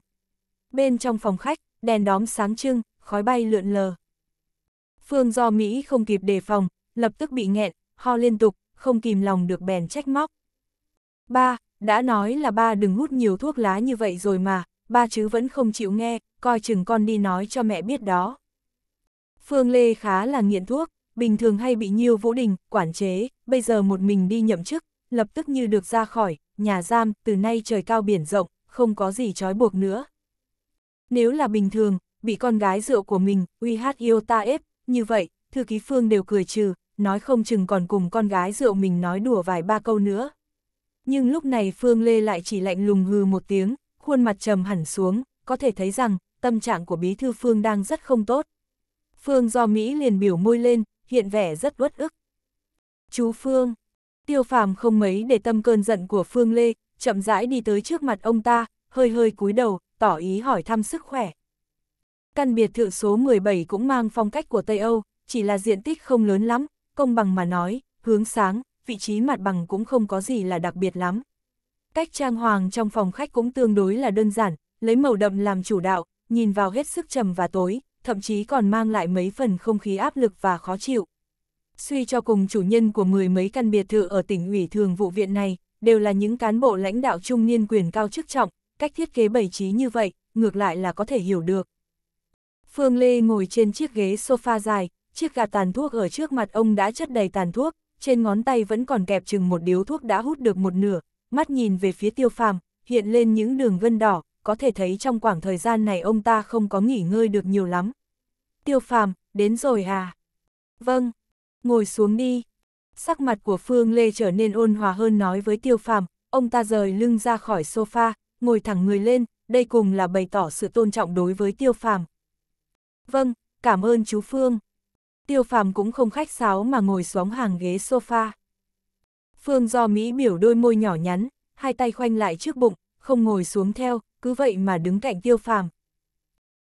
[SPEAKER 1] bên trong phòng khách, đèn đóm sáng trưng, khói bay lượn lờ. Phương do Mỹ không kịp đề phòng, lập tức bị nghẹn, ho liên tục, không kìm lòng được bèn trách móc. Ba, đã nói là ba đừng hút nhiều thuốc lá như vậy rồi mà, ba chứ vẫn không chịu nghe, coi chừng con đi nói cho mẹ biết đó. Phương Lê khá là nghiện thuốc, bình thường hay bị nhiêu vũ đình, quản chế, bây giờ một mình đi nhậm chức, lập tức như được ra khỏi, nhà giam, từ nay trời cao biển rộng, không có gì trói buộc nữa. Nếu là bình thường, bị con gái rượu của mình, uy hát yêu ta ép, như vậy, thư ký Phương đều cười trừ, nói không chừng còn cùng con gái rượu mình nói đùa vài ba câu nữa. Nhưng lúc này Phương Lê lại chỉ lạnh lùng hư một tiếng, khuôn mặt trầm hẳn xuống, có thể thấy rằng, tâm trạng của bí thư Phương đang rất không tốt. Phương do Mỹ liền biểu môi lên, hiện vẻ rất uất ức. Chú Phương, tiêu phàm không mấy để tâm cơn giận của Phương Lê, chậm rãi đi tới trước mặt ông ta, hơi hơi cúi đầu, tỏ ý hỏi thăm sức khỏe. Căn biệt thự số 17 cũng mang phong cách của Tây Âu, chỉ là diện tích không lớn lắm, công bằng mà nói, hướng sáng, vị trí mặt bằng cũng không có gì là đặc biệt lắm. Cách trang hoàng trong phòng khách cũng tương đối là đơn giản, lấy màu đậm làm chủ đạo, nhìn vào hết sức trầm và tối, thậm chí còn mang lại mấy phần không khí áp lực và khó chịu. Suy cho cùng chủ nhân của mười mấy căn biệt thự ở tỉnh ủy thường vụ viện này, đều là những cán bộ lãnh đạo trung niên quyền cao chức trọng, cách thiết kế bày trí như vậy, ngược lại là có thể hiểu được. Phương Lê ngồi trên chiếc ghế sofa dài, chiếc gạt tàn thuốc ở trước mặt ông đã chất đầy tàn thuốc, trên ngón tay vẫn còn kẹp chừng một điếu thuốc đã hút được một nửa, mắt nhìn về phía tiêu phàm, hiện lên những đường vân đỏ, có thể thấy trong khoảng thời gian này ông ta không có nghỉ ngơi được nhiều lắm. Tiêu phàm, đến rồi à? Vâng, ngồi xuống đi. Sắc mặt của Phương Lê trở nên ôn hòa hơn nói với tiêu phàm, ông ta rời lưng ra khỏi sofa, ngồi thẳng người lên, đây cùng là bày tỏ sự tôn trọng đối với tiêu phàm. Vâng, cảm ơn chú Phương. Tiêu phàm cũng không khách sáo mà ngồi xuống hàng ghế sofa. Phương do Mỹ biểu đôi môi nhỏ nhắn, hai tay khoanh lại trước bụng, không ngồi xuống theo, cứ vậy mà đứng cạnh tiêu phàm.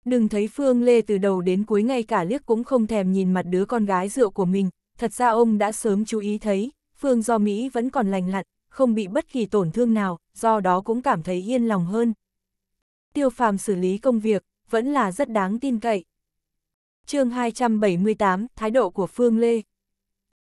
[SPEAKER 1] Đừng thấy Phương Lê từ đầu đến cuối ngay cả liếc cũng không thèm nhìn mặt đứa con gái rượu của mình, thật ra ông đã sớm chú ý thấy, Phương do Mỹ vẫn còn lành lặn, không bị bất kỳ tổn thương nào, do đó cũng cảm thấy yên lòng hơn. Tiêu phàm xử lý công việc, vẫn là rất đáng tin cậy. chương 278, thái độ của Phương Lê.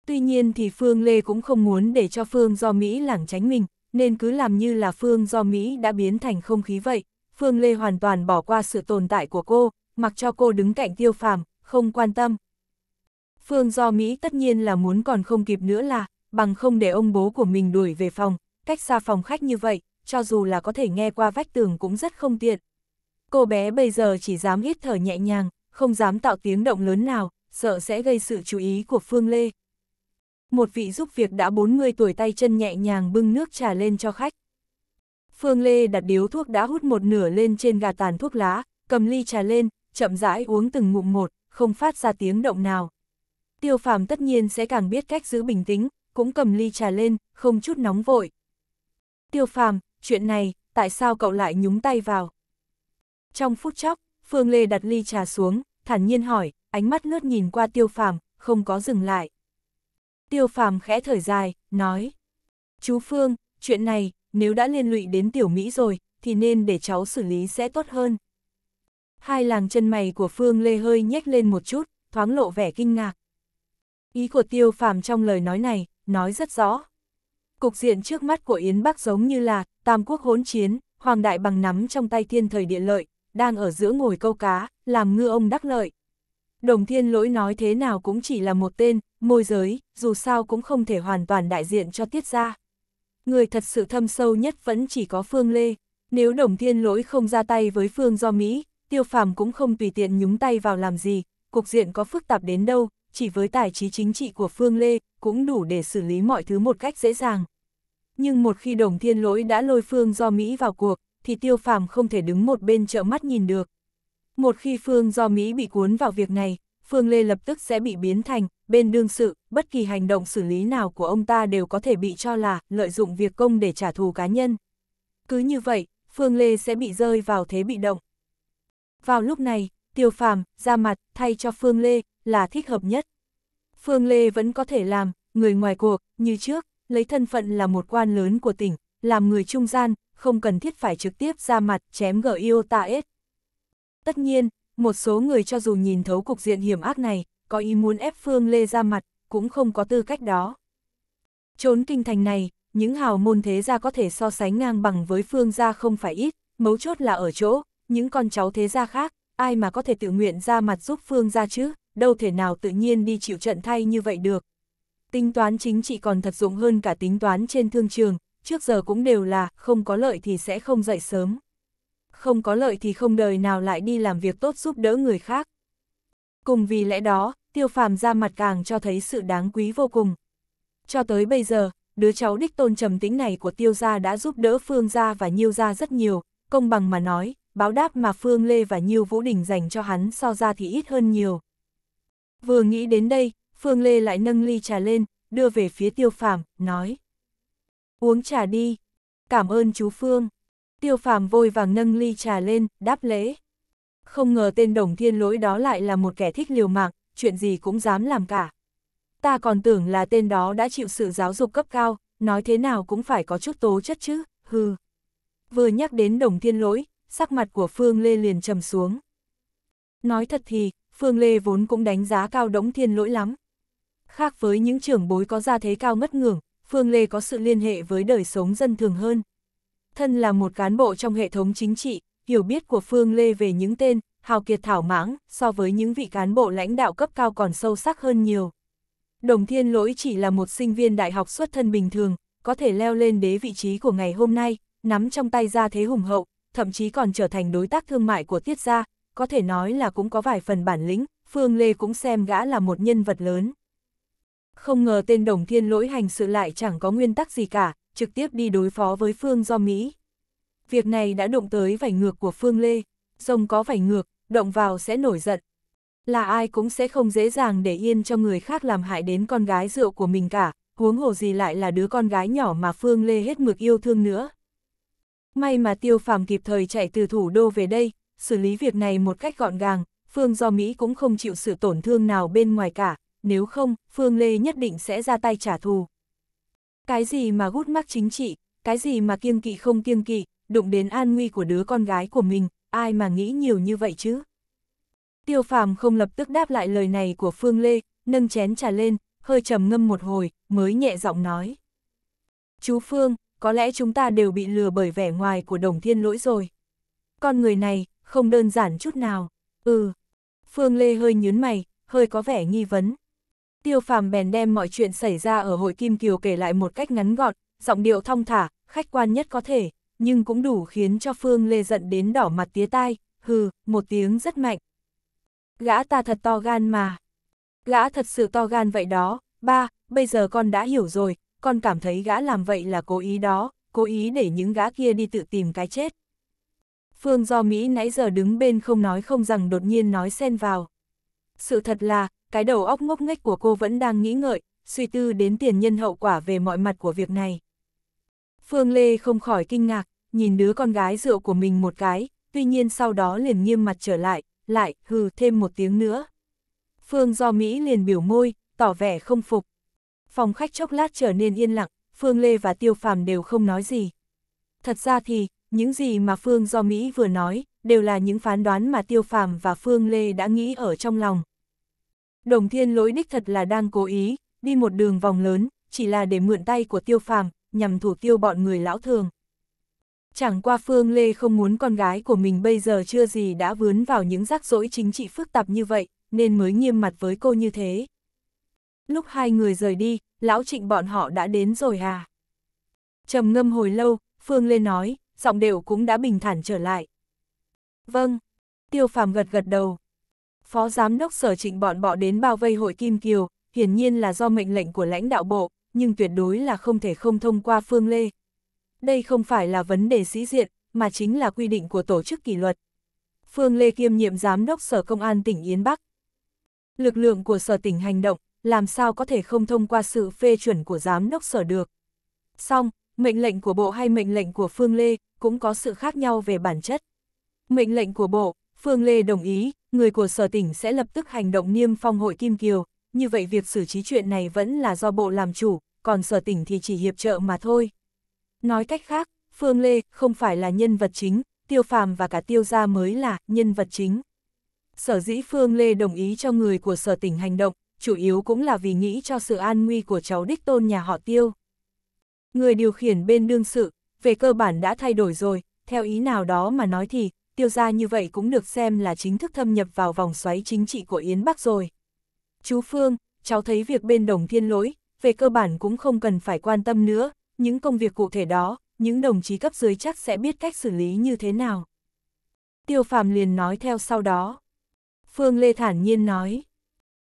[SPEAKER 1] Tuy nhiên thì Phương Lê cũng không muốn để cho Phương do Mỹ lảng tránh mình, nên cứ làm như là Phương do Mỹ đã biến thành không khí vậy. Phương Lê hoàn toàn bỏ qua sự tồn tại của cô, mặc cho cô đứng cạnh tiêu phàm, không quan tâm. Phương do Mỹ tất nhiên là muốn còn không kịp nữa là, bằng không để ông bố của mình đuổi về phòng, cách xa phòng khách như vậy, cho dù là có thể nghe qua vách tường cũng rất không tiện. Cô bé bây giờ chỉ dám hít thở nhẹ nhàng, không dám tạo tiếng động lớn nào, sợ sẽ gây sự chú ý của Phương Lê. Một vị giúp việc đã 40 tuổi tay chân nhẹ nhàng bưng nước trà lên cho khách. Phương Lê đặt điếu thuốc đã hút một nửa lên trên gà tàn thuốc lá, cầm ly trà lên, chậm rãi uống từng ngụm một, không phát ra tiếng động nào. Tiêu phàm tất nhiên sẽ càng biết cách giữ bình tĩnh, cũng cầm ly trà lên, không chút nóng vội. Tiêu phàm, chuyện này, tại sao cậu lại nhúng tay vào? Trong phút chốc, Phương Lê đặt ly trà xuống, thản nhiên hỏi, ánh mắt lướt nhìn qua tiêu phàm, không có dừng lại. Tiêu phàm khẽ thở dài, nói. Chú Phương, chuyện này, nếu đã liên lụy đến tiểu Mỹ rồi, thì nên để cháu xử lý sẽ tốt hơn. Hai làng chân mày của Phương Lê hơi nhếch lên một chút, thoáng lộ vẻ kinh ngạc. Ý của tiêu phàm trong lời nói này, nói rất rõ. Cục diện trước mắt của Yến Bắc giống như là tam quốc hỗn chiến, Hoàng Đại bằng nắm trong tay thiên thời địa lợi, đang ở giữa ngồi câu cá, làm ngư ông đắc lợi. Đồng thiên lỗi nói thế nào cũng chỉ là một tên, môi giới, dù sao cũng không thể hoàn toàn đại diện cho tiết ra. Người thật sự thâm sâu nhất vẫn chỉ có Phương Lê. Nếu đồng thiên lỗi không ra tay với Phương do Mỹ, tiêu phàm cũng không tùy tiện nhúng tay vào làm gì, cục diện có phức tạp đến đâu, chỉ với tài trí chính trị của Phương Lê, cũng đủ để xử lý mọi thứ một cách dễ dàng. Nhưng một khi đồng thiên lỗi đã lôi Phương do Mỹ vào cuộc, thì tiêu phàm không thể đứng một bên trợ mắt nhìn được. Một khi Phương do Mỹ bị cuốn vào việc này, Phương Lê lập tức sẽ bị biến thành, bên đương sự, bất kỳ hành động xử lý nào của ông ta đều có thể bị cho là lợi dụng việc công để trả thù cá nhân. Cứ như vậy, Phương Lê sẽ bị rơi vào thế bị động. Vào lúc này, Tiêu Phàm ra mặt thay cho Phương Lê, là thích hợp nhất. Phương Lê vẫn có thể làm, người ngoài cuộc, như trước, lấy thân phận là một quan lớn của tỉnh, làm người trung gian, không cần thiết phải trực tiếp ra mặt chém gở yêu ta ết. Tất nhiên, một số người cho dù nhìn thấu cục diện hiểm ác này, có ý muốn ép Phương Lê ra mặt, cũng không có tư cách đó. Trốn kinh thành này, những hào môn thế gia có thể so sánh ngang bằng với Phương gia không phải ít, mấu chốt là ở chỗ, những con cháu thế gia khác, ai mà có thể tự nguyện ra mặt giúp Phương gia chứ, đâu thể nào tự nhiên đi chịu trận thay như vậy được. Tính toán chính trị còn thật dụng hơn cả tính toán trên thương trường, trước giờ cũng đều là không có lợi thì sẽ không dậy sớm. Không có lợi thì không đời nào lại đi làm việc tốt giúp đỡ người khác. Cùng vì lẽ đó, tiêu phàm ra mặt càng cho thấy sự đáng quý vô cùng. Cho tới bây giờ, đứa cháu đích tôn trầm tính này của tiêu gia đã giúp đỡ Phương gia và Nhiêu gia rất nhiều, công bằng mà nói, báo đáp mà Phương Lê và Nhiêu Vũ Đình dành cho hắn so ra thì ít hơn nhiều. Vừa nghĩ đến đây, Phương Lê lại nâng ly trà lên, đưa về phía tiêu phàm, nói. Uống trà đi. Cảm ơn chú Phương. Tiêu phàm vôi vàng nâng ly trà lên, đáp lễ. Không ngờ tên đồng thiên lỗi đó lại là một kẻ thích liều mạng, chuyện gì cũng dám làm cả. Ta còn tưởng là tên đó đã chịu sự giáo dục cấp cao, nói thế nào cũng phải có chút tố chất chứ, hừ. Vừa nhắc đến đồng thiên lỗi, sắc mặt của Phương Lê liền trầm xuống. Nói thật thì, Phương Lê vốn cũng đánh giá cao đống thiên lỗi lắm. Khác với những trưởng bối có gia thế cao ngất ngưỡng, Phương Lê có sự liên hệ với đời sống dân thường hơn. Thân là một cán bộ trong hệ thống chính trị, hiểu biết của Phương Lê về những tên, hào kiệt thảo mãng, so với những vị cán bộ lãnh đạo cấp cao còn sâu sắc hơn nhiều. Đồng thiên lỗi chỉ là một sinh viên đại học xuất thân bình thường, có thể leo lên đế vị trí của ngày hôm nay, nắm trong tay gia thế hùng hậu, thậm chí còn trở thành đối tác thương mại của tiết gia, có thể nói là cũng có vài phần bản lĩnh, Phương Lê cũng xem gã là một nhân vật lớn. Không ngờ tên đồng thiên lỗi hành sự lại chẳng có nguyên tắc gì cả, trực tiếp đi đối phó với Phương do Mỹ. Việc này đã động tới vảy ngược của Phương Lê, rồng có vảy ngược, động vào sẽ nổi giận. Là ai cũng sẽ không dễ dàng để yên cho người khác làm hại đến con gái rượu của mình cả, huống hồ gì lại là đứa con gái nhỏ mà Phương Lê hết mực yêu thương nữa. May mà tiêu phàm kịp thời chạy từ thủ đô về đây, xử lý việc này một cách gọn gàng, Phương do Mỹ cũng không chịu sự tổn thương nào bên ngoài cả, nếu không, Phương Lê nhất định sẽ ra tay trả thù. Cái gì mà gút mắc chính trị, cái gì mà kiêng kỵ không kiêng kỵ, đụng đến an nguy của đứa con gái của mình, ai mà nghĩ nhiều như vậy chứ? Tiêu phàm không lập tức đáp lại lời này của Phương Lê, nâng chén trà lên, hơi trầm ngâm một hồi, mới nhẹ giọng nói. Chú Phương, có lẽ chúng ta đều bị lừa bởi vẻ ngoài của đồng thiên lỗi rồi. Con người này, không đơn giản chút nào. Ừ. Phương Lê hơi nhớn mày, hơi có vẻ nghi vấn. Tiêu phàm bèn đem mọi chuyện xảy ra ở hội Kim Kiều kể lại một cách ngắn gọn, giọng điệu thong thả, khách quan nhất có thể, nhưng cũng đủ khiến cho Phương Lê giận đến đỏ mặt tía tai, hừ, một tiếng rất mạnh. Gã ta thật to gan mà. Gã thật sự to gan vậy đó, ba, bây giờ con đã hiểu rồi, con cảm thấy gã làm vậy là cố ý đó, cố ý để những gã kia đi tự tìm cái chết. Phương do Mỹ nãy giờ đứng bên không nói không rằng đột nhiên nói xen vào. Sự thật là, cái đầu óc ngốc nghếch của cô vẫn đang nghĩ ngợi, suy tư đến tiền nhân hậu quả về mọi mặt của việc này. Phương Lê không khỏi kinh ngạc, nhìn đứa con gái rượu của mình một cái, tuy nhiên sau đó liền nghiêm mặt trở lại, lại, hừ thêm một tiếng nữa. Phương do Mỹ liền biểu môi, tỏ vẻ không phục. Phòng khách chốc lát trở nên yên lặng, Phương Lê và Tiêu Phàm đều không nói gì. Thật ra thì, những gì mà Phương do Mỹ vừa nói, đều là những phán đoán mà Tiêu Phàm và Phương Lê đã nghĩ ở trong lòng. Đồng thiên lỗi đích thật là đang cố ý, đi một đường vòng lớn, chỉ là để mượn tay của Tiêu Phàm nhằm thủ tiêu bọn người lão thường. Chẳng qua Phương Lê không muốn con gái của mình bây giờ chưa gì đã vướng vào những rắc rối chính trị phức tạp như vậy, nên mới nghiêm mặt với cô như thế. Lúc hai người rời đi, lão trịnh bọn họ đã đến rồi à? trầm ngâm hồi lâu, Phương Lê nói, giọng đều cũng đã bình thản trở lại. Vâng, tiêu phàm gật gật đầu. Phó giám đốc sở trịnh bọn bọ đến bao vây hội Kim Kiều, hiển nhiên là do mệnh lệnh của lãnh đạo bộ, nhưng tuyệt đối là không thể không thông qua Phương Lê. Đây không phải là vấn đề sĩ diện, mà chính là quy định của tổ chức kỷ luật. Phương Lê kiêm nhiệm giám đốc sở công an tỉnh yên Bắc. Lực lượng của sở tỉnh hành động, làm sao có thể không thông qua sự phê chuẩn của giám đốc sở được. Xong, mệnh lệnh của bộ hay mệnh lệnh của Phương Lê, cũng có sự khác nhau về bản chất. Mệnh lệnh của Bộ, Phương Lê đồng ý, người của sở tỉnh sẽ lập tức hành động niêm phong hội Kim Kiều, như vậy việc xử trí chuyện này vẫn là do Bộ làm chủ, còn sở tỉnh thì chỉ hiệp trợ mà thôi. Nói cách khác, Phương Lê không phải là nhân vật chính, tiêu phàm và cả tiêu gia mới là nhân vật chính. Sở dĩ Phương Lê đồng ý cho người của sở tỉnh hành động, chủ yếu cũng là vì nghĩ cho sự an nguy của cháu đích tôn nhà họ tiêu. Người điều khiển bên đương sự, về cơ bản đã thay đổi rồi, theo ý nào đó mà nói thì, tiêu gia như vậy cũng được xem là chính thức thâm nhập vào vòng xoáy chính trị của Yến Bắc rồi. Chú Phương, cháu thấy việc bên đồng thiên lỗi, về cơ bản cũng không cần phải quan tâm nữa, những công việc cụ thể đó, những đồng chí cấp dưới chắc sẽ biết cách xử lý như thế nào. Tiêu Phàm liền nói theo sau đó. Phương Lê thản nhiên nói.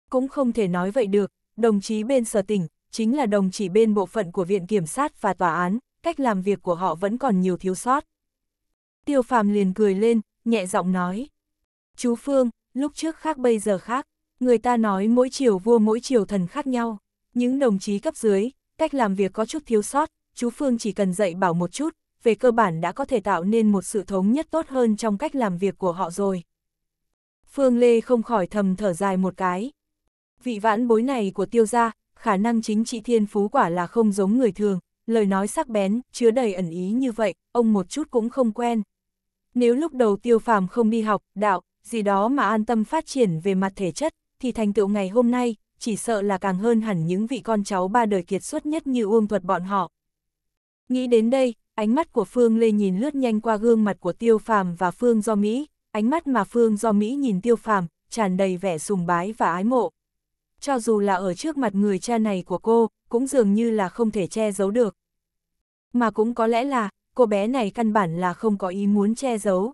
[SPEAKER 1] Cũng không thể nói vậy được, đồng chí bên sở tỉnh, chính là đồng chí bên bộ phận của Viện Kiểm sát và Tòa án, cách làm việc của họ vẫn còn nhiều thiếu sót. Tiêu phàm liền cười lên, nhẹ giọng nói. Chú Phương, lúc trước khác bây giờ khác, người ta nói mỗi chiều vua mỗi chiều thần khác nhau. Những đồng chí cấp dưới, cách làm việc có chút thiếu sót, chú Phương chỉ cần dạy bảo một chút, về cơ bản đã có thể tạo nên một sự thống nhất tốt hơn trong cách làm việc của họ rồi. Phương Lê không khỏi thầm thở dài một cái. Vị vãn bối này của tiêu gia, khả năng chính trị thiên phú quả là không giống người thường, lời nói sắc bén, chứa đầy ẩn ý như vậy, ông một chút cũng không quen. Nếu lúc đầu tiêu phàm không đi học, đạo, gì đó mà an tâm phát triển về mặt thể chất, thì thành tựu ngày hôm nay, chỉ sợ là càng hơn hẳn những vị con cháu ba đời kiệt xuất nhất như Uông Thuật bọn họ. Nghĩ đến đây, ánh mắt của Phương Lê nhìn lướt nhanh qua gương mặt của Tiêu Phàm và Phương Do Mỹ, ánh mắt mà Phương Do Mỹ nhìn Tiêu Phàm, tràn đầy vẻ sùng bái và ái mộ. Cho dù là ở trước mặt người cha này của cô, cũng dường như là không thể che giấu được. Mà cũng có lẽ là, cô bé này căn bản là không có ý muốn che giấu.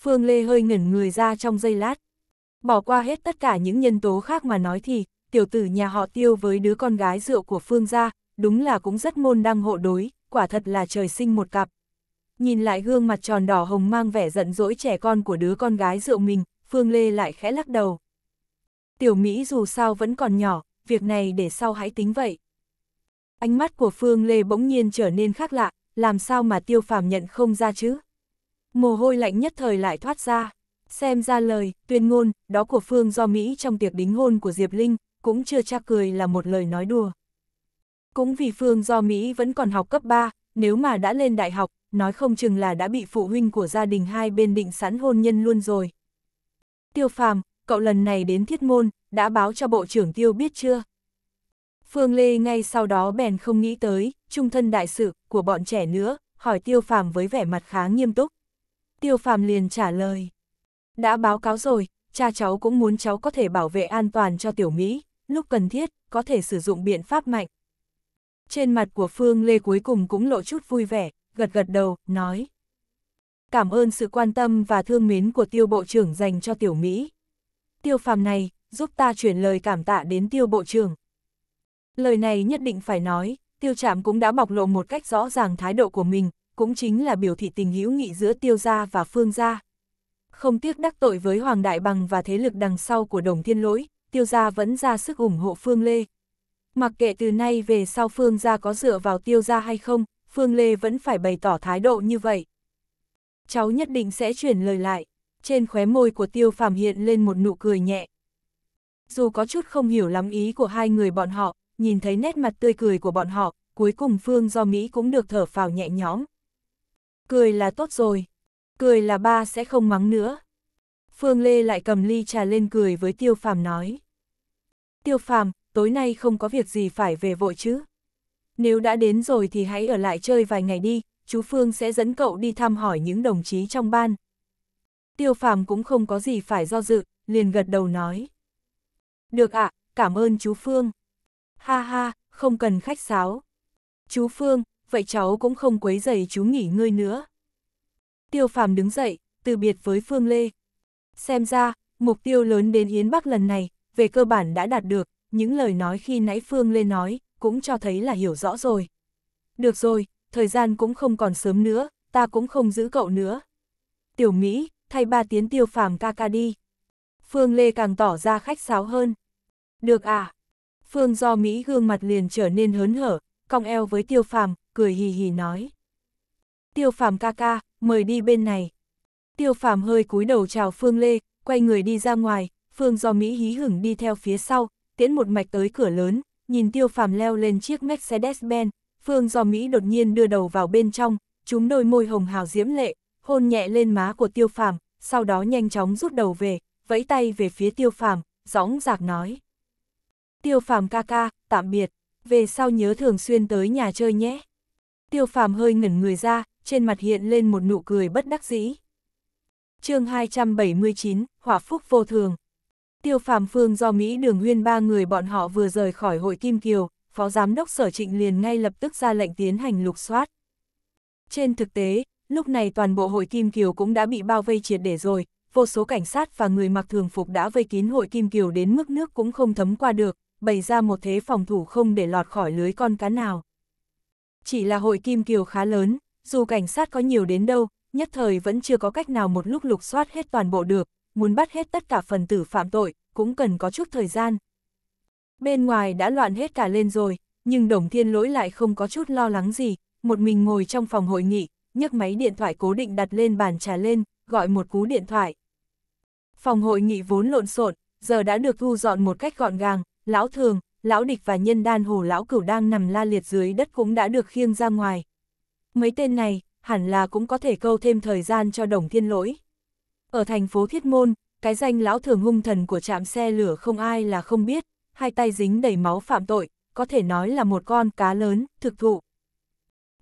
[SPEAKER 1] Phương Lê hơi ngẩn người ra trong giây lát. Bỏ qua hết tất cả những nhân tố khác mà nói thì, tiểu tử nhà họ tiêu với đứa con gái rượu của Phương gia, đúng là cũng rất môn đăng hộ đối, quả thật là trời sinh một cặp. Nhìn lại gương mặt tròn đỏ hồng mang vẻ giận dỗi trẻ con của đứa con gái rượu mình, Phương Lê lại khẽ lắc đầu. Tiểu Mỹ dù sao vẫn còn nhỏ, việc này để sau hãy tính vậy. Ánh mắt của Phương Lê bỗng nhiên trở nên khác lạ, làm sao mà tiêu phàm nhận không ra chứ? Mồ hôi lạnh nhất thời lại thoát ra. Xem ra lời, tuyên ngôn, đó của Phương do Mỹ trong tiệc đính hôn của Diệp Linh, cũng chưa chắc cười là một lời nói đùa. Cũng vì Phương do Mỹ vẫn còn học cấp 3, nếu mà đã lên đại học, nói không chừng là đã bị phụ huynh của gia đình hai bên định sẵn hôn nhân luôn rồi. Tiêu phàm, cậu lần này đến thiết môn, đã báo cho Bộ trưởng Tiêu biết chưa? Phương Lê ngay sau đó bèn không nghĩ tới, trung thân đại sự của bọn trẻ nữa, hỏi Tiêu Phàm với vẻ mặt khá nghiêm túc. Tiêu Phàm liền trả lời. Đã báo cáo rồi, cha cháu cũng muốn cháu có thể bảo vệ an toàn cho tiểu Mỹ, lúc cần thiết, có thể sử dụng biện pháp mạnh. Trên mặt của Phương Lê cuối cùng cũng lộ chút vui vẻ, gật gật đầu, nói. Cảm ơn sự quan tâm và thương mến của tiêu bộ trưởng dành cho tiểu Mỹ. Tiêu phàm này, giúp ta chuyển lời cảm tạ đến tiêu bộ trưởng. Lời này nhất định phải nói, tiêu trạm cũng đã bộc lộ một cách rõ ràng thái độ của mình, cũng chính là biểu thị tình hữu nghị giữa tiêu gia và phương gia. Không tiếc đắc tội với Hoàng Đại Bằng và thế lực đằng sau của đồng thiên lỗi, tiêu gia vẫn ra sức ủng hộ Phương Lê. Mặc kệ từ nay về sau Phương gia có dựa vào tiêu gia hay không, Phương Lê vẫn phải bày tỏ thái độ như vậy. Cháu nhất định sẽ chuyển lời lại. Trên khóe môi của tiêu phàm hiện lên một nụ cười nhẹ, dù có chút không hiểu lắm ý của hai người bọn họ, nhìn thấy nét mặt tươi cười của bọn họ, cuối cùng Phương Do Mỹ cũng được thở phào nhẹ nhõm. Cười là tốt rồi, cười là ba sẽ không mắng nữa. Phương Lê lại cầm ly trà lên cười với Tiêu Phàm nói. Tiêu Phàm, tối nay không có việc gì phải về vội chứ. Nếu đã đến rồi thì hãy ở lại chơi vài ngày đi, chú Phương sẽ dẫn cậu đi thăm hỏi những đồng chí trong ban. Tiêu Phàm cũng không có gì phải do dự, liền gật đầu nói. Được ạ, cảm ơn chú Phương. Ha ha, không cần khách sáo. Chú Phương, vậy cháu cũng không quấy giày chú nghỉ ngơi nữa. Tiêu phàm đứng dậy, từ biệt với Phương Lê. Xem ra, mục tiêu lớn đến Yến Bắc lần này, về cơ bản đã đạt được, những lời nói khi nãy Phương Lê nói, cũng cho thấy là hiểu rõ rồi. Được rồi, thời gian cũng không còn sớm nữa, ta cũng không giữ cậu nữa. Tiểu Mỹ, thay ba tiếng tiêu phàm ca ca đi. Phương Lê càng tỏ ra khách sáo hơn. Được à? Phương do Mỹ gương mặt liền trở nên hớn hở, cong eo với tiêu phàm, cười hì hì nói. Tiêu phàm ca ca, mời đi bên này. Tiêu phàm hơi cúi đầu chào Phương Lê, quay người đi ra ngoài, Phương do Mỹ hí hửng đi theo phía sau, tiễn một mạch tới cửa lớn, nhìn tiêu phàm leo lên chiếc Mercedes-Benz, Phương do Mỹ đột nhiên đưa đầu vào bên trong, chúng đôi môi hồng hào diễm lệ, hôn nhẹ lên má của tiêu phàm, sau đó nhanh chóng rút đầu về, vẫy tay về phía tiêu phàm, gióng giạc nói tiêu phàm ca ca, tạm biệt, về sau nhớ thường xuyên tới nhà chơi nhé. Tiêu phàm hơi ngẩn người ra, trên mặt hiện lên một nụ cười bất đắc dĩ. chương 279, Hỏa Phúc Vô Thường Tiêu phàm phương do Mỹ đường huyên ba người bọn họ vừa rời khỏi hội Kim Kiều, Phó Giám đốc Sở Trịnh liền ngay lập tức ra lệnh tiến hành lục soát. Trên thực tế, lúc này toàn bộ hội Kim Kiều cũng đã bị bao vây triệt để rồi, vô số cảnh sát và người mặc thường phục đã vây kín hội Kim Kiều đến mức nước cũng không thấm qua được, bày ra một thế phòng thủ không để lọt khỏi lưới con cá nào. Chỉ là hội Kim Kiều khá lớn, dù cảnh sát có nhiều đến đâu, nhất thời vẫn chưa có cách nào một lúc lục soát hết toàn bộ được, muốn bắt hết tất cả phần tử phạm tội, cũng cần có chút thời gian. Bên ngoài đã loạn hết cả lên rồi, nhưng Đồng Thiên Lỗi lại không có chút lo lắng gì, một mình ngồi trong phòng hội nghị, nhấc máy điện thoại cố định đặt lên bàn trà lên, gọi một cú điện thoại. Phòng hội nghị vốn lộn xộn, giờ đã được thu dọn một cách gọn gàng, lão thường, lão địch và nhân đan hồ lão cửu đang nằm la liệt dưới đất cũng đã được khiêng ra ngoài. Mấy tên này, hẳn là cũng có thể câu thêm thời gian cho đồng thiên lỗi. Ở thành phố Thiết Môn, cái danh lão thường hung thần của trạm xe lửa không ai là không biết, hai tay dính đầy máu phạm tội, có thể nói là một con cá lớn, thực thụ.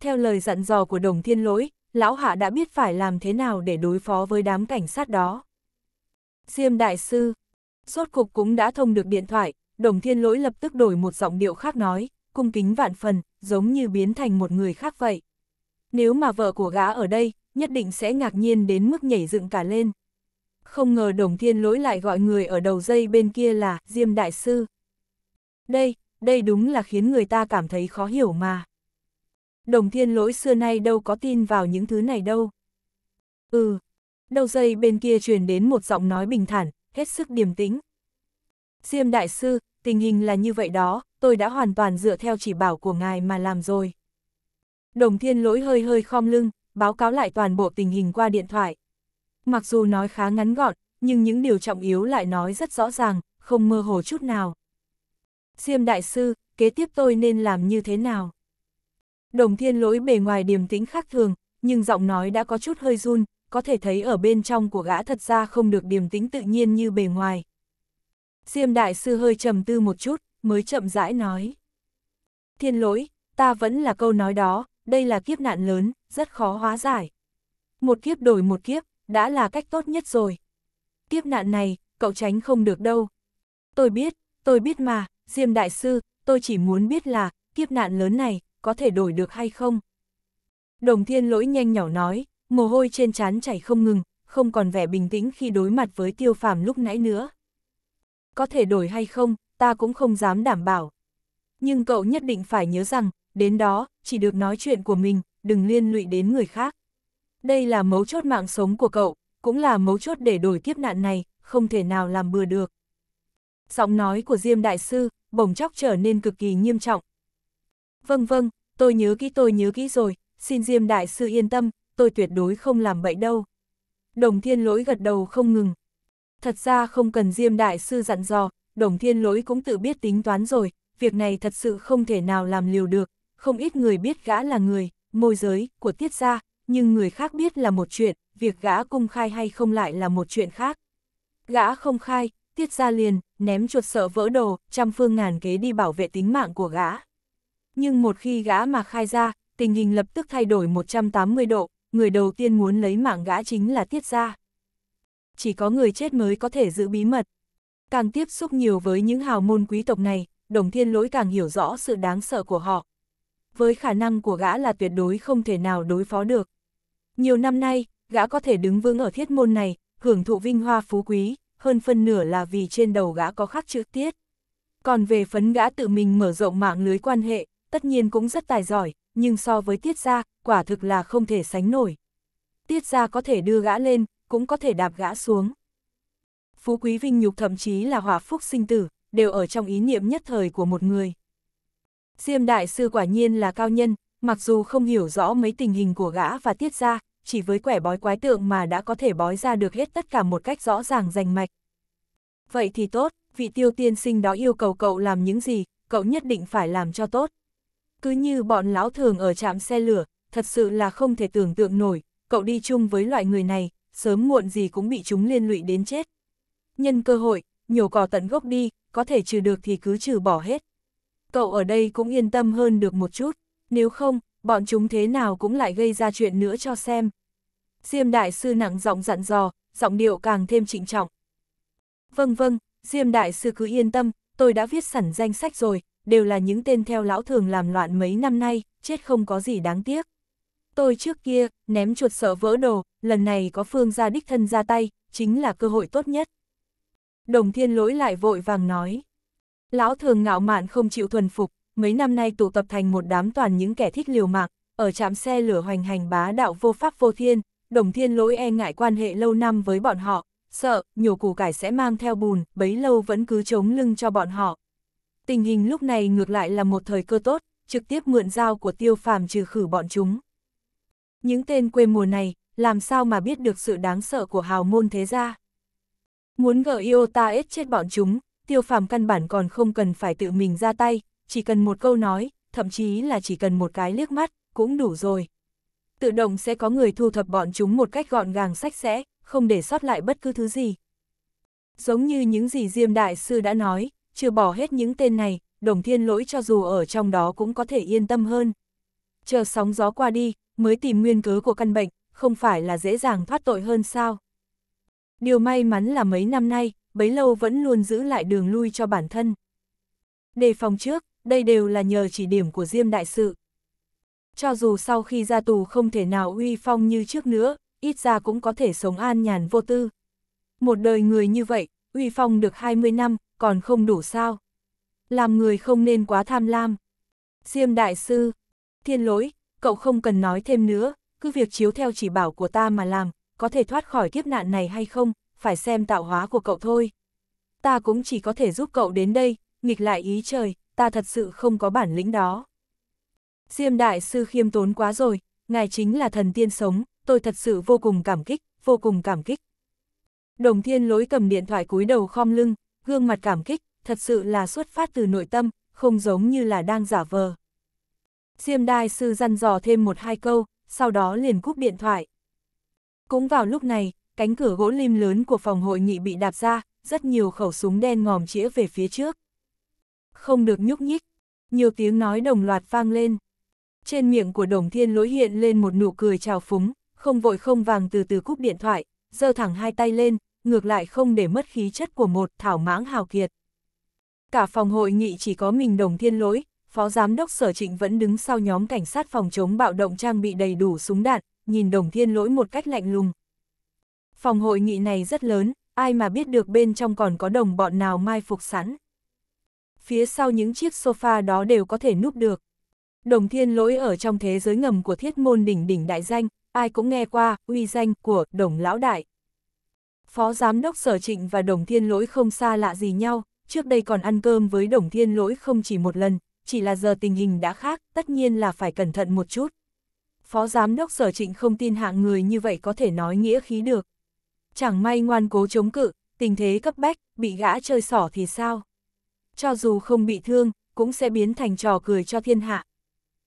[SPEAKER 1] Theo lời dặn dò của đồng thiên lỗi, lão hạ đã biết phải làm thế nào để đối phó với đám cảnh sát đó. Diêm đại sư, rốt cục cũng đã thông được điện thoại, đồng thiên lỗi lập tức đổi một giọng điệu khác nói, cung kính vạn phần, giống như biến thành một người khác vậy. Nếu mà vợ của gã ở đây, nhất định sẽ ngạc nhiên đến mức nhảy dựng cả lên. Không ngờ đồng thiên lỗi lại gọi người ở đầu dây bên kia là Diêm Đại Sư. Đây, đây đúng là khiến người ta cảm thấy khó hiểu mà. Đồng thiên lỗi xưa nay đâu có tin vào những thứ này đâu. Ừ, đầu dây bên kia truyền đến một giọng nói bình thản, hết sức điềm tĩnh. Diêm Đại Sư, tình hình là như vậy đó, tôi đã hoàn toàn dựa theo chỉ bảo của ngài mà làm rồi. Đồng thiên lỗi hơi hơi khom lưng, báo cáo lại toàn bộ tình hình qua điện thoại. Mặc dù nói khá ngắn gọn, nhưng những điều trọng yếu lại nói rất rõ ràng, không mơ hồ chút nào. Siêm đại sư, kế tiếp tôi nên làm như thế nào? Đồng thiên lỗi bề ngoài điềm tĩnh khác thường, nhưng giọng nói đã có chút hơi run, có thể thấy ở bên trong của gã thật ra không được điềm tĩnh tự nhiên như bề ngoài. Diêm Đại Sư hơi trầm tư một chút, mới chậm rãi nói. Thiên lỗi, ta vẫn là câu nói đó, đây là kiếp nạn lớn, rất khó hóa giải. Một kiếp đổi một kiếp, đã là cách tốt nhất rồi. Kiếp nạn này, cậu tránh không được đâu. Tôi biết, tôi biết mà, Diêm Đại Sư, tôi chỉ muốn biết là, kiếp nạn lớn này, có thể đổi được hay không? Đồng thiên lỗi nhanh nhỏ nói, mồ hôi trên trán chảy không ngừng, không còn vẻ bình tĩnh khi đối mặt với tiêu phàm lúc nãy nữa có thể đổi hay không, ta cũng không dám đảm bảo. Nhưng cậu nhất định phải nhớ rằng, đến đó, chỉ được nói chuyện của mình, đừng liên lụy đến người khác. Đây là mấu chốt mạng sống của cậu, cũng là mấu chốt để đổi kiếp nạn này, không thể nào làm bừa được. Giọng nói của Diêm Đại Sư, bỗng chốc trở nên cực kỳ nghiêm trọng. Vâng vâng, tôi nhớ kỹ tôi nhớ kỹ rồi, xin Diêm Đại Sư yên tâm, tôi tuyệt đối không làm bậy đâu. Đồng thiên lỗi gật đầu không ngừng, Thật ra không cần Diêm Đại Sư dặn dò, Đồng Thiên Lỗi cũng tự biết tính toán rồi, việc này thật sự không thể nào làm liều được, không ít người biết gã là người, môi giới, của tiết gia, nhưng người khác biết là một chuyện, việc gã công khai hay không lại là một chuyện khác. Gã không khai, tiết gia liền, ném chuột sợ vỡ đồ, trăm phương ngàn kế đi bảo vệ tính mạng của gã. Nhưng một khi gã mà khai ra, tình hình lập tức thay đổi 180 độ, người đầu tiên muốn lấy mạng gã chính là tiết gia chỉ có người chết mới có thể giữ bí mật. Càng tiếp xúc nhiều với những hào môn quý tộc này, đồng thiên lỗi càng hiểu rõ sự đáng sợ của họ. Với khả năng của gã là tuyệt đối không thể nào đối phó được. Nhiều năm nay, gã có thể đứng vững ở thiết môn này, hưởng thụ vinh hoa phú quý, hơn phân nửa là vì trên đầu gã có khắc chữ tiết. Còn về phấn gã tự mình mở rộng mạng lưới quan hệ, tất nhiên cũng rất tài giỏi, nhưng so với tiết gia, quả thực là không thể sánh nổi. Tiết gia có thể đưa gã lên, cũng có thể đạp gã xuống. Phú quý vinh nhục thậm chí là hỏa phúc sinh tử, đều ở trong ý niệm nhất thời của một người. Diêm đại sư quả nhiên là cao nhân, mặc dù không hiểu rõ mấy tình hình của gã và tiết ra, chỉ với quẻ bói quái tượng mà đã có thể bói ra được hết tất cả một cách rõ ràng rành mạch. Vậy thì tốt, vị tiêu tiên sinh đó yêu cầu cậu làm những gì, cậu nhất định phải làm cho tốt. Cứ như bọn lão thường ở trạm xe lửa, thật sự là không thể tưởng tượng nổi, cậu đi chung với loại người này, sớm muộn gì cũng bị chúng liên lụy đến chết. Nhân cơ hội, nhổ cỏ tận gốc đi, có thể trừ được thì cứ trừ bỏ hết. Cậu ở đây cũng yên tâm hơn được một chút, nếu không, bọn chúng thế nào cũng lại gây ra chuyện nữa cho xem. Diêm Đại Sư nặng giọng dặn dò, giọng điệu càng thêm trịnh trọng. Vâng vâng, Diêm Đại Sư cứ yên tâm, tôi đã viết sẵn danh sách rồi, đều là những tên theo lão thường làm loạn mấy năm nay, chết không có gì đáng tiếc tôi trước kia, ném chuột sợ vỡ đồ, lần này có phương gia đích thân ra tay, chính là cơ hội tốt nhất. Đồng thiên lỗi lại vội vàng nói. Lão thường ngạo mạn không chịu thuần phục, mấy năm nay tụ tập thành một đám toàn những kẻ thích liều mạng, ở trạm xe lửa hoành hành bá đạo vô pháp vô thiên, đồng thiên lỗi e ngại quan hệ lâu năm với bọn họ, sợ, nhổ củ cải sẽ mang theo bùn, bấy lâu vẫn cứ chống lưng cho bọn họ. Tình hình lúc này ngược lại là một thời cơ tốt, trực tiếp mượn dao của tiêu phàm trừ khử bọn chúng những tên quê mùa này, làm sao mà biết được sự đáng sợ của hào môn thế gia. Muốn gỡ yêu ta ết chết bọn chúng, tiêu phàm căn bản còn không cần phải tự mình ra tay, chỉ cần một câu nói, thậm chí là chỉ cần một cái liếc mắt, cũng đủ rồi. Tự động sẽ có người thu thập bọn chúng một cách gọn gàng sạch sẽ, không để sót lại bất cứ thứ gì. Giống như những gì Diêm Đại Sư đã nói, chưa bỏ hết những tên này, đồng thiên lỗi cho dù ở trong đó cũng có thể yên tâm hơn. Chờ sóng gió qua đi, mới tìm nguyên cớ của căn bệnh, không phải là dễ dàng thoát tội hơn sao. Điều may mắn là mấy năm nay, bấy lâu vẫn luôn giữ lại đường lui cho bản thân. Đề phòng trước, đây đều là nhờ chỉ điểm của Diêm Đại Sự. Cho dù sau khi ra tù không thể nào uy phong như trước nữa, ít ra cũng có thể sống an nhàn vô tư. Một đời người như vậy, uy phong được 20 năm, còn không đủ sao. Làm người không nên quá tham lam. Diêm Đại Sư, thiên lỗi, cậu không cần nói thêm nữa, cứ việc chiếu theo chỉ bảo của ta mà làm, có thể thoát khỏi kiếp nạn này hay không, phải xem tạo hóa của cậu thôi. Ta cũng chỉ có thể giúp cậu đến đây, nghịch lại ý trời, ta thật sự không có bản lĩnh đó. Diêm đại sư khiêm tốn quá rồi, ngài chính là thần tiên sống, tôi thật sự vô cùng cảm kích, vô cùng cảm kích. Đồng thiên lối cầm điện thoại cúi đầu khom lưng, gương mặt cảm kích, thật sự là xuất phát từ nội tâm, không giống như là đang giả vờ. Diêm đai sư dặn dò thêm một hai câu, sau đó liền cúp điện thoại. Cũng vào lúc này, cánh cửa gỗ lim lớn của phòng hội nghị bị đạp ra, rất nhiều khẩu súng đen ngòm chĩa về phía trước. Không được nhúc nhích, nhiều tiếng nói đồng loạt vang lên. Trên miệng của đồng thiên lỗi hiện lên một nụ cười trào phúng, không vội không vàng từ từ cúp điện thoại, giơ thẳng hai tay lên, ngược lại không để mất khí chất của một thảo mãng hào kiệt. Cả phòng hội nghị chỉ có mình đồng thiên lỗi, Phó Giám đốc Sở Trịnh vẫn đứng sau nhóm cảnh sát phòng chống bạo động trang bị đầy đủ súng đạn, nhìn đồng thiên lỗi một cách lạnh lùng. Phòng hội nghị này rất lớn, ai mà biết được bên trong còn có đồng bọn nào mai phục sẵn. Phía sau những chiếc sofa đó đều có thể núp được. Đồng thiên lỗi ở trong thế giới ngầm của thiết môn đỉnh đỉnh đại danh, ai cũng nghe qua, uy danh của đồng lão đại. Phó giám đốc sở trịnh và đồng thiên lỗi không xa lạ gì nhau, trước đây còn ăn cơm với đồng thiên lỗi không chỉ một lần, chỉ là giờ tình hình đã khác, tất nhiên là phải cẩn thận một chút. Phó giám đốc sở trịnh không tin hạng người như vậy có thể nói nghĩa khí được. Chẳng may ngoan cố chống cự, tình thế cấp bách, bị gã chơi sỏ thì sao? Cho dù không bị thương, cũng sẽ biến thành trò cười cho thiên hạ.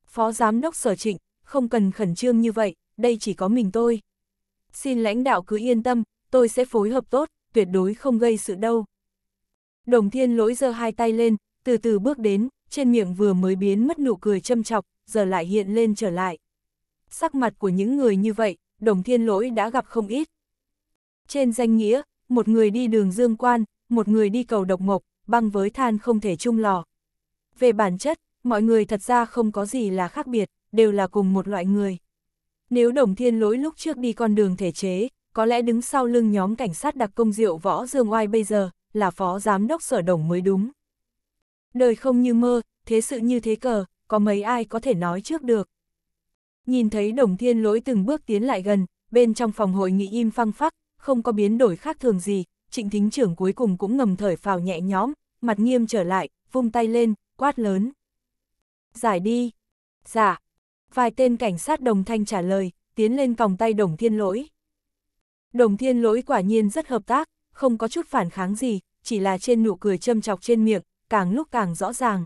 [SPEAKER 1] Phó giám đốc sở trịnh, không cần khẩn trương như vậy, đây chỉ có mình tôi. Xin lãnh đạo cứ yên tâm, tôi sẽ phối hợp tốt, tuyệt đối không gây sự đâu. Đồng thiên lỗi giơ hai tay lên, từ từ bước đến, trên miệng vừa mới biến mất nụ cười châm chọc, giờ lại hiện lên trở lại. Sắc mặt của những người như vậy, đồng thiên lỗi đã gặp không ít. Trên danh nghĩa, một người đi đường dương quan, một người đi cầu độc mộc, băng với than không thể chung lò. Về bản chất, mọi người thật ra không có gì là khác biệt, đều là cùng một loại người. Nếu đồng thiên lỗi lúc trước đi con đường thể chế, có lẽ đứng sau lưng nhóm cảnh sát đặc công diệu võ dương oai bây giờ, là phó giám đốc sở đồng mới đúng đời không như mơ, thế sự như thế cờ, có mấy ai có thể nói trước được. Nhìn thấy đồng thiên lỗi từng bước tiến lại gần, bên trong phòng hội nghị im phăng phắc, không có biến đổi khác thường gì, trịnh thính trưởng cuối cùng cũng ngầm thở phào nhẹ nhõm, mặt nghiêm trở lại, vung tay lên, quát lớn. Giải đi. Dạ. Vài tên cảnh sát đồng thanh trả lời, tiến lên còng tay đồng thiên lỗi. Đồng thiên lỗi quả nhiên rất hợp tác, không có chút phản kháng gì, chỉ là trên nụ cười châm chọc trên miệng, càng lúc càng rõ ràng.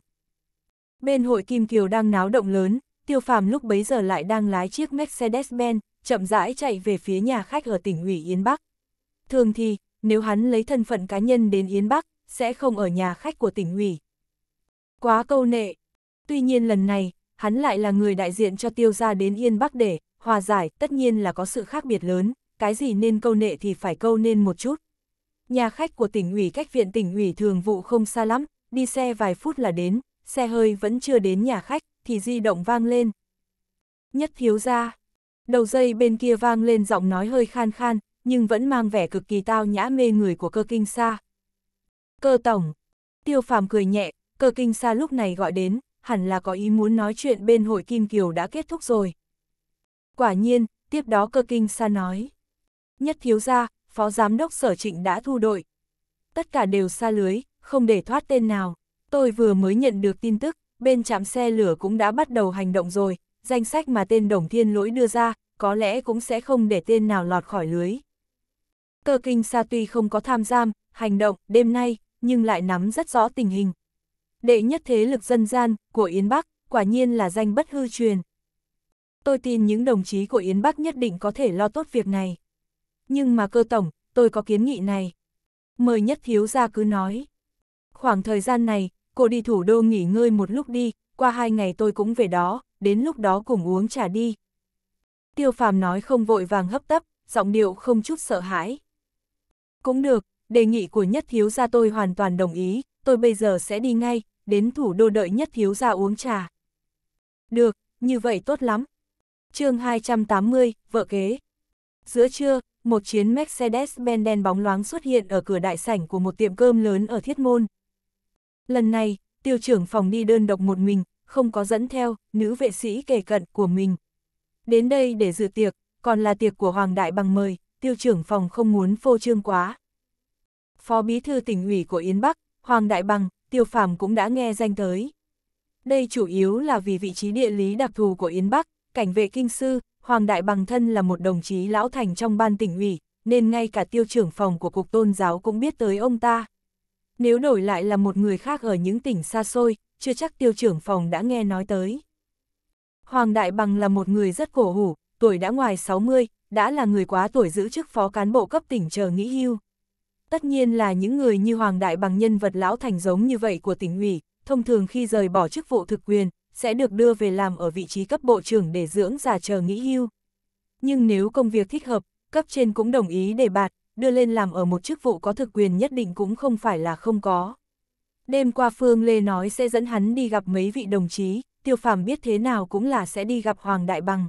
[SPEAKER 1] Bên hội Kim Kiều đang náo động lớn, tiêu phàm lúc bấy giờ lại đang lái chiếc Mercedes-Benz, chậm rãi chạy về phía nhà khách ở tỉnh ủy Yến Bắc. Thường thì, nếu hắn lấy thân phận cá nhân đến Yến Bắc, sẽ không ở nhà khách của tỉnh ủy. Quá câu nệ. Tuy nhiên lần này, hắn lại là người đại diện cho tiêu gia đến Yên Bắc để, hòa giải tất nhiên là có sự khác biệt lớn, cái gì nên câu nệ thì phải câu nên một chút. Nhà khách của tỉnh ủy cách viện tỉnh ủy thường vụ không xa lắm, đi xe vài phút là đến, xe hơi vẫn chưa đến nhà khách, thì di động vang lên. Nhất thiếu ra, đầu dây bên kia vang lên giọng nói hơi khan khan, nhưng vẫn mang vẻ cực kỳ tao nhã mê người của cơ kinh sa. Cơ tổng, tiêu phàm cười nhẹ, cơ kinh sa lúc này gọi đến, hẳn là có ý muốn nói chuyện bên hội Kim Kiều đã kết thúc rồi. Quả nhiên, tiếp đó cơ kinh sa nói. Nhất thiếu ra, phó giám đốc sở trịnh đã thu đội. Tất cả đều xa lưới, không để thoát tên nào. Tôi vừa mới nhận được tin tức, bên trạm xe lửa cũng đã bắt đầu hành động rồi, danh sách mà tên Đồng Thiên Lỗi đưa ra, có lẽ cũng sẽ không để tên nào lọt khỏi lưới. Cơ kinh Sa tuy không có tham giam, hành động đêm nay, nhưng lại nắm rất rõ tình hình. Đệ nhất thế lực dân gian của Yến Bắc, quả nhiên là danh bất hư truyền. Tôi tin những đồng chí của Yến Bắc nhất định có thể lo tốt việc này. Nhưng mà cơ tổng, tôi có kiến nghị này. Mời nhất thiếu gia cứ nói khoảng thời gian này, cô đi thủ đô nghỉ ngơi một lúc đi, qua hai ngày tôi cũng về đó, đến lúc đó cùng uống trà đi. Tiêu phàm nói không vội vàng hấp tấp, giọng điệu không chút sợ hãi. Cũng được, đề nghị của nhất thiếu gia tôi hoàn toàn đồng ý, tôi bây giờ sẽ đi ngay, đến thủ đô đợi nhất thiếu gia uống trà. Được, như vậy tốt lắm. chương 280, vợ ghế. Giữa trưa, một chiến Mercedes-Benz đen bóng loáng xuất hiện ở cửa đại sảnh của một tiệm cơm lớn ở Thiết Môn, Lần này, tiêu trưởng phòng đi đơn độc một mình, không có dẫn theo, nữ vệ sĩ kề cận của mình. Đến đây để dự tiệc, còn là tiệc của Hoàng Đại bằng mời, tiêu trưởng phòng không muốn phô trương quá. Phó bí thư tỉnh ủy của Yến Bắc, Hoàng Đại bằng, tiêu phàm cũng đã nghe danh tới. Đây chủ yếu là vì vị trí địa lý đặc thù của Yến Bắc, cảnh vệ kinh sư, Hoàng Đại bằng thân là một đồng chí lão thành trong ban tỉnh ủy, nên ngay cả tiêu trưởng phòng của Cục Tôn giáo cũng biết tới ông ta. Nếu đổi lại là một người khác ở những tỉnh xa xôi, chưa chắc tiêu trưởng phòng đã nghe nói tới. Hoàng Đại Bằng là một người rất cổ hủ, tuổi đã ngoài 60, đã là người quá tuổi giữ chức phó cán bộ cấp tỉnh chờ nghỉ hưu. Tất nhiên là những người như Hoàng Đại Bằng nhân vật lão thành giống như vậy của tỉnh ủy, thông thường khi rời bỏ chức vụ thực quyền, sẽ được đưa về làm ở vị trí cấp bộ trưởng để dưỡng già chờ nghỉ hưu. Nhưng nếu công việc thích hợp, cấp trên cũng đồng ý để bạt, đưa lên làm ở một chức vụ có thực quyền nhất định cũng không phải là không có. Đêm qua Phương Lê nói sẽ dẫn hắn đi gặp mấy vị đồng chí, tiêu phàm biết thế nào cũng là sẽ đi gặp Hoàng Đại Bằng.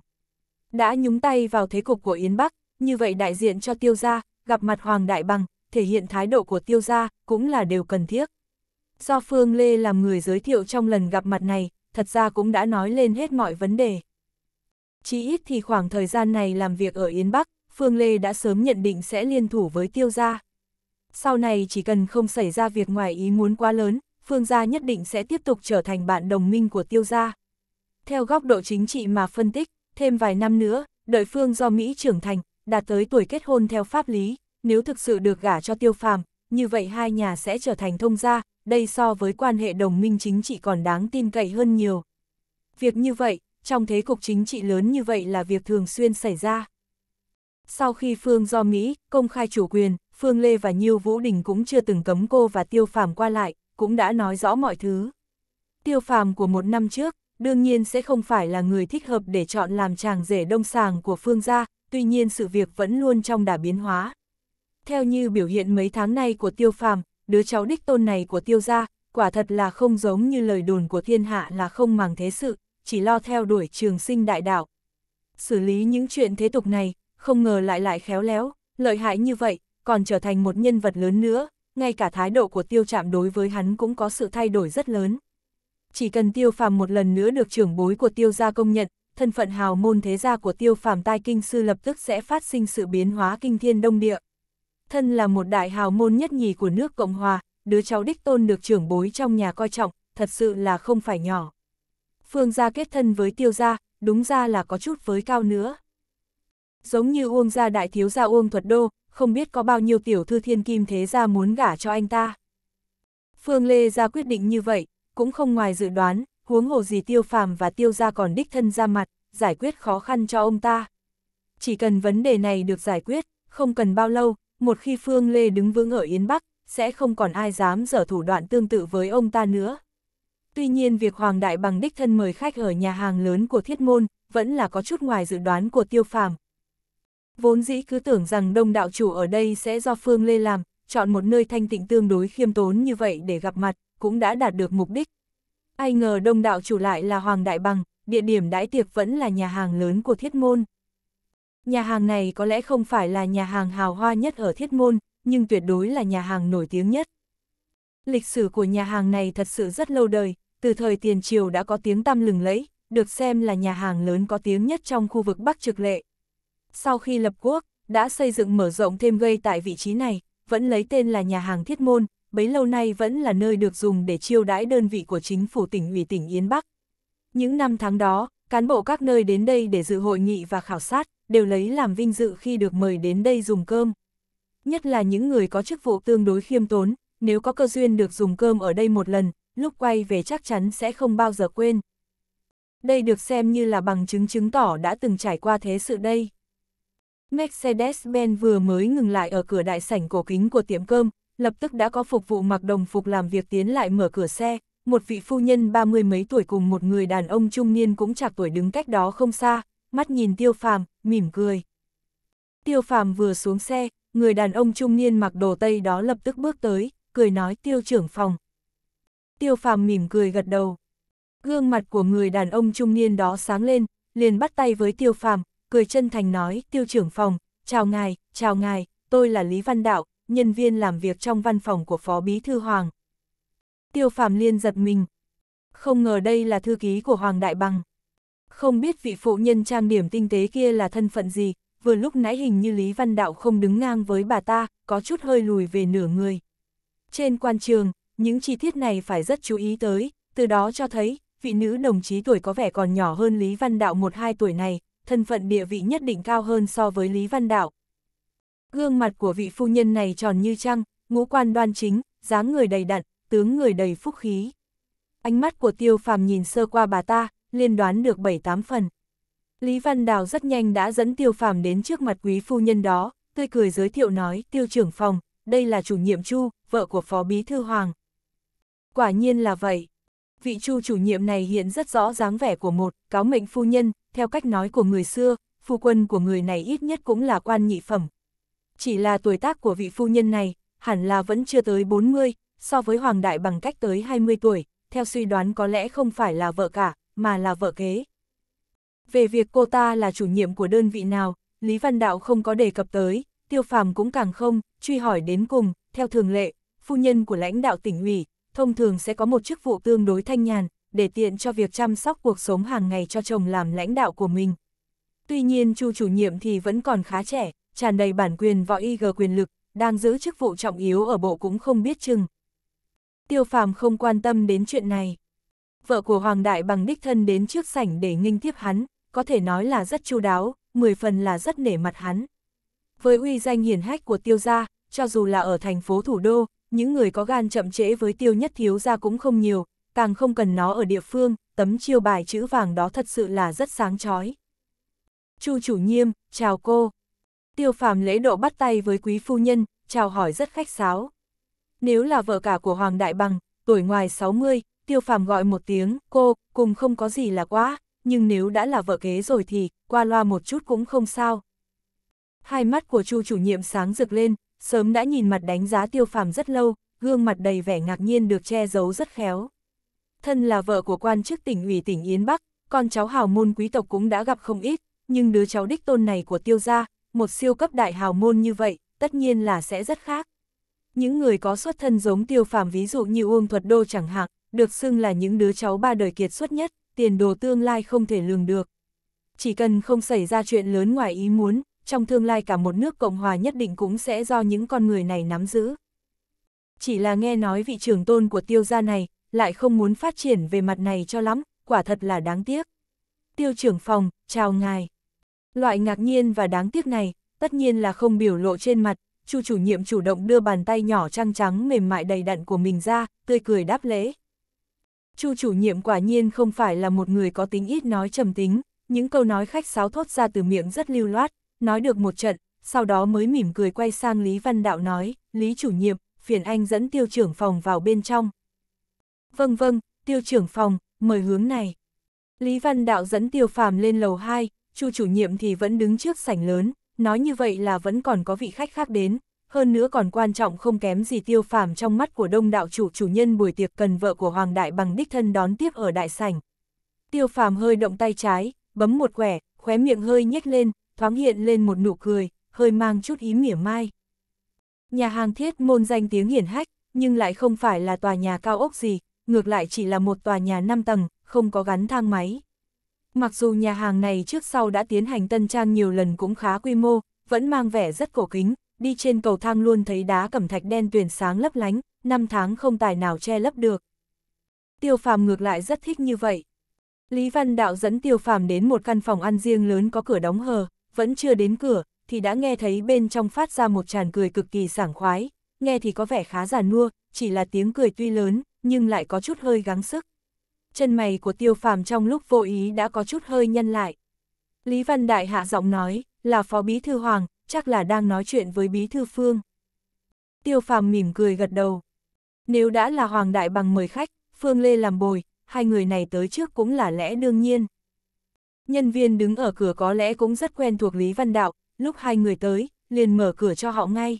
[SPEAKER 1] Đã nhúng tay vào thế cục của Yến Bắc, như vậy đại diện cho tiêu gia, gặp mặt Hoàng Đại Bằng, thể hiện thái độ của tiêu gia, cũng là đều cần thiết. Do Phương Lê làm người giới thiệu trong lần gặp mặt này, thật ra cũng đã nói lên hết mọi vấn đề. Chỉ ít thì khoảng thời gian này làm việc ở Yến Bắc, Phương Lê đã sớm nhận định sẽ liên thủ với tiêu gia. Sau này chỉ cần không xảy ra việc ngoài ý muốn quá lớn, Phương gia nhất định sẽ tiếp tục trở thành bạn đồng minh của tiêu gia. Theo góc độ chính trị mà phân tích, thêm vài năm nữa, đợi Phương do Mỹ trưởng thành, đạt tới tuổi kết hôn theo pháp lý, nếu thực sự được gả cho tiêu phàm, như vậy hai nhà sẽ trở thành thông gia, đây so với quan hệ đồng minh chính trị còn đáng tin cậy hơn nhiều. Việc như vậy, trong thế cục chính trị lớn như vậy là việc thường xuyên xảy ra sau khi Phương do Mỹ công khai chủ quyền, Phương Lê và Nhiêu Vũ Đình cũng chưa từng cấm cô và Tiêu Phàm qua lại, cũng đã nói rõ mọi thứ. Tiêu Phàm của một năm trước, đương nhiên sẽ không phải là người thích hợp để chọn làm chàng rể đông sàng của Phương gia, tuy nhiên sự việc vẫn luôn trong đà biến hóa. Theo như biểu hiện mấy tháng nay của Tiêu Phàm, đứa cháu đích tôn này của Tiêu gia, quả thật là không giống như lời đồn của thiên hạ là không màng thế sự, chỉ lo theo đuổi trường sinh đại đạo. Xử lý những chuyện thế tục này, không ngờ lại lại khéo léo, lợi hại như vậy, còn trở thành một nhân vật lớn nữa, ngay cả thái độ của tiêu chạm đối với hắn cũng có sự thay đổi rất lớn. Chỉ cần tiêu phàm một lần nữa được trưởng bối của tiêu gia công nhận, thân phận hào môn thế gia của tiêu phàm tai kinh sư lập tức sẽ phát sinh sự biến hóa kinh thiên đông địa. Thân là một đại hào môn nhất nhì của nước Cộng Hòa, đứa cháu đích tôn được trưởng bối trong nhà coi trọng, thật sự là không phải nhỏ. Phương gia kết thân với tiêu gia, đúng ra là có chút với cao nữa. Giống như Uông gia đại thiếu gia Uông Thuật Đô, không biết có bao nhiêu tiểu thư thiên kim thế gia muốn gả cho anh ta. Phương Lê ra quyết định như vậy, cũng không ngoài dự đoán, huống hồ gì tiêu phàm và tiêu gia còn đích thân ra mặt, giải quyết khó khăn cho ông ta. Chỉ cần vấn đề này được giải quyết, không cần bao lâu, một khi Phương Lê đứng vững ở Yến Bắc, sẽ không còn ai dám dở thủ đoạn tương tự với ông ta nữa. Tuy nhiên việc Hoàng Đại Bằng đích thân mời khách ở nhà hàng lớn của Thiết Môn, vẫn là có chút ngoài dự đoán của tiêu phàm, Vốn dĩ cứ tưởng rằng đông đạo chủ ở đây sẽ do Phương Lê làm, chọn một nơi thanh tịnh tương đối khiêm tốn như vậy để gặp mặt, cũng đã đạt được mục đích. Ai ngờ đông đạo chủ lại là Hoàng Đại Bằng, địa điểm đãi tiệc vẫn là nhà hàng lớn của Thiết Môn. Nhà hàng này có lẽ không phải là nhà hàng hào hoa nhất ở Thiết Môn, nhưng tuyệt đối là nhà hàng nổi tiếng nhất. Lịch sử của nhà hàng này thật sự rất lâu đời, từ thời tiền triều đã có tiếng tăm lừng lẫy, được xem là nhà hàng lớn có tiếng nhất trong khu vực Bắc Trực Lệ sau khi lập quốc, đã xây dựng mở rộng thêm gây tại vị trí này, vẫn lấy tên là nhà hàng thiết môn, bấy lâu nay vẫn là nơi được dùng để chiêu đãi đơn vị của chính phủ tỉnh ủy tỉnh Yên Bắc. Những năm tháng đó, cán bộ các nơi đến đây để dự hội nghị và khảo sát, đều lấy làm vinh dự khi được mời đến đây dùng cơm. Nhất là những người có chức vụ tương đối khiêm tốn, nếu có cơ duyên được dùng cơm ở đây một lần, lúc quay về chắc chắn sẽ không bao giờ quên. Đây được xem như là bằng chứng chứng tỏ đã từng trải qua thế sự đây. Mercedes-Benz vừa mới ngừng lại ở cửa đại sảnh cổ kính của tiệm cơm, lập tức đã có phục vụ mặc đồng phục làm việc tiến lại mở cửa xe, một vị phu nhân ba mươi mấy tuổi cùng một người đàn ông trung niên cũng chạc tuổi đứng cách đó không xa, mắt nhìn tiêu phàm, mỉm cười. Tiêu phàm vừa xuống xe, người đàn ông trung niên mặc đồ tây đó lập tức bước tới, cười nói tiêu trưởng phòng. Tiêu phàm mỉm cười gật đầu. Gương mặt của người đàn ông trung niên đó sáng lên, liền bắt tay với tiêu phàm, cười chân thành nói, tiêu trưởng phòng, chào ngài, chào ngài, tôi là Lý Văn Đạo, nhân viên làm việc trong văn phòng của Phó Bí Thư Hoàng. Tiêu Phạm Liên giật mình. Không ngờ đây là thư ký của Hoàng Đại Bằng. Không biết vị phụ nhân trang điểm tinh tế kia là thân phận gì, vừa lúc nãy hình như Lý Văn Đạo không đứng ngang với bà ta, có chút hơi lùi về nửa người. Trên quan trường, những chi tiết này phải rất chú ý tới, từ đó cho thấy, vị nữ đồng chí tuổi có vẻ còn nhỏ hơn Lý Văn Đạo một hai tuổi này, thân phận địa vị nhất định cao hơn so với Lý Văn Đạo. Gương mặt của vị phu nhân này tròn như trăng, ngũ quan đoan chính, dáng người đầy đặn, tướng người đầy phúc khí. Ánh mắt của tiêu phàm nhìn sơ qua bà ta, liên đoán được 7-8 phần. Lý Văn Đào rất nhanh đã dẫn tiêu phàm đến trước mặt quý phu nhân đó, tươi cười giới thiệu nói tiêu trưởng phòng, đây là chủ nhiệm Chu, vợ của phó bí thư Hoàng. Quả nhiên là vậy. Vị Chu chủ nhiệm này hiện rất rõ dáng vẻ của một cáo mệnh phu nhân, theo cách nói của người xưa, phu quân của người này ít nhất cũng là quan nhị phẩm. Chỉ là tuổi tác của vị phu nhân này, hẳn là vẫn chưa tới 40, so với Hoàng Đại bằng cách tới 20 tuổi, theo suy đoán có lẽ không phải là vợ cả, mà là vợ kế. Về việc cô ta là chủ nhiệm của đơn vị nào, Lý Văn Đạo không có đề cập tới, Tiêu Phàm cũng càng không, truy hỏi đến cùng, theo thường lệ, phu nhân của lãnh đạo tỉnh ủy, thông thường sẽ có một chức vụ tương đối thanh nhàn, để tiện cho việc chăm sóc cuộc sống hàng ngày cho chồng làm lãnh đạo của mình. Tuy nhiên Chu chủ nhiệm thì vẫn còn khá trẻ, tràn đầy bản quyền võ IG quyền lực, đang giữ chức vụ trọng yếu ở bộ cũng không biết chừng. Tiêu Phàm không quan tâm đến chuyện này. Vợ của Hoàng Đại bằng đích thân đến trước sảnh để nghinh tiếp hắn, có thể nói là rất chu đáo, mười phần là rất nể mặt hắn. Với uy danh hiển hách của tiêu gia, cho dù là ở thành phố thủ đô, những người có gan chậm trễ với tiêu nhất thiếu gia cũng không nhiều, càng không cần nó ở địa phương, tấm chiêu bài chữ vàng đó thật sự là rất sáng chói. Chu chủ nghiêm, chào cô. Tiêu phàm lễ độ bắt tay với quý phu nhân, chào hỏi rất khách sáo. Nếu là vợ cả của Hoàng Đại Bằng, tuổi ngoài 60, tiêu phàm gọi một tiếng, cô, cùng không có gì là quá, nhưng nếu đã là vợ kế rồi thì, qua loa một chút cũng không sao. Hai mắt của Chu chủ nhiệm sáng rực lên, sớm đã nhìn mặt đánh giá tiêu phàm rất lâu, gương mặt đầy vẻ ngạc nhiên được che giấu rất khéo thân là vợ của quan chức tỉnh ủy tỉnh Yến Bắc, con cháu hào môn quý tộc cũng đã gặp không ít, nhưng đứa cháu đích tôn này của tiêu gia, một siêu cấp đại hào môn như vậy, tất nhiên là sẽ rất khác. Những người có xuất thân giống tiêu phàm ví dụ như Uông Thuật Đô chẳng hạn, được xưng là những đứa cháu ba đời kiệt xuất nhất, tiền đồ tương lai không thể lường được. Chỉ cần không xảy ra chuyện lớn ngoài ý muốn, trong tương lai cả một nước Cộng Hòa nhất định cũng sẽ do những con người này nắm giữ. Chỉ là nghe nói vị trưởng tôn của tiêu gia này, lại không muốn phát triển về mặt này cho lắm, quả thật là đáng tiếc. Tiêu trưởng phòng, chào ngài. Loại ngạc nhiên và đáng tiếc này, tất nhiên là không biểu lộ trên mặt, Chu chủ nhiệm chủ động đưa bàn tay nhỏ trăng trắng mềm mại đầy đặn của mình ra, tươi cười đáp lễ. Chu chủ nhiệm quả nhiên không phải là một người có tính ít nói trầm tính, những câu nói khách sáo thốt ra từ miệng rất lưu loát, nói được một trận, sau đó mới mỉm cười quay sang Lý Văn Đạo nói, Lý chủ nhiệm, phiền anh dẫn tiêu trưởng phòng vào bên trong. Vâng vâng, tiêu trưởng phòng, mời hướng này. Lý Văn Đạo dẫn tiêu phàm lên lầu 2, chu chủ nhiệm thì vẫn đứng trước sảnh lớn, nói như vậy là vẫn còn có vị khách khác đến, hơn nữa còn quan trọng không kém gì tiêu phàm trong mắt của đông đạo chủ chủ nhân buổi tiệc cần vợ của Hoàng Đại bằng đích thân đón tiếp ở đại sảnh. Tiêu phàm hơi động tay trái, bấm một quẻ, khóe miệng hơi nhếch lên, thoáng hiện lên một nụ cười, hơi mang chút ý mỉa mai. Nhà hàng thiết môn danh tiếng hiển hách, nhưng lại không phải là tòa nhà cao ốc gì, ngược lại chỉ là một tòa nhà 5 tầng, không có gắn thang máy. Mặc dù nhà hàng này trước sau đã tiến hành tân trang nhiều lần cũng khá quy mô, vẫn mang vẻ rất cổ kính, đi trên cầu thang luôn thấy đá cẩm thạch đen tuyền sáng lấp lánh, năm tháng không tài nào che lấp được. Tiêu phàm ngược lại rất thích như vậy. Lý Văn Đạo dẫn tiêu phàm đến một căn phòng ăn riêng lớn có cửa đóng hờ, vẫn chưa đến cửa, thì đã nghe thấy bên trong phát ra một tràn cười cực kỳ sảng khoái, nghe thì có vẻ khá già nua, chỉ là tiếng cười tuy lớn, nhưng lại có chút hơi gắng sức. Chân mày của tiêu phàm trong lúc vô ý đã có chút hơi nhân lại. Lý Văn Đại hạ giọng nói, là phó bí thư Hoàng, chắc là đang nói chuyện với bí thư Phương. Tiêu phàm mỉm cười gật đầu. Nếu đã là Hoàng Đại bằng mời khách, Phương Lê làm bồi, hai người này tới trước cũng là lẽ đương nhiên. Nhân viên đứng ở cửa có lẽ cũng rất quen thuộc Lý Văn Đạo, lúc hai người tới, liền mở cửa cho họ ngay.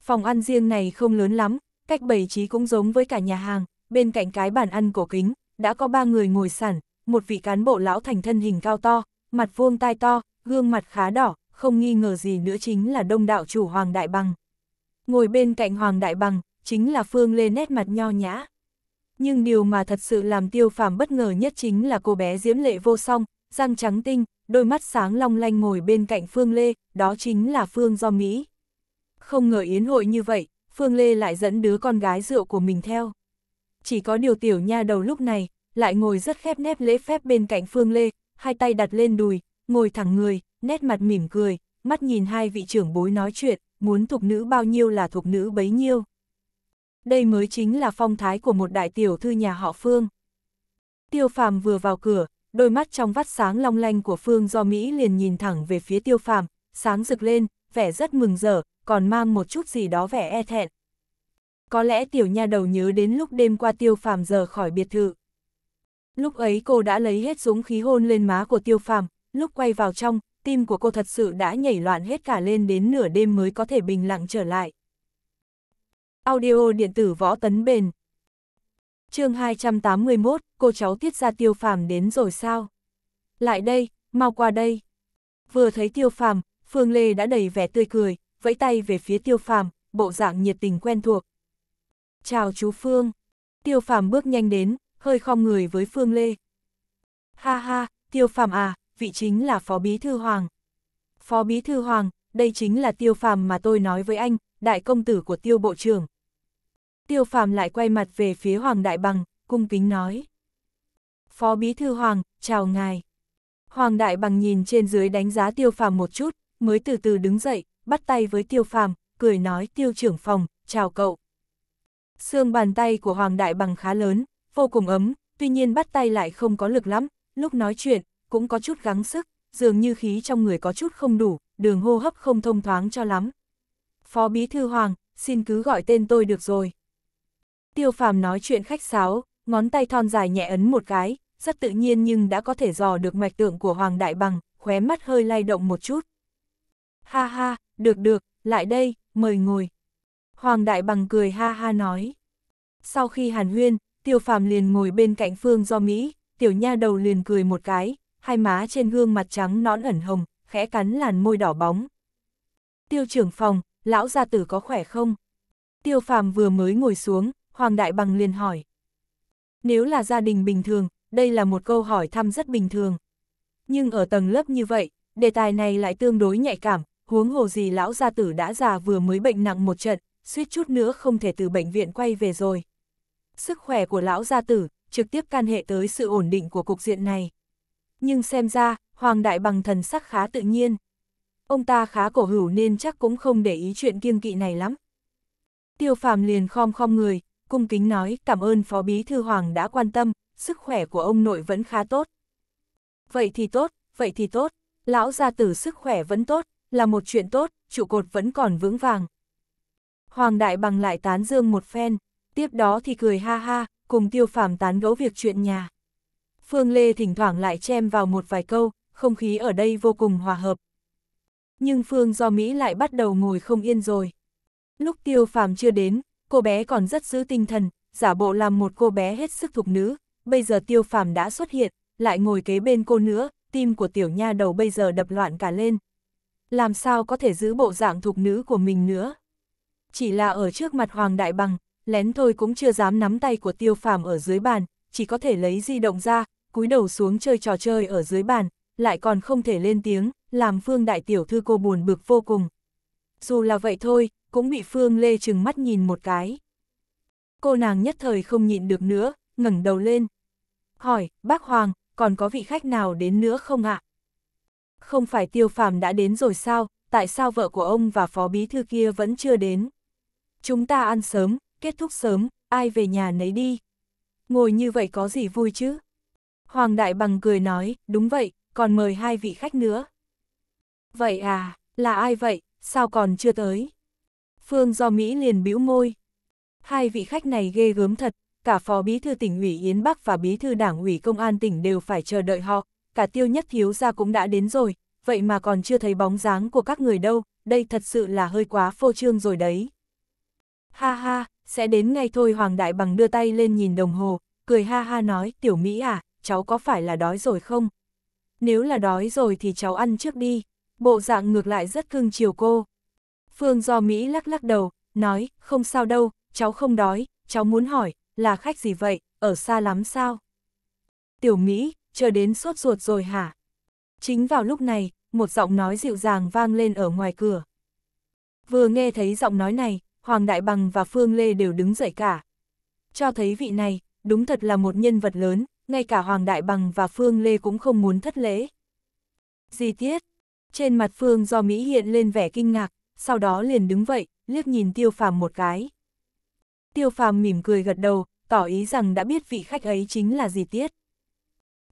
[SPEAKER 1] Phòng ăn riêng này không lớn lắm, cách bày trí cũng giống với cả nhà hàng, bên cạnh cái bàn ăn cổ kính, đã có ba người ngồi sẵn, một vị cán bộ lão thành thân hình cao to, mặt vuông tai to, gương mặt khá đỏ, không nghi ngờ gì nữa chính là đông đạo chủ Hoàng Đại Bằng. Ngồi bên cạnh Hoàng Đại Bằng, chính là Phương Lê nét mặt nho nhã. Nhưng điều mà thật sự làm tiêu phàm bất ngờ nhất chính là cô bé diễm lệ vô song, răng trắng tinh, đôi mắt sáng long lanh ngồi bên cạnh Phương Lê, đó chính là Phương Do Mỹ. Không ngờ yến hội như vậy, Phương Lê lại dẫn đứa con gái rượu của mình theo. Chỉ có điều tiểu nha đầu lúc này, lại ngồi rất khép nép lễ phép bên cạnh Phương Lê, hai tay đặt lên đùi, ngồi thẳng người, nét mặt mỉm cười, mắt nhìn hai vị trưởng bối nói chuyện, muốn thuộc nữ bao nhiêu là thuộc nữ bấy nhiêu. Đây mới chính là phong thái của một đại tiểu thư nhà họ Phương. Tiêu phàm vừa vào cửa, đôi mắt trong vắt sáng long lanh của Phương do Mỹ liền nhìn thẳng về phía tiêu phàm, sáng rực lên, vẻ rất mừng rỡ, còn mang một chút gì đó vẻ e thẹn. Có lẽ tiểu nha đầu nhớ đến lúc đêm qua tiêu phàm giờ khỏi biệt thự. Lúc ấy cô đã lấy hết dũng khí hôn lên má của tiêu phàm, lúc quay vào trong, tim của cô thật sự đã nhảy loạn hết cả lên đến nửa đêm mới có thể bình lặng trở lại. Audio điện tử võ tấn bền chương 281, cô cháu tiết ra tiêu phàm đến rồi sao? Lại đây, mau qua đây. Vừa thấy tiêu phàm, Phương Lê đã đầy vẻ tươi cười, vẫy tay về phía tiêu phàm, bộ dạng nhiệt tình quen thuộc. Chào chú Phương. Tiêu phàm bước nhanh đến, hơi khom người với Phương Lê. Ha ha, tiêu phàm à, vị chính là phó bí thư hoàng. Phó bí thư hoàng, đây chính là tiêu phàm mà tôi nói với anh, đại công tử của tiêu bộ trưởng. Tiêu phàm lại quay mặt về phía hoàng đại bằng, cung kính nói. Phó bí thư hoàng, chào ngài. Hoàng đại bằng nhìn trên dưới đánh giá tiêu phàm một chút, mới từ từ đứng dậy, bắt tay với tiêu phàm, cười nói tiêu trưởng phòng, chào cậu. Xương bàn tay của Hoàng Đại Bằng khá lớn, vô cùng ấm, tuy nhiên bắt tay lại không có lực lắm, lúc nói chuyện, cũng có chút gắng sức, dường như khí trong người có chút không đủ, đường hô hấp không thông thoáng cho lắm. Phó Bí Thư Hoàng, xin cứ gọi tên tôi được rồi. Tiêu phàm nói chuyện khách sáo, ngón tay thon dài nhẹ ấn một cái, rất tự nhiên nhưng đã có thể dò được mạch tượng của Hoàng Đại Bằng, khóe mắt hơi lay động một chút. Ha ha, được được, lại đây, mời ngồi. Hoàng Đại Bằng cười ha ha nói. Sau khi hàn huyên, tiêu phàm liền ngồi bên cạnh phương do Mỹ, tiểu nha đầu liền cười một cái, hai má trên gương mặt trắng nõn ẩn hồng, khẽ cắn làn môi đỏ bóng. Tiêu trưởng phòng, lão gia tử có khỏe không? Tiêu phàm vừa mới ngồi xuống, Hoàng Đại Bằng liền hỏi. Nếu là gia đình bình thường, đây là một câu hỏi thăm rất bình thường. Nhưng ở tầng lớp như vậy, đề tài này lại tương đối nhạy cảm, huống hồ gì lão gia tử đã già vừa mới bệnh nặng một trận, suýt chút nữa không thể từ bệnh viện quay về rồi. Sức khỏe của lão gia tử trực tiếp can hệ tới sự ổn định của cục diện này. Nhưng xem ra, Hoàng Đại Bằng thần sắc khá tự nhiên. Ông ta khá cổ hữu nên chắc cũng không để ý chuyện kiêng kỵ này lắm. Tiêu phàm liền khom khom người, cung kính nói cảm ơn Phó Bí Thư Hoàng đã quan tâm, sức khỏe của ông nội vẫn khá tốt. Vậy thì tốt, vậy thì tốt, lão gia tử sức khỏe vẫn tốt, là một chuyện tốt, trụ cột vẫn còn vững vàng. Hoàng Đại Bằng lại tán dương một phen, tiếp đó thì cười ha ha, cùng tiêu phàm tán gấu việc chuyện nhà. Phương Lê thỉnh thoảng lại chem vào một vài câu, không khí ở đây vô cùng hòa hợp. Nhưng Phương do Mỹ lại bắt đầu ngồi không yên rồi. Lúc tiêu phàm chưa đến, cô bé còn rất giữ tinh thần, giả bộ làm một cô bé hết sức thục nữ, bây giờ tiêu phàm đã xuất hiện, lại ngồi kế bên cô nữa, tim của tiểu nha đầu bây giờ đập loạn cả lên, làm sao có thể giữ bộ dạng thục nữ của mình nữa. Chỉ là ở trước mặt Hoàng Đại Bằng, lén thôi cũng chưa dám nắm tay của tiêu phàm ở dưới bàn, chỉ có thể lấy di động ra, cúi đầu xuống chơi trò chơi ở dưới bàn, lại còn không thể lên tiếng, làm Phương Đại Tiểu Thư cô buồn bực vô cùng. Dù là vậy thôi, cũng bị Phương Lê chừng mắt nhìn một cái. Cô nàng nhất thời không nhịn được nữa, ngẩng đầu lên. Hỏi, bác Hoàng, còn có vị khách nào đến nữa không ạ? À? Không phải tiêu phàm đã đến rồi sao, tại sao vợ của ông và phó bí thư kia vẫn chưa đến? Chúng ta ăn sớm, kết thúc sớm, ai về nhà nấy đi. Ngồi như vậy có gì vui chứ? Hoàng Đại Bằng cười nói, đúng vậy, còn mời hai vị khách nữa. Vậy à, là ai vậy, sao còn chưa tới? Phương do Mỹ liền bĩu môi. Hai vị khách này ghê gớm thật, cả phó bí thư tỉnh ủy Yến Bắc và bí thư đảng ủy công an tỉnh đều phải chờ đợi họ, cả tiêu nhất thiếu ra cũng đã đến rồi, vậy mà còn chưa thấy bóng dáng của các người đâu, đây thật sự là hơi quá phô trương rồi đấy. Ha ha, sẽ đến ngay thôi Hoàng Đại Bằng đưa tay lên nhìn đồng hồ, cười ha ha nói, tiểu Mỹ à, cháu có phải là đói rồi không? Nếu là đói rồi thì cháu ăn trước đi, bộ dạng ngược lại rất cưng chiều cô. Phương do Mỹ lắc lắc đầu, nói, không sao đâu, cháu không đói, cháu muốn hỏi, là khách gì vậy, ở xa lắm sao? Tiểu Mỹ, chờ đến sốt ruột rồi hả? Chính vào lúc này, một giọng nói dịu dàng vang lên ở ngoài cửa. Vừa nghe thấy giọng nói này, Hoàng Đại Bằng và Phương Lê đều đứng dậy cả. Cho thấy vị này, đúng thật là một nhân vật lớn, ngay cả Hoàng Đại Bằng và Phương Lê cũng không muốn thất lễ. Di tiết, trên mặt Phương do Mỹ hiện lên vẻ kinh ngạc, sau đó liền đứng vậy, liếc nhìn Tiêu Phàm một cái. Tiêu Phàm mỉm cười gật đầu, tỏ ý rằng đã biết vị khách ấy chính là Di tiết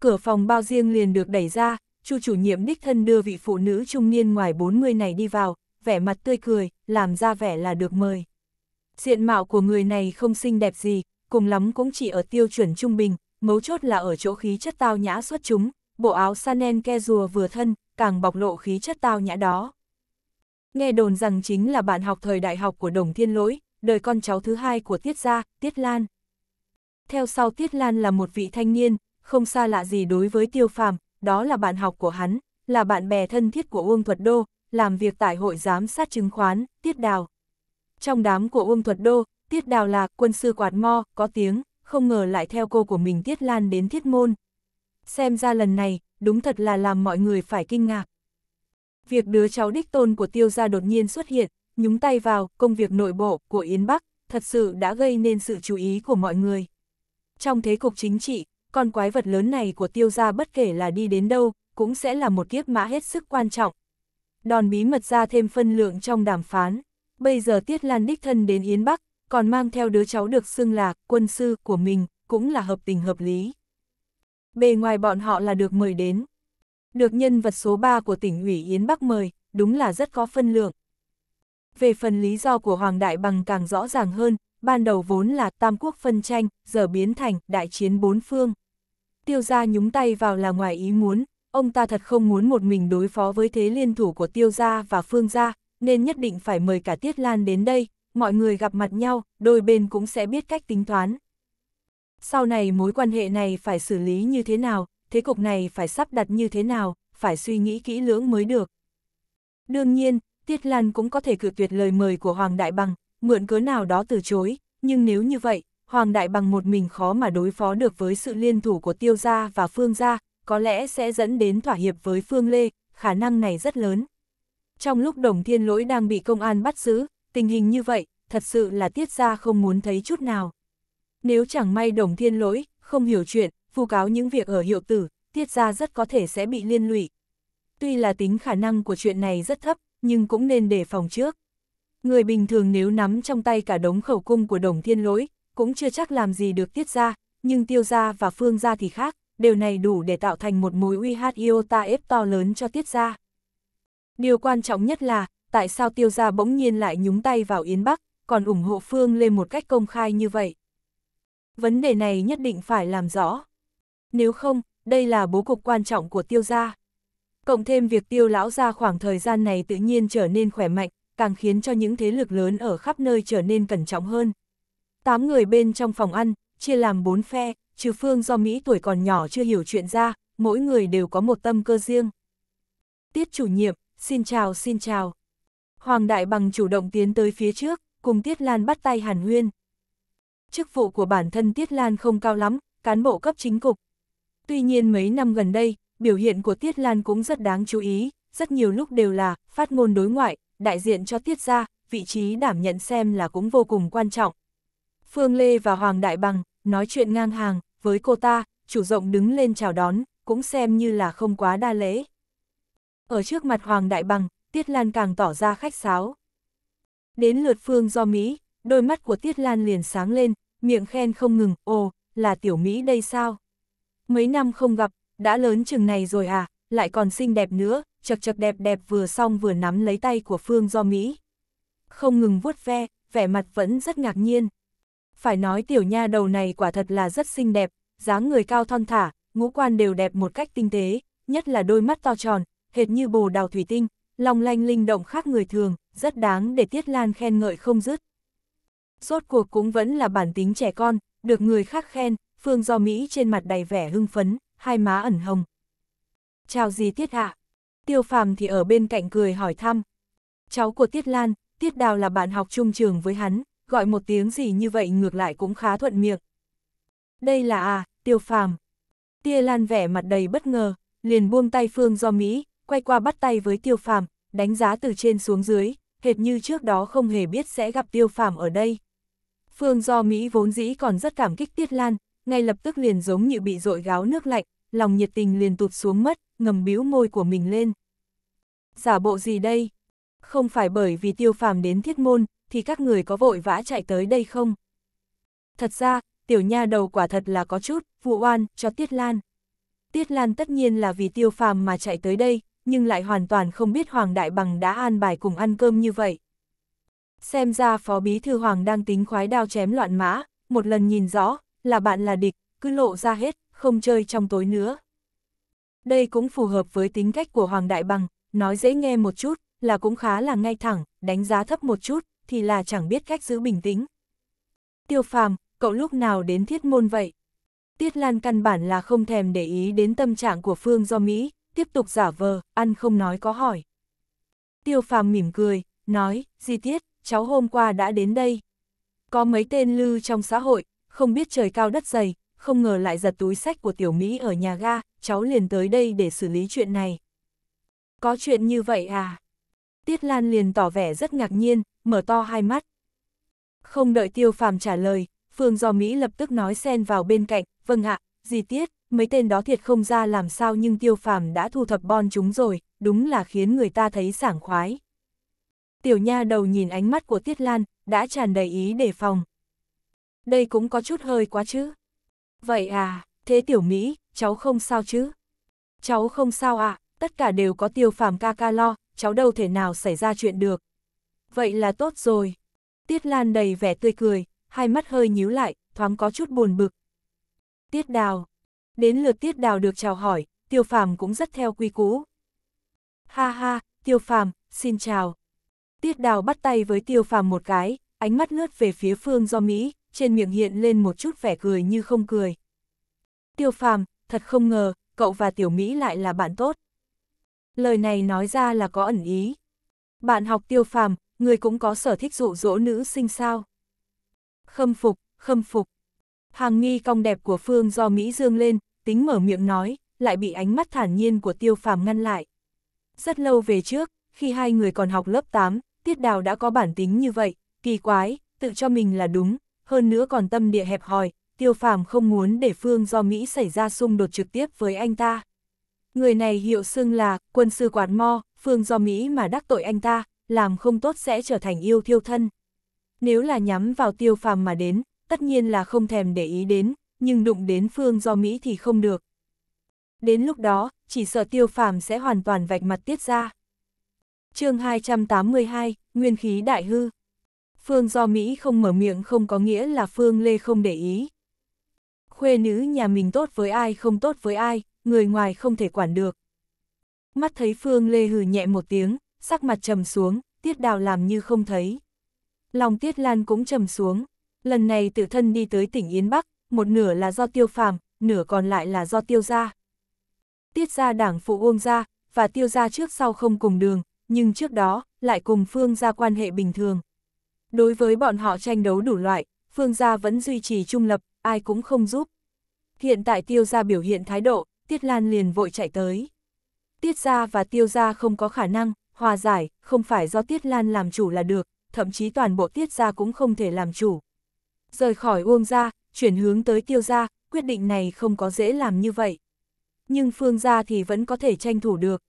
[SPEAKER 1] cửa phòng bao riêng liền được đẩy ra, chu chủ nhiệm đích thân đưa vị phụ nữ trung niên ngoài 40 này đi vào, vẻ mặt tươi cười, làm ra vẻ là được mời. Diện mạo của người này không xinh đẹp gì, cùng lắm cũng chỉ ở tiêu chuẩn trung bình, mấu chốt là ở chỗ khí chất tao nhã xuất chúng, bộ áo sanen ke rùa vừa thân, càng bộc lộ khí chất tao nhã đó. Nghe đồn rằng chính là bạn học thời đại học của Đồng Thiên Lỗi, đời con cháu thứ hai của Tiết Gia, Tiết Lan. Theo sau Tiết Lan là một vị thanh niên, không xa lạ gì đối với tiêu phàm, đó là bạn học của hắn, là bạn bè thân thiết của Uông Thuật Đô, làm việc tại hội giám sát chứng khoán, Tiết Đào. Trong đám của Uông Thuật Đô, Tiết Đào là quân sư quạt mo, có tiếng, không ngờ lại theo cô của mình Tiết Lan đến Thiết Môn. Xem ra lần này, đúng thật là làm mọi người phải kinh ngạc. Việc đứa cháu đích tôn của tiêu gia đột nhiên xuất hiện, nhúng tay vào công việc nội bộ của Yến Bắc, thật sự đã gây nên sự chú ý của mọi người. Trong thế cục chính trị, con quái vật lớn này của tiêu gia bất kể là đi đến đâu, cũng sẽ là một kiếp mã hết sức quan trọng. Đòn bí mật ra thêm phân lượng trong đàm phán. Bây giờ Tiết Lan đích thân đến Yến Bắc, còn mang theo đứa cháu được xưng là quân sư của mình, cũng là hợp tình hợp lý. Bề ngoài bọn họ là được mời đến. Được nhân vật số 3 của tỉnh ủy Yến Bắc mời, đúng là rất có phân lượng. Về phần lý do của Hoàng Đại Bằng càng rõ ràng hơn, ban đầu vốn là tam quốc phân tranh, giờ biến thành đại chiến bốn phương. Tiêu gia nhúng tay vào là ngoài ý muốn, ông ta thật không muốn một mình đối phó với thế liên thủ của tiêu gia và phương gia, nên nhất định phải mời cả Tiết Lan đến đây, mọi người gặp mặt nhau, đôi bên cũng sẽ biết cách tính toán. Sau này mối quan hệ này phải xử lý như thế nào, thế cục này phải sắp đặt như thế nào, phải suy nghĩ kỹ lưỡng mới được. Đương nhiên, Tiết Lan cũng có thể cự tuyệt lời mời của Hoàng Đại Bằng, mượn cớ nào đó từ chối, nhưng nếu như vậy, Hoàng Đại Bằng một mình khó mà đối phó được với sự liên thủ của Tiêu Gia và Phương Gia, có lẽ sẽ dẫn đến thỏa hiệp với Phương Lê, khả năng này rất lớn. Trong lúc Đồng Thiên Lỗi đang bị công an bắt giữ, tình hình như vậy, thật sự là Tiết Gia không muốn thấy chút nào. Nếu chẳng may Đồng Thiên Lỗi không hiểu chuyện, vu cáo những việc ở hiệu tử, Tiết Gia rất có thể sẽ bị liên lụy. Tuy là tính khả năng của chuyện này rất thấp, nhưng cũng nên đề phòng trước. Người bình thường nếu nắm trong tay cả đống khẩu cung của đồng thiên lỗi, cũng chưa chắc làm gì được tiết ra, nhưng tiêu gia và phương gia thì khác, điều này đủ để tạo thành một mối uy hát ta ép to lớn cho tiết gia. Điều quan trọng nhất là, tại sao tiêu gia bỗng nhiên lại nhúng tay vào Yến Bắc, còn ủng hộ Phương lên một cách công khai như vậy? Vấn đề này nhất định phải làm rõ. Nếu không, đây là bố cục quan trọng của tiêu gia. Cộng thêm việc tiêu lão gia khoảng thời gian này tự nhiên trở nên khỏe mạnh, càng khiến cho những thế lực lớn ở khắp nơi trở nên cẩn trọng hơn. Tám người bên trong phòng ăn, chia làm bốn phe, trừ phương do Mỹ tuổi còn nhỏ chưa hiểu chuyện ra, mỗi người đều có một tâm cơ riêng. Tiết chủ nhiệm, xin chào xin chào. Hoàng Đại Bằng chủ động tiến tới phía trước, cùng Tiết Lan bắt tay Hàn Nguyên. Chức vụ của bản thân Tiết Lan không cao lắm, cán bộ cấp chính cục. Tuy nhiên mấy năm gần đây, biểu hiện của Tiết Lan cũng rất đáng chú ý, rất nhiều lúc đều là phát ngôn đối ngoại, đại diện cho Tiết Gia, vị trí đảm nhận xem là cũng vô cùng quan trọng. Phương Lê và Hoàng Đại Bằng, nói chuyện ngang hàng, với cô ta, chủ rộng đứng lên chào đón, cũng xem như là không quá đa lễ. Ở trước mặt Hoàng Đại Bằng, Tiết Lan càng tỏ ra khách sáo. Đến lượt Phương do Mỹ, đôi mắt của Tiết Lan liền sáng lên, miệng khen không ngừng, ồ, là tiểu Mỹ đây sao? Mấy năm không gặp, đã lớn chừng này rồi à, lại còn xinh đẹp nữa, chật chật đẹp đẹp vừa xong vừa nắm lấy tay của Phương Do Mỹ. Không ngừng vuốt ve, vẻ mặt vẫn rất ngạc nhiên. Phải nói tiểu nha đầu này quả thật là rất xinh đẹp, dáng người cao thon thả, ngũ quan đều đẹp một cách tinh tế, nhất là đôi mắt to tròn, hệt như bồ đào thủy tinh, lòng lanh linh động khác người thường, rất đáng để Tiết Lan khen ngợi không dứt. Rốt cuộc cũng vẫn là bản tính trẻ con, được người khác khen, Phương Do Mỹ trên mặt đầy vẻ hưng phấn, hai má ẩn hồng. Chào gì Tiết Hạ? à? tiêu phàm thì ở bên cạnh cười hỏi thăm. Cháu của Tiết Lan, Tiết Đào là bạn học chung trường với hắn, gọi một tiếng gì như vậy ngược lại cũng khá thuận miệng. Đây là à, tiêu phàm. Tia Lan vẻ mặt đầy bất ngờ, liền buông tay Phương do Mỹ, quay qua bắt tay với tiêu phàm, đánh giá từ trên xuống dưới, hệt như trước đó không hề biết sẽ gặp tiêu phàm ở đây. Phương do Mỹ vốn dĩ còn rất cảm kích Tiết Lan, ngay lập tức liền giống như bị dội gáo nước lạnh, lòng nhiệt tình liền tụt xuống mất, ngầm bĩu môi của mình lên. Giả bộ gì đây? Không phải bởi vì tiêu phàm đến thiết môn, thì các người có vội vã chạy tới đây không? Thật ra, tiểu nha đầu quả thật là có chút, vụ oan, cho Tiết Lan. Tiết Lan tất nhiên là vì tiêu phàm mà chạy tới đây, nhưng lại hoàn toàn không biết Hoàng Đại Bằng đã an bài cùng ăn cơm như vậy. Xem ra Phó Bí Thư Hoàng đang tính khoái đao chém loạn mã, một lần nhìn rõ, là bạn là địch, cứ lộ ra hết, không chơi trong tối nữa đây cũng phù hợp với tính cách của Hoàng Đại Bằng, nói dễ nghe một chút, là cũng khá là ngay thẳng, đánh giá thấp một chút, thì là chẳng biết cách giữ bình tĩnh. Tiêu phàm, cậu lúc nào đến thiết môn vậy? Tiết Lan căn bản là không thèm để ý đến tâm trạng của Phương do Mỹ, tiếp tục giả vờ, ăn không nói có hỏi. Tiêu phàm mỉm cười, nói, Di Tiết, cháu hôm qua đã đến đây. Có mấy tên lư trong xã hội, không biết trời cao đất dày, không ngờ lại giật túi sách của tiểu Mỹ ở nhà ga, cháu liền tới đây để xử lý chuyện này. Có chuyện như vậy à? Tiết Lan liền tỏ vẻ rất ngạc nhiên, mở to hai mắt. Không đợi tiêu phàm trả lời, Phương Do Mỹ lập tức nói xen vào bên cạnh, vâng ạ, gì tiết, mấy tên đó thiệt không ra làm sao nhưng tiêu phàm đã thu thập bon chúng rồi, đúng là khiến người ta thấy sảng khoái. Tiểu nha đầu nhìn ánh mắt của Tiết Lan, đã tràn đầy ý đề phòng. Đây cũng có chút hơi quá chứ. Vậy à, thế tiểu Mỹ, cháu không sao chứ? Cháu không sao ạ, à, tất cả đều có tiêu phàm ca ca lo, cháu đâu thể nào xảy ra chuyện được. Vậy là tốt rồi. Tiết Lan đầy vẻ tươi cười, hai mắt hơi nhíu lại, thoáng có chút buồn bực. Tiết Đào. Đến lượt Tiết Đào được chào hỏi, tiêu phàm cũng rất theo quy cũ. Ha ha, tiêu phàm, xin chào. Tiết Đào bắt tay với tiêu phàm một cái, ánh mắt lướt về phía phương do Mỹ, trên miệng hiện lên một chút vẻ cười như không cười. Tiêu phàm, thật không ngờ, cậu và tiểu Mỹ lại là bạn tốt. Lời này nói ra là có ẩn ý. Bạn học tiêu phàm, người cũng có sở thích dụ dỗ nữ sinh sao. Khâm phục, khâm phục. Hàng nghi cong đẹp của Phương do Mỹ dương lên, tính mở miệng nói, lại bị ánh mắt thản nhiên của tiêu phàm ngăn lại. Rất lâu về trước, khi hai người còn học lớp 8, Tiết Đào đã có bản tính như vậy, kỳ quái, tự cho mình là đúng, hơn nữa còn tâm địa hẹp hòi, tiêu phàm không muốn để phương do Mỹ xảy ra xung đột trực tiếp với anh ta. Người này hiệu xưng là quân sư quạt mo, phương do Mỹ mà đắc tội anh ta, làm không tốt sẽ trở thành yêu thiêu thân. Nếu là nhắm vào tiêu phàm mà đến, tất nhiên là không thèm để ý đến, nhưng đụng đến phương do Mỹ thì không được. Đến lúc đó, chỉ sợ tiêu phàm sẽ hoàn toàn vạch mặt tiết ra. chương 282, Nguyên khí đại hư Phương do Mỹ không mở miệng không có nghĩa là Phương Lê không để ý. Khuê nữ nhà mình tốt với ai không tốt với ai, người ngoài không thể quản được. Mắt thấy Phương Lê hừ nhẹ một tiếng, sắc mặt trầm xuống, tiết đào làm như không thấy. Lòng tiết lan cũng trầm xuống, lần này tự thân đi tới tỉnh Yên Bắc, một nửa là do tiêu phàm, nửa còn lại là do tiêu gia. Tiết gia đảng phụ uông gia, và tiêu gia trước sau không cùng đường, nhưng trước đó, lại cùng Phương gia quan hệ bình thường. Đối với bọn họ tranh đấu đủ loại, Phương gia vẫn duy trì trung lập, ai cũng không giúp. Hiện tại tiêu gia biểu hiện thái độ, Tiết Lan liền vội chạy tới. Tiết gia và tiêu gia không có khả năng, hòa giải, không phải do Tiết Lan làm chủ là được, thậm chí toàn bộ Tiết gia cũng không thể làm chủ. Rời khỏi Uông gia, chuyển hướng tới tiêu gia, quyết định này không có dễ làm như vậy. Nhưng Phương gia thì vẫn có thể tranh thủ được.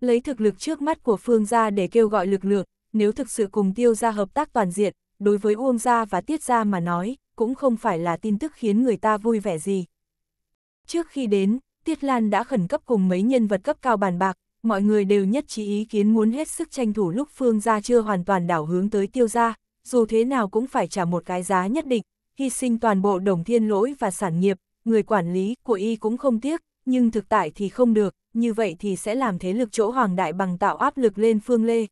[SPEAKER 1] Lấy thực lực trước mắt của Phương gia để kêu gọi lực lượng, nếu thực sự cùng tiêu gia hợp tác toàn diện, đối với Uông gia và Tiết gia mà nói, cũng không phải là tin tức khiến người ta vui vẻ gì. Trước khi đến, Tiết Lan đã khẩn cấp cùng mấy nhân vật cấp cao bàn bạc, mọi người đều nhất trí ý kiến muốn hết sức tranh thủ lúc Phương gia chưa hoàn toàn đảo hướng tới tiêu gia, dù thế nào cũng phải trả một cái giá nhất định, hy sinh toàn bộ đồng thiên lỗi và sản nghiệp, người quản lý của y cũng không tiếc, nhưng thực tại thì không được, như vậy thì sẽ làm thế lực chỗ Hoàng Đại bằng tạo áp lực lên Phương Lê.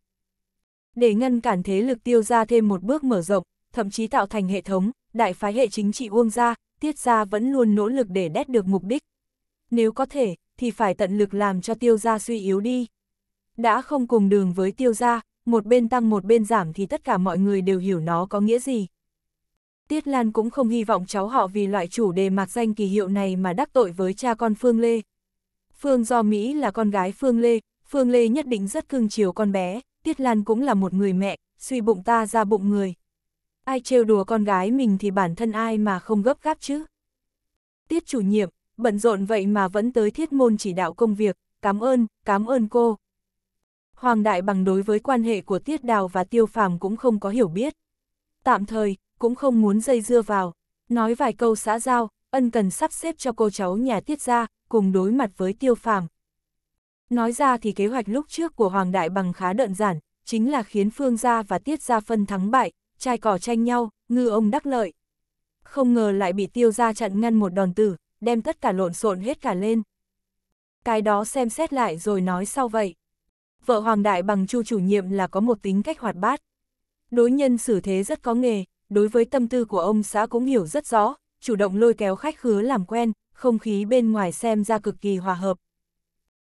[SPEAKER 1] Để ngăn cản thế lực tiêu ra thêm một bước mở rộng, thậm chí tạo thành hệ thống, đại phái hệ chính trị uông gia, tiết gia vẫn luôn nỗ lực để đét được mục đích. Nếu có thể, thì phải tận lực làm cho tiêu gia suy yếu đi. Đã không cùng đường với tiêu gia, một bên tăng một bên giảm thì tất cả mọi người đều hiểu nó có nghĩa gì. Tiết Lan cũng không hy vọng cháu họ vì loại chủ đề mạc danh kỳ hiệu này mà đắc tội với cha con Phương Lê. Phương do Mỹ là con gái Phương Lê, Phương Lê nhất định rất cưng chiều con bé, Tiết Lan cũng là một người mẹ, suy bụng ta ra bụng người. Ai trêu đùa con gái mình thì bản thân ai mà không gấp gáp chứ. Tiết chủ nhiệm, bận rộn vậy mà vẫn tới thiết môn chỉ đạo công việc, cảm ơn, cảm ơn cô. Hoàng Đại Bằng đối với quan hệ của Tiết Đào và Tiêu Phàm cũng không có hiểu biết. Tạm thời, cũng không muốn dây dưa vào, nói vài câu xã giao, ân cần sắp xếp cho cô cháu nhà Tiết ra, cùng đối mặt với Tiêu Phàm Nói ra thì kế hoạch lúc trước của Hoàng Đại Bằng khá đơn giản, chính là khiến Phương Gia và Tiết Gia phân thắng bại, trai cỏ tranh nhau, ngư ông đắc lợi. Không ngờ lại bị Tiêu Gia chặn ngăn một đòn tử, đem tất cả lộn xộn hết cả lên. Cái đó xem xét lại rồi nói sau vậy. Vợ Hoàng Đại Bằng Chu chủ nhiệm là có một tính cách hoạt bát. Đối nhân xử thế rất có nghề, đối với tâm tư của ông xã cũng hiểu rất rõ, chủ động lôi kéo khách khứa làm quen, không khí bên ngoài xem ra cực kỳ hòa hợp.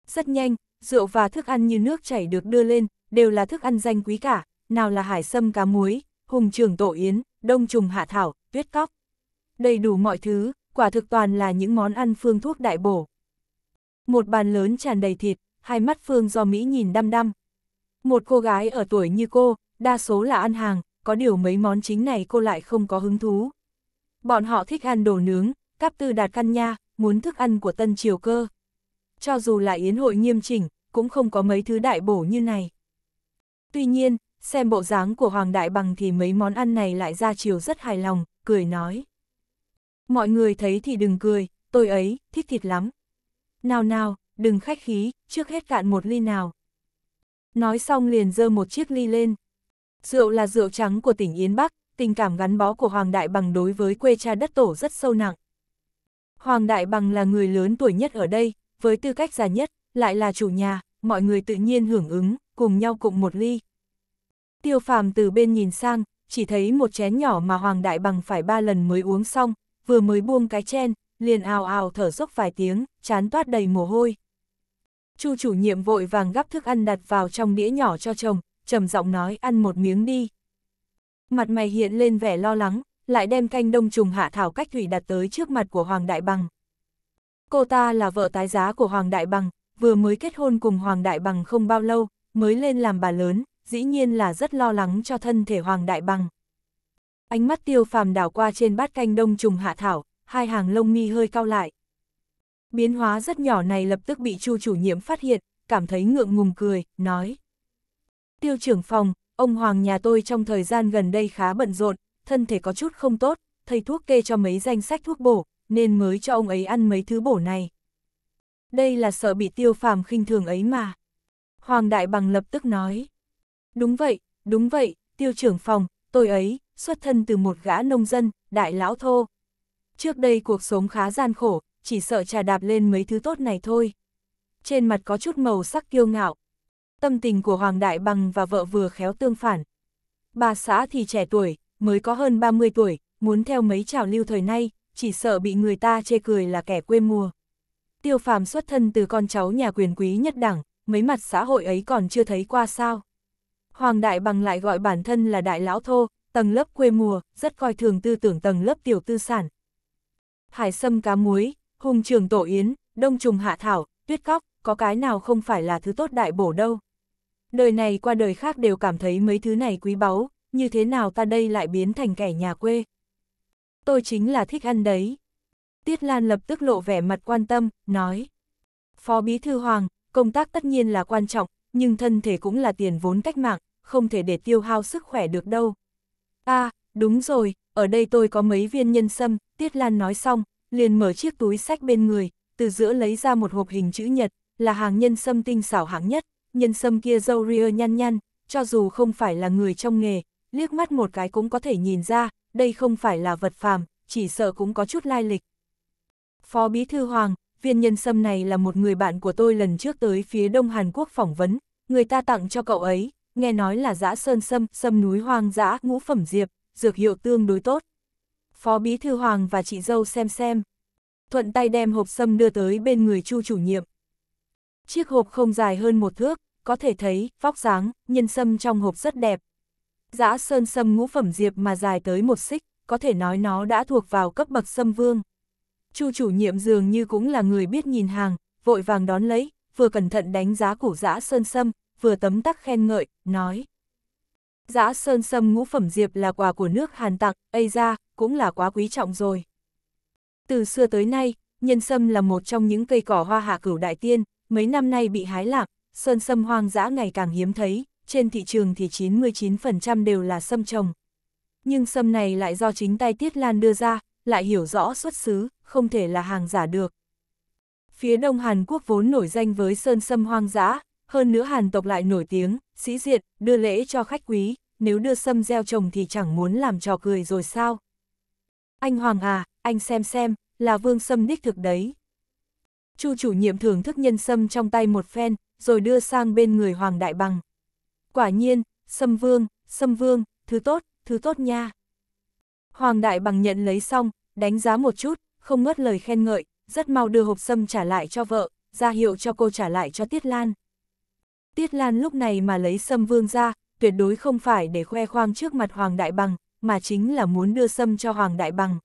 [SPEAKER 1] Rất nhanh, rượu và thức ăn như nước chảy được đưa lên, đều là thức ăn danh quý cả, nào là hải sâm cá muối, hùng trường tổ yến, đông trùng hạ thảo, tuyết cóc. Đầy đủ mọi thứ, quả thực toàn là những món ăn phương thuốc đại bổ. Một bàn lớn tràn đầy thịt, hai mắt Phương do Mỹ nhìn đăm đăm. Một cô gái ở tuổi như cô, đa số là ăn hàng, có điều mấy món chính này cô lại không có hứng thú. Bọn họ thích ăn đồ nướng, cắp tư đạt căn nha, muốn thức ăn của tân triều cơ cho dù là yến hội nghiêm chỉnh, cũng không có mấy thứ đại bổ như này. Tuy nhiên, xem bộ dáng của Hoàng Đại Bằng thì mấy món ăn này lại ra chiều rất hài lòng, cười nói. Mọi người thấy thì đừng cười, tôi ấy, thích thịt lắm. Nào nào, đừng khách khí, trước hết cạn một ly nào. Nói xong liền dơ một chiếc ly lên. Rượu là rượu trắng của tỉnh Yến Bắc, tình cảm gắn bó của Hoàng Đại Bằng đối với quê cha đất tổ rất sâu nặng. Hoàng Đại Bằng là người lớn tuổi nhất ở đây, với tư cách già nhất, lại là chủ nhà, mọi người tự nhiên hưởng ứng, cùng nhau cùng một ly. Tiêu phàm từ bên nhìn sang, chỉ thấy một chén nhỏ mà Hoàng Đại Bằng phải ba lần mới uống xong, vừa mới buông cái chen, liền ào ào thở dốc vài tiếng, chán toát đầy mồ hôi. Chu chủ nhiệm vội vàng gắp thức ăn đặt vào trong đĩa nhỏ cho chồng, trầm giọng nói ăn một miếng đi. Mặt mày hiện lên vẻ lo lắng, lại đem canh đông trùng hạ thảo cách thủy đặt tới trước mặt của Hoàng Đại Bằng. Cô ta là vợ tái giá của Hoàng Đại Bằng, vừa mới kết hôn cùng Hoàng Đại Bằng không bao lâu, mới lên làm bà lớn, dĩ nhiên là rất lo lắng cho thân thể Hoàng Đại Bằng. Ánh mắt tiêu phàm đảo qua trên bát canh đông trùng hạ thảo, hai hàng lông mi hơi cao lại. Biến hóa rất nhỏ này lập tức bị chu chủ nhiệm phát hiện, cảm thấy ngượng ngùng cười, nói. Tiêu trưởng phòng, ông Hoàng nhà tôi trong thời gian gần đây khá bận rộn, thân thể có chút không tốt, thầy thuốc kê cho mấy danh sách thuốc bổ, nên mới cho ông ấy ăn mấy thứ bổ này. Đây là sợ bị tiêu phàm khinh thường ấy mà. Hoàng Đại Bằng lập tức nói. Đúng vậy, đúng vậy, tiêu trưởng phòng, tôi ấy, xuất thân từ một gã nông dân, đại lão thô. Trước đây cuộc sống khá gian khổ, chỉ sợ trà đạp lên mấy thứ tốt này thôi. Trên mặt có chút màu sắc kiêu ngạo. Tâm tình của Hoàng Đại Bằng và vợ vừa khéo tương phản. Bà xã thì trẻ tuổi, mới có hơn 30 tuổi, muốn theo mấy trào lưu thời nay, chỉ sợ bị người ta chê cười là kẻ quê mùa. Tiêu phàm xuất thân từ con cháu nhà quyền quý nhất đẳng, mấy mặt xã hội ấy còn chưa thấy qua sao. Hoàng Đại Bằng lại gọi bản thân là Đại Lão Thô, tầng lớp quê mùa, rất coi thường tư tưởng tầng lớp tiểu tư sản. Hải sâm cá muối, hùng trường tổ yến, đông trùng hạ thảo, tuyết cóc, có cái nào không phải là thứ tốt đại bổ đâu. Đời này qua đời khác đều cảm thấy mấy thứ này quý báu, như thế nào ta đây lại biến thành kẻ nhà quê tôi chính là thích ăn đấy. Tiết Lan lập tức lộ vẻ mặt quan tâm, nói. Phó Bí Thư Hoàng, công tác tất nhiên là quan trọng, nhưng thân thể cũng là tiền vốn cách mạng, không thể để tiêu hao sức khỏe được đâu. À, đúng rồi, ở đây tôi có mấy viên nhân sâm, Tiết Lan nói xong, liền mở chiếc túi sách bên người, từ giữa lấy ra một hộp hình chữ nhật, là hàng nhân sâm tinh xảo hạng nhất, nhân sâm kia dâu ria nhăn nhăn, cho dù không phải là người trong nghề, liếc mắt một cái cũng có thể nhìn ra, đây không phải là vật phàm, chỉ sợ cũng có chút lai lịch. Phó Bí Thư Hoàng, viên nhân sâm này là một người bạn của tôi lần trước tới phía Đông Hàn Quốc phỏng vấn, người ta tặng cho cậu ấy, nghe nói là dã sơn sâm, sâm núi hoang dã, ngũ phẩm diệp, dược hiệu tương đối tốt. Phó Bí Thư Hoàng và chị dâu xem xem. Thuận tay đem hộp sâm đưa tới bên người Chu chủ nhiệm. Chiếc hộp không dài hơn một thước, có thể thấy vóc dáng, nhân sâm trong hộp rất đẹp, Giã sơn sâm ngũ phẩm diệp mà dài tới một xích, có thể nói nó đã thuộc vào cấp bậc sâm vương. Chu chủ nhiệm dường như cũng là người biết nhìn hàng, vội vàng đón lấy, vừa cẩn thận đánh giá củ giã sơn sâm, vừa tấm tắc khen ngợi, nói. Giã sơn sâm ngũ phẩm diệp là quà của nước Hàn tặng, ây ra, cũng là quá quý trọng rồi. Từ xưa tới nay, nhân sâm là một trong những cây cỏ hoa hạ cửu đại tiên, mấy năm nay bị hái lạc, sơn sâm hoang dã ngày càng hiếm thấy, trên thị trường thì 99% đều là sâm trồng. Nhưng sâm này lại do chính tay Tiết Lan đưa ra, lại hiểu rõ xuất xứ, không thể là hàng giả được. Phía Đông Hàn Quốc vốn nổi danh với sơn sâm hoang dã, hơn nữa Hàn tộc lại nổi tiếng, sĩ diện, đưa lễ cho khách quý, nếu đưa sâm gieo trồng thì chẳng muốn làm trò cười rồi sao. Anh Hoàng à, anh xem xem, là vương sâm đích thực đấy. Chu chủ nhiệm thưởng thức nhân sâm trong tay một phen, rồi đưa sang bên người Hoàng Đại Bằng. Quả nhiên, Sâm Vương, Sâm Vương, thứ tốt, thứ tốt nha. Hoàng Đại Bằng nhận lấy xong, đánh giá một chút, không ngớt lời khen ngợi, rất mau đưa hộp sâm trả lại cho vợ, ra hiệu cho cô trả lại cho Tiết Lan. Tiết Lan lúc này mà lấy sâm vương ra, tuyệt đối không phải để khoe khoang trước mặt Hoàng Đại Bằng, mà chính là muốn đưa sâm cho Hoàng Đại Bằng.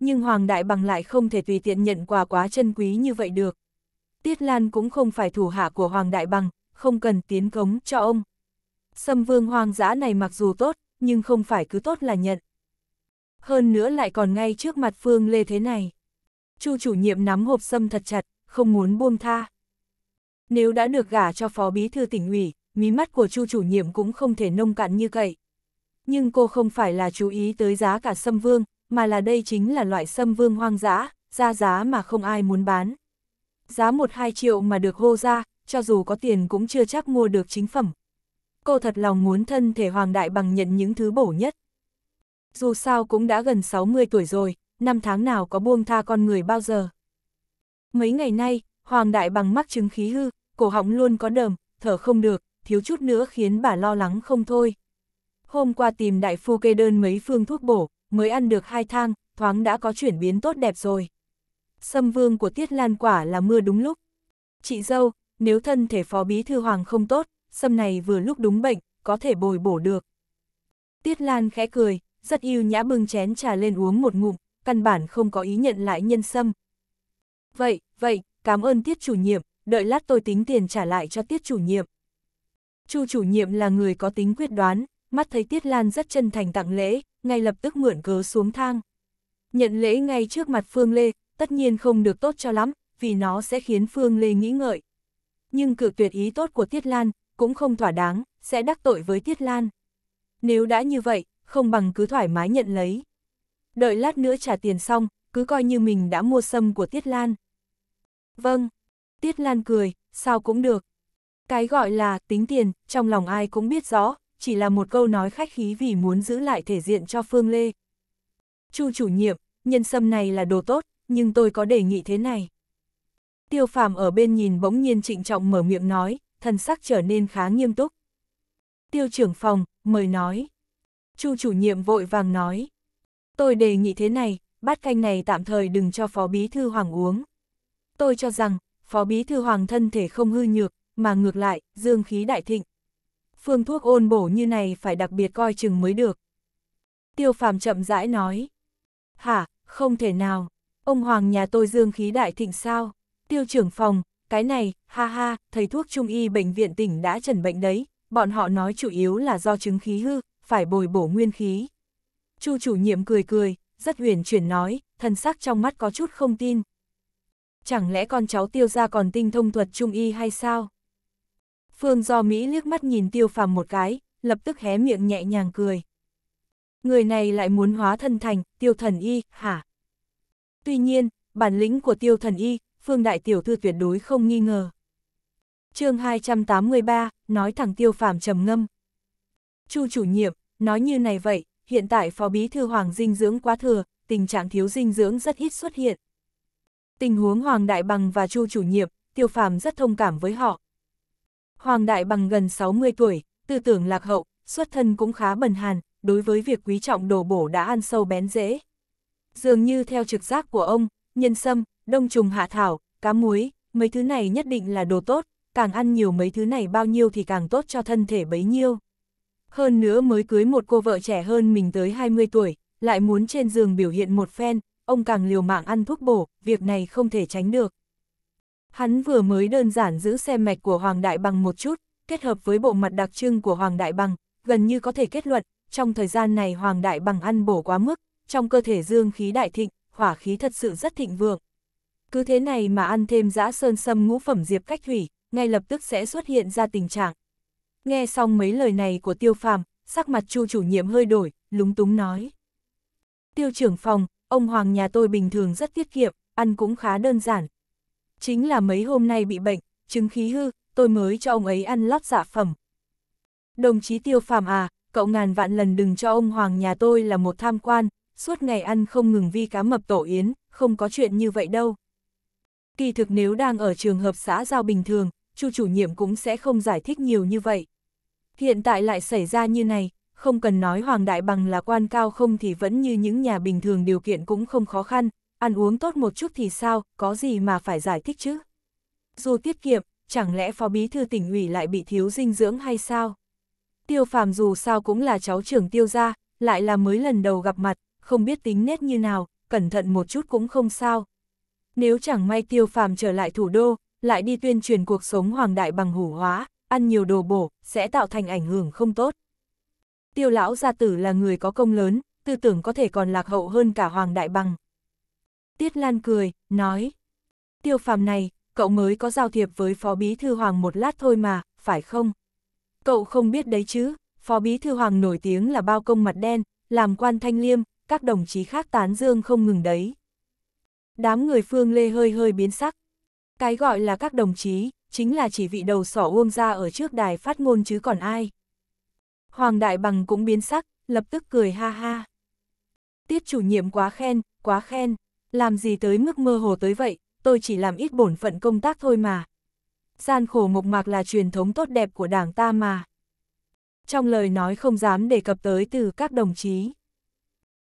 [SPEAKER 1] Nhưng Hoàng Đại Bằng lại không thể tùy tiện nhận quà quá chân quý như vậy được. Tiết Lan cũng không phải thủ hạ của Hoàng Đại Bằng, không cần tiến cống cho ông. Sâm vương hoang dã này mặc dù tốt, nhưng không phải cứ tốt là nhận. Hơn nữa lại còn ngay trước mặt Phương Lê thế này. Chu chủ nhiệm nắm hộp sâm thật chặt, không muốn buông tha. Nếu đã được gả cho phó bí thư tỉnh ủy, mí mắt của Chu chủ nhiệm cũng không thể nông cạn như vậy. Nhưng cô không phải là chú ý tới giá cả sâm vương, mà là đây chính là loại sâm vương hoang dã, ra giá mà không ai muốn bán. Giá 1-2 triệu mà được hô ra, cho dù có tiền cũng chưa chắc mua được chính phẩm, cô thật lòng muốn thân thể Hoàng Đại Bằng nhận những thứ bổ nhất. Dù sao cũng đã gần 60 tuổi rồi, năm tháng nào có buông tha con người bao giờ. Mấy ngày nay, Hoàng Đại Bằng mắc chứng khí hư, cổ họng luôn có đờm, thở không được, thiếu chút nữa khiến bà lo lắng không thôi. Hôm qua tìm đại phu kê đơn mấy phương thuốc bổ, mới ăn được hai thang, thoáng đã có chuyển biến tốt đẹp rồi. Sâm vương của Tiết Lan quả là mưa đúng lúc. Chị dâu, nếu thân thể phó bí thư hoàng không tốt, sâm này vừa lúc đúng bệnh, có thể bồi bổ được. Tiết Lan khẽ cười, rất yêu nhã bưng chén trà lên uống một ngụm, căn bản không có ý nhận lại nhân sâm. Vậy, vậy, cảm ơn tiết chủ nhiệm, đợi lát tôi tính tiền trả lại cho tiết chủ nhiệm. Chu chủ nhiệm là người có tính quyết đoán, mắt thấy Tiết Lan rất chân thành tặng lễ, ngay lập tức mượn cớ xuống thang. Nhận lễ ngay trước mặt Phương Lê, tất nhiên không được tốt cho lắm, vì nó sẽ khiến Phương Lê nghĩ ngợi. Nhưng cự tuyệt ý tốt của Tiết Lan, cũng không thỏa đáng, sẽ đắc tội với Tiết Lan. Nếu đã như vậy, không bằng cứ thoải mái nhận lấy. Đợi lát nữa trả tiền xong, cứ coi như mình đã mua sâm của Tiết Lan. Vâng, Tiết Lan cười, sao cũng được. Cái gọi là tính tiền, trong lòng ai cũng biết rõ, chỉ là một câu nói khách khí vì muốn giữ lại thể diện cho Phương Lê. Chu chủ nhiệm, nhân sâm này là đồ tốt, nhưng tôi có đề nghị thế này. Tiêu phàm ở bên nhìn bỗng nhiên trịnh trọng mở miệng nói, thần sắc trở nên khá nghiêm túc. Tiêu trưởng phòng, mời nói. Chu chủ nhiệm vội vàng nói. Tôi đề nghị thế này, bát canh này tạm thời đừng cho Phó Bí Thư Hoàng uống. Tôi cho rằng, Phó Bí Thư Hoàng thân thể không hư nhược, mà ngược lại, dương khí đại thịnh. Phương thuốc ôn bổ như này phải đặc biệt coi chừng mới được. Tiêu phàm chậm rãi nói. Hả, không thể nào, ông Hoàng nhà tôi dương khí đại thịnh sao? Tiêu trưởng phòng, cái này, ha ha, thầy thuốc trung y bệnh viện tỉnh đã trần bệnh đấy, bọn họ nói chủ yếu là do chứng khí hư, phải bồi bổ nguyên khí. Chu chủ nhiệm cười cười, rất huyền chuyển nói, thần sắc trong mắt có chút không tin. Chẳng lẽ con cháu tiêu ra còn tinh thông thuật trung y hay sao? Phương do Mỹ liếc mắt nhìn tiêu phàm một cái, lập tức hé miệng nhẹ nhàng cười. Người này lại muốn hóa thân thành, tiêu thần y, hả? Tuy nhiên, bản lĩnh của tiêu thần y Phương Đại Tiểu Thư tuyệt đối không nghi ngờ. chương 283, nói thẳng tiêu phàm trầm ngâm. Chu chủ nhiệm, nói như này vậy, hiện tại Phó Bí Thư Hoàng dinh dưỡng quá thừa, tình trạng thiếu dinh dưỡng rất ít xuất hiện. Tình huống Hoàng Đại Bằng và Chu chủ nhiệm, tiêu phàm rất thông cảm với họ. Hoàng Đại Bằng gần 60 tuổi, tư tưởng lạc hậu, xuất thân cũng khá bần hàn, đối với việc quý trọng đồ bổ đã ăn sâu bén dễ. Dường như theo trực giác của ông, nhân sâm, đông trùng hạ thảo, cá muối, mấy thứ này nhất định là đồ tốt, càng ăn nhiều mấy thứ này bao nhiêu thì càng tốt cho thân thể bấy nhiêu. Hơn nữa mới cưới một cô vợ trẻ hơn mình tới 20 tuổi, lại muốn trên giường biểu hiện một phen, ông càng liều mạng ăn thuốc bổ, việc này không thể tránh được. Hắn vừa mới đơn giản giữ xe mạch của Hoàng Đại Bằng một chút, kết hợp với bộ mặt đặc trưng của Hoàng Đại Bằng, gần như có thể kết luận, trong thời gian này Hoàng Đại Bằng ăn bổ quá mức, trong cơ thể dương khí đại thịnh, hỏa khí thật sự rất thịnh vượng. Cứ thế này mà ăn thêm dã sơn sâm ngũ phẩm diệp cách thủy, ngay lập tức sẽ xuất hiện ra tình trạng. Nghe xong mấy lời này của tiêu phàm, sắc mặt chu chủ nhiệm hơi đổi, lúng túng nói. Tiêu trưởng phòng, ông Hoàng nhà tôi bình thường rất tiết kiệm, ăn cũng khá đơn giản. Chính là mấy hôm nay bị bệnh, chứng khí hư, tôi mới cho ông ấy ăn lót dạ phẩm. Đồng chí tiêu phàm à, cậu ngàn vạn lần đừng cho ông Hoàng nhà tôi là một tham quan, suốt ngày ăn không ngừng vi cá mập tổ yến, không có chuyện như vậy đâu. Kỳ thực nếu đang ở trường hợp xã giao bình thường, chu chủ nhiệm cũng sẽ không giải thích nhiều như vậy. Hiện tại lại xảy ra như này, không cần nói Hoàng Đại Bằng là quan cao không thì vẫn như những nhà bình thường điều kiện cũng không khó khăn, ăn uống tốt một chút thì sao, có gì mà phải giải thích chứ. Dù tiết kiệm, chẳng lẽ phó bí thư tỉnh ủy lại bị thiếu dinh dưỡng hay sao? Tiêu phàm dù sao cũng là cháu trưởng tiêu gia, lại là mới lần đầu gặp mặt, không biết tính nét như nào, cẩn thận một chút cũng không sao, nếu chẳng may tiêu phàm trở lại thủ đô, lại đi tuyên truyền cuộc sống hoàng đại bằng hủ hóa, ăn nhiều đồ bổ, sẽ tạo thành ảnh hưởng không tốt. Tiêu lão gia tử là người có công lớn, tư tưởng có thể còn lạc hậu hơn cả hoàng đại bằng. Tiết Lan cười, nói, tiêu phàm này, cậu mới có giao thiệp với phó bí thư hoàng một lát thôi mà, phải không? Cậu không biết đấy chứ, phó bí thư hoàng nổi tiếng là bao công mặt đen, làm quan thanh liêm, các đồng chí khác tán dương không ngừng đấy đám người Phương Lê hơi hơi biến sắc. Cái gọi là các đồng chí, chính là chỉ vị đầu sỏ uông ra ở trước đài phát ngôn chứ còn ai. Hoàng Đại Bằng cũng biến sắc, lập tức cười ha ha. Tiết chủ nhiệm quá khen, quá khen, làm gì tới mức mơ hồ tới vậy, tôi chỉ làm ít bổn phận công tác thôi mà. Gian khổ mộc mạc là truyền thống tốt đẹp của đảng ta mà. Trong lời nói không dám đề cập tới từ các đồng chí.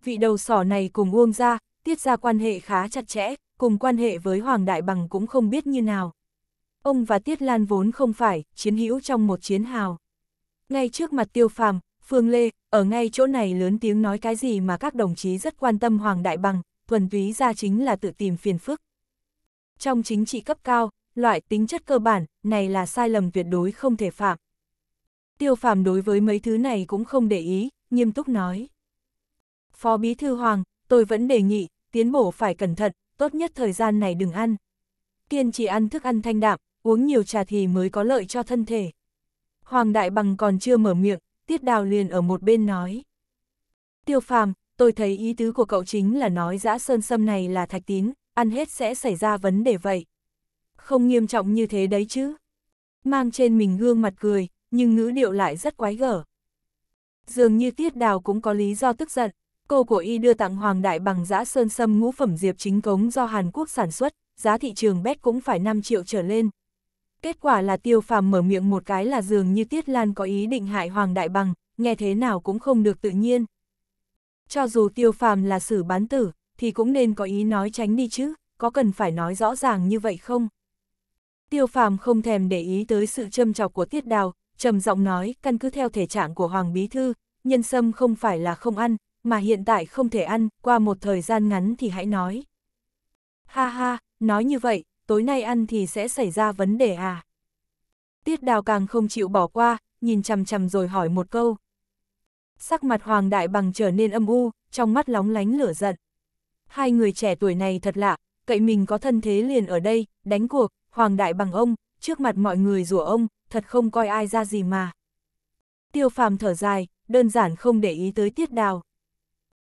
[SPEAKER 1] Vị đầu sỏ này cùng uông ra, tiết ra quan hệ khá chặt chẽ, cùng quan hệ với Hoàng Đại Bằng cũng không biết như nào. Ông và Tiết Lan vốn không phải, chiến hữu trong một chiến hào. Ngay trước mặt tiêu phàm, Phương Lê, ở ngay chỗ này lớn tiếng nói cái gì mà các đồng chí rất quan tâm Hoàng Đại Bằng, thuần túy ra chính là tự tìm phiền phức. Trong chính trị cấp cao, loại tính chất cơ bản, này là sai lầm tuyệt đối không thể phạm. Tiêu phàm đối với mấy thứ này cũng không để ý, nghiêm túc nói. Phó Bí Thư Hoàng, tôi vẫn đề nghị, tiến bổ phải cẩn thận, tốt nhất thời gian này đừng ăn. Kiên trì ăn thức ăn thanh đạm, uống nhiều trà thì mới có lợi cho thân thể. Hoàng Đại Bằng còn chưa mở miệng, Tiết Đào liền ở một bên nói. Tiêu phàm, tôi thấy ý tứ của cậu chính là nói dã sơn sâm này là thạch tín, ăn hết sẽ xảy ra vấn đề vậy. Không nghiêm trọng như thế đấy chứ. Mang trên mình gương mặt cười, nhưng ngữ điệu lại rất quái gở. Dường như Tiết Đào cũng có lý do tức giận. Cô của y đưa tặng Hoàng Đại bằng giã sơn sâm ngũ phẩm diệp chính cống do Hàn Quốc sản xuất, giá thị trường bét cũng phải 5 triệu trở lên. Kết quả là tiêu phàm mở miệng một cái là dường như Tiết Lan có ý định hại Hoàng Đại bằng, nghe thế nào cũng không được tự nhiên. Cho dù tiêu phàm là xử bán tử, thì cũng nên có ý nói tránh đi chứ, có cần phải nói rõ ràng như vậy không? Tiêu phàm không thèm để ý tới sự châm chọc của Tiết Đào, trầm giọng nói, căn cứ theo thể trạng của Hoàng Bí Thư, nhân sâm không phải là không ăn, mà hiện tại không thể ăn, qua một thời gian ngắn thì hãy nói. Ha ha, nói như vậy, tối nay ăn thì sẽ xảy ra vấn đề à? Tiết đào càng không chịu bỏ qua, nhìn chằm chằm rồi hỏi một câu. Sắc mặt Hoàng Đại Bằng trở nên âm u, trong mắt lóng lánh lửa giận. Hai người trẻ tuổi này thật lạ, cậy mình có thân thế liền ở đây, đánh cuộc, Hoàng Đại Bằng ông, trước mặt mọi người rủa ông, thật không coi ai ra gì mà. Tiêu phàm thở dài, đơn giản không để ý tới tiết đào.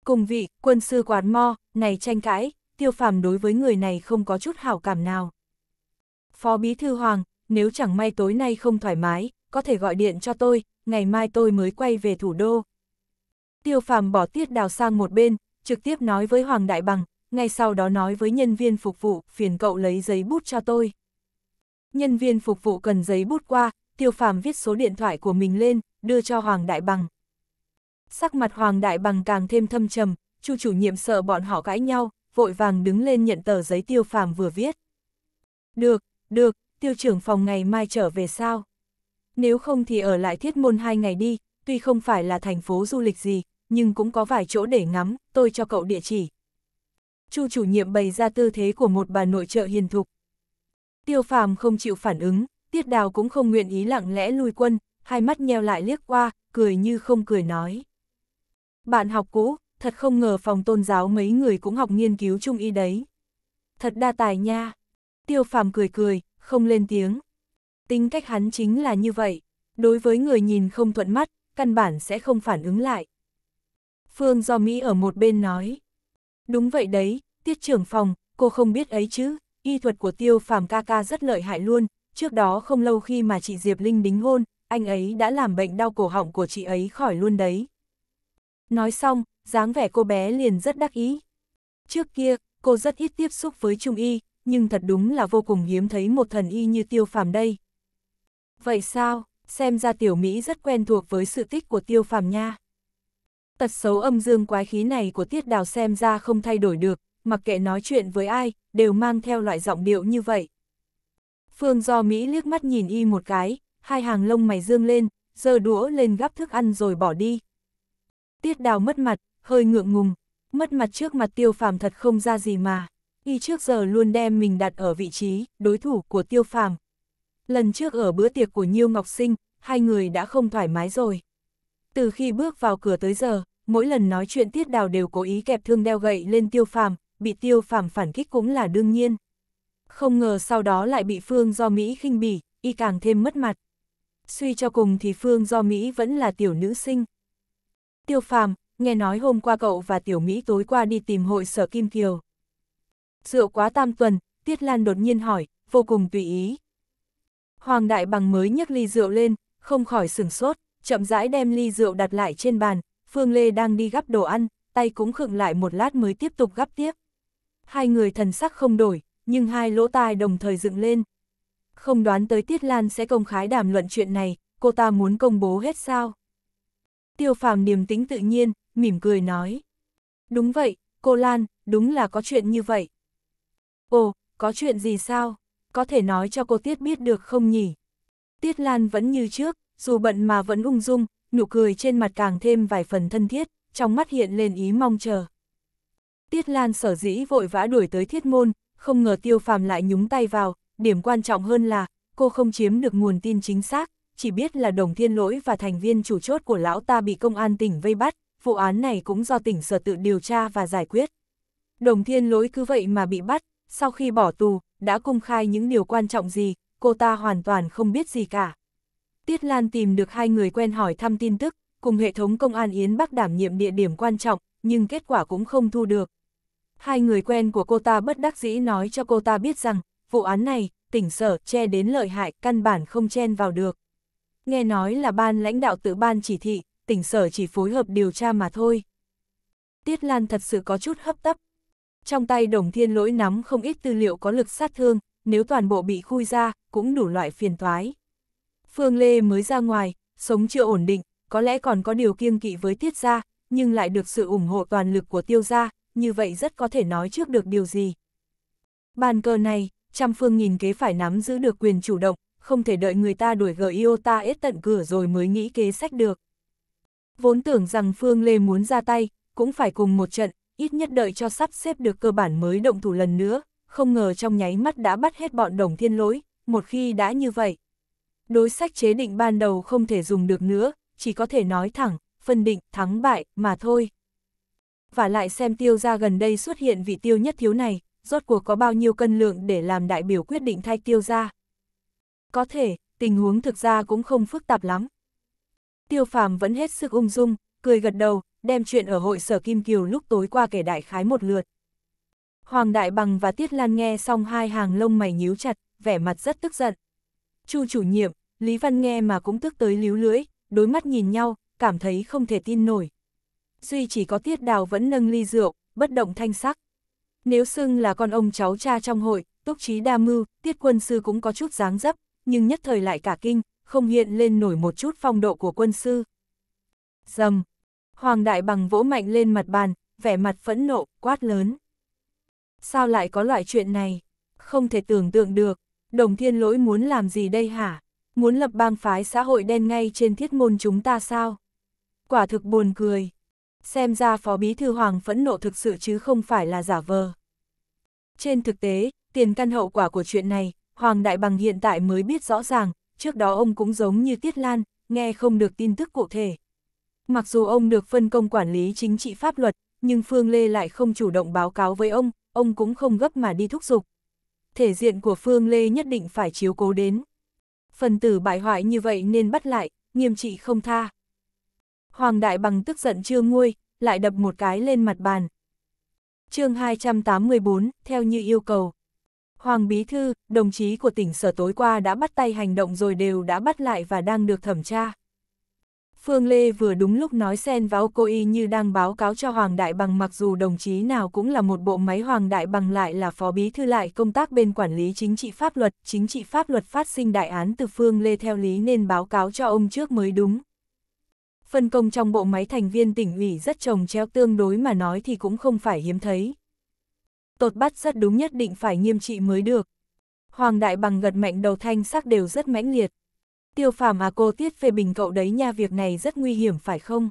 [SPEAKER 1] Cùng vị, quân sư quán mo, này tranh cãi, tiêu phàm đối với người này không có chút hảo cảm nào. Phó Bí Thư Hoàng, nếu chẳng may tối nay không thoải mái, có thể gọi điện cho tôi, ngày mai tôi mới quay về thủ đô. Tiêu phàm bỏ tiết đào sang một bên, trực tiếp nói với Hoàng Đại Bằng, ngay sau đó nói với nhân viên phục vụ, phiền cậu lấy giấy bút cho tôi. Nhân viên phục vụ cần giấy bút qua, tiêu phàm viết số điện thoại của mình lên, đưa cho Hoàng Đại Bằng. Sắc mặt Hoàng Đại Bằng càng thêm thâm trầm, Chu chủ nhiệm sợ bọn họ cãi nhau, vội vàng đứng lên nhận tờ giấy tiêu phàm vừa viết. Được, được, tiêu trưởng phòng ngày mai trở về sao? Nếu không thì ở lại thiết môn hai ngày đi, tuy không phải là thành phố du lịch gì, nhưng cũng có vài chỗ để ngắm, tôi cho cậu địa chỉ. Chu chủ nhiệm bày ra tư thế của một bà nội trợ hiền thục. Tiêu phàm không chịu phản ứng, tiết đào cũng không nguyện ý lặng lẽ lui quân, hai mắt nheo lại liếc qua, cười như không cười nói. Bạn học cũ, thật không ngờ phòng tôn giáo mấy người cũng học nghiên cứu chung y đấy. Thật đa tài nha. Tiêu phàm cười cười, không lên tiếng. Tính cách hắn chính là như vậy. Đối với người nhìn không thuận mắt, căn bản sẽ không phản ứng lại. Phương do Mỹ ở một bên nói. Đúng vậy đấy, tiết trưởng phòng, cô không biết ấy chứ, y thuật của tiêu phàm ca ca rất lợi hại luôn, trước đó không lâu khi mà chị Diệp Linh đính hôn, anh ấy đã làm bệnh đau cổ họng của chị ấy khỏi luôn đấy. Nói xong, dáng vẻ cô bé liền rất đắc ý. Trước kia, cô rất ít tiếp xúc với trung y, nhưng thật đúng là vô cùng hiếm thấy một thần y như tiêu phàm đây. Vậy sao, xem ra tiểu Mỹ rất quen thuộc với sự tích của tiêu phàm nha. Tật xấu âm dương quái khí này của tiết đào xem ra không thay đổi được, mặc kệ nói chuyện với ai, đều mang theo loại giọng điệu như vậy. Phương do Mỹ liếc mắt nhìn y một cái, hai hàng lông mày dương lên, giơ đũa lên gắp thức ăn rồi bỏ đi. Tiết đào mất mặt, hơi ngượng ngùng, mất mặt trước mặt tiêu phàm thật không ra gì mà. Y trước giờ luôn đem mình đặt ở vị trí, đối thủ của tiêu phàm. Lần trước ở bữa tiệc của Nhiêu Ngọc Sinh, hai người đã không thoải mái rồi. Từ khi bước vào cửa tới giờ, mỗi lần nói chuyện tiết đào đều cố ý kẹp thương đeo gậy lên tiêu phàm, bị tiêu phàm phản kích cũng là đương nhiên. Không ngờ sau đó lại bị Phương do Mỹ khinh bỉ, y càng thêm mất mặt. Suy cho cùng thì Phương do Mỹ vẫn là tiểu nữ sinh. Tiêu Phàm, nghe nói hôm qua cậu và Tiểu Mỹ tối qua đi tìm hội sở Kim Kiều. rượu quá tam tuần, Tiết Lan đột nhiên hỏi, vô cùng tùy ý. Hoàng Đại Bằng mới nhấc ly rượu lên, không khỏi sửng sốt, chậm rãi đem ly rượu đặt lại trên bàn, Phương Lê đang đi gắp đồ ăn, tay cũng khựng lại một lát mới tiếp tục gắp tiếp. Hai người thần sắc không đổi, nhưng hai lỗ tai đồng thời dựng lên. Không đoán tới Tiết Lan sẽ công khái đàm luận chuyện này, cô ta muốn công bố hết sao? Tiêu phàm điềm tính tự nhiên, mỉm cười nói. Đúng vậy, cô Lan, đúng là có chuyện như vậy. Ồ, có chuyện gì sao? Có thể nói cho cô Tiết biết được không nhỉ? Tiết Lan vẫn như trước, dù bận mà vẫn ung dung, nụ cười trên mặt càng thêm vài phần thân thiết, trong mắt hiện lên ý mong chờ. Tiết Lan sở dĩ vội vã đuổi tới thiết môn, không ngờ tiêu phàm lại nhúng tay vào, điểm quan trọng hơn là, cô không chiếm được nguồn tin chính xác, chỉ biết là đồng thiên lỗi và thành viên chủ chốt của lão ta bị công an tỉnh vây bắt, vụ án này cũng do tỉnh sở tự điều tra và giải quyết. Đồng thiên lỗi cứ vậy mà bị bắt, sau khi bỏ tù, đã công khai những điều quan trọng gì, cô ta hoàn toàn không biết gì cả. Tiết Lan tìm được hai người quen hỏi thăm tin tức, cùng hệ thống công an Yến Bắc đảm nhiệm địa điểm quan trọng, nhưng kết quả cũng không thu được. Hai người quen của cô ta bất đắc dĩ nói cho cô ta biết rằng, vụ án này, tỉnh sở che đến lợi hại căn bản không chen vào được nghe nói là ban lãnh đạo tự ban chỉ thị, tỉnh sở chỉ phối hợp điều tra mà thôi. Tiết Lan thật sự có chút hấp tấp. Trong tay đồng thiên lỗi nắm không ít tư liệu có lực sát thương, nếu toàn bộ bị khui ra, cũng đủ loại phiền toái. Phương Lê mới ra ngoài, sống chưa ổn định, có lẽ còn có điều kiêng kỵ với Tiết gia, nhưng lại được sự ủng hộ toàn lực của tiêu gia, như vậy rất có thể nói trước được điều gì. Bàn cờ này, trăm phương nghìn kế phải nắm giữ được quyền chủ động, không thể đợi người ta đuổi Giota ết tận cửa rồi mới nghĩ kế sách được. Vốn tưởng rằng Phương Lê muốn ra tay, cũng phải cùng một trận, ít nhất đợi cho sắp xếp được cơ bản mới động thủ lần nữa, không ngờ trong nháy mắt đã bắt hết bọn đồng thiên lỗi, một khi đã như vậy. Đối sách chế định ban đầu không thể dùng được nữa, chỉ có thể nói thẳng, phân định, thắng bại, mà thôi. Và lại xem tiêu ra gần đây xuất hiện vị tiêu nhất thiếu này, rốt cuộc có bao nhiêu cân lượng để làm đại biểu quyết định thay tiêu ra có thể, tình huống thực ra cũng không phức tạp lắm. Tiêu phàm vẫn hết sức ung dung, cười gật đầu, đem chuyện ở hội sở Kim Kiều lúc tối qua kể đại khái một lượt. Hoàng Đại Bằng và Tiết Lan nghe xong hai hàng lông mày nhíu chặt, vẻ mặt rất tức giận. Chu chủ nhiệm, Lý Văn nghe mà cũng tức tới líu lưỡi, đối mắt nhìn nhau, cảm thấy không thể tin nổi. Duy chỉ có Tiết Đào vẫn nâng ly rượu, bất động thanh sắc. Nếu xưng là con ông cháu cha trong hội, túc trí đa mưu, Tiết Quân Sư cũng có chút dáng dấp, nhưng nhất thời lại cả kinh, không hiện lên nổi một chút phong độ của quân sư. Dầm! Hoàng Đại Bằng vỗ mạnh lên mặt bàn, vẻ mặt phẫn nộ, quát lớn. Sao lại có loại chuyện này? Không thể tưởng tượng được, đồng thiên lỗi muốn làm gì đây hả? Muốn lập bang phái xã hội đen ngay trên thiết môn chúng ta sao? Quả thực buồn cười. Xem ra Phó Bí Thư Hoàng phẫn nộ thực sự chứ không phải là giả vờ. Trên thực tế, tiền căn hậu quả của chuyện này, Hoàng Đại Bằng hiện tại mới biết rõ ràng, trước đó ông cũng giống như Tiết Lan, nghe không được tin tức cụ thể. Mặc dù ông được phân công quản lý chính trị pháp luật, nhưng Phương Lê lại không chủ động báo cáo với ông, ông cũng không gấp mà đi thúc giục. Thể diện của Phương Lê nhất định phải chiếu cố đến. Phần tử bại hoại như vậy nên bắt lại, nghiêm trị không tha. Hoàng Đại Bằng tức giận chưa nguôi, lại đập một cái lên mặt bàn. chương 284, theo như yêu cầu. Hoàng Bí Thư, đồng chí của tỉnh sở tối qua đã bắt tay hành động rồi đều đã bắt lại và đang được thẩm tra. Phương Lê vừa đúng lúc nói xen vào cô y như đang báo cáo cho Hoàng Đại Bằng mặc dù đồng chí nào cũng là một bộ máy Hoàng Đại Bằng lại là phó bí thư lại công tác bên quản lý chính trị pháp luật, chính trị pháp luật phát sinh đại án từ Phương Lê theo lý nên báo cáo cho ông trước mới đúng. Phân công trong bộ máy thành viên tỉnh ủy rất trồng treo tương đối mà nói thì cũng không phải hiếm thấy tột bắt rất đúng nhất định phải nghiêm trị mới được. Hoàng đại bằng gật mạnh đầu thanh sắc đều rất mãnh liệt. Tiêu phàm à cô tiết phê bình cậu đấy nha việc này rất nguy hiểm phải không?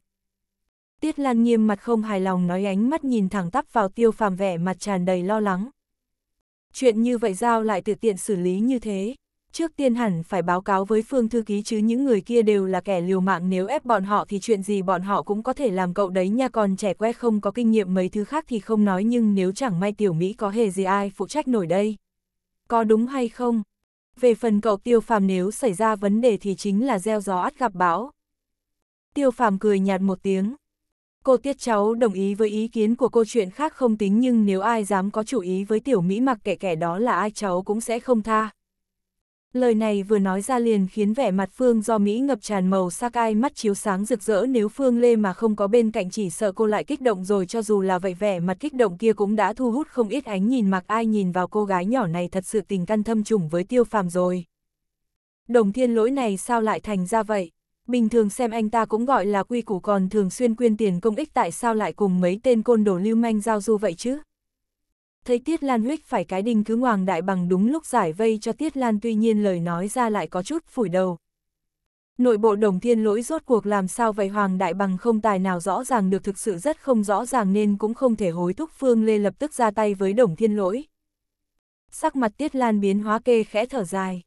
[SPEAKER 1] Tiết Lan nghiêm mặt không hài lòng nói ánh mắt nhìn thẳng tắp vào tiêu phàm vẻ mặt tràn đầy lo lắng. Chuyện như vậy giao lại tự tiện xử lý như thế trước tiên hẳn phải báo cáo với phương thư ký chứ những người kia đều là kẻ liều mạng nếu ép bọn họ thì chuyện gì bọn họ cũng có thể làm cậu đấy nha còn trẻ que không có kinh nghiệm mấy thứ khác thì không nói nhưng nếu chẳng may tiểu Mỹ có hề gì ai phụ trách nổi đây. Có đúng hay không? Về phần cậu tiêu phàm nếu xảy ra vấn đề thì chính là gieo gió ắt gặp bão. Tiêu phàm cười nhạt một tiếng. Cô tiết cháu đồng ý với ý kiến của cô chuyện khác không tính nhưng nếu ai dám có chủ ý với tiểu Mỹ mặc kệ kẻ đó là ai cháu cũng sẽ không tha. Lời này vừa nói ra liền khiến vẻ mặt Phương do Mỹ ngập tràn màu sắc ai mắt chiếu sáng rực rỡ nếu Phương Lê mà không có bên cạnh chỉ sợ cô lại kích động rồi cho dù là vậy vẻ mặt kích động kia cũng đã thu hút không ít ánh nhìn mặc ai nhìn vào cô gái nhỏ này thật sự tình căn thâm trùng với tiêu phàm rồi. Đồng thiên lỗi này sao lại thành ra vậy? Bình thường xem anh ta cũng gọi là quy củ còn thường xuyên quyên tiền công ích tại sao lại cùng mấy tên côn đồ lưu manh giao du vậy chứ? thấy Tiết Lan huyết phải cái đinh cứ ngoàng đại bằng đúng lúc giải vây cho Tiết Lan tuy nhiên lời nói ra lại có chút phủi đầu. Nội bộ đồng thiên lỗi rốt cuộc làm sao vậy Hoàng Đại Bằng không tài nào rõ ràng được thực sự rất không rõ ràng nên cũng không thể hối thúc Phương Lê lập tức ra tay với đồng thiên lỗi. Sắc mặt Tiết Lan biến hóa kê khẽ thở dài.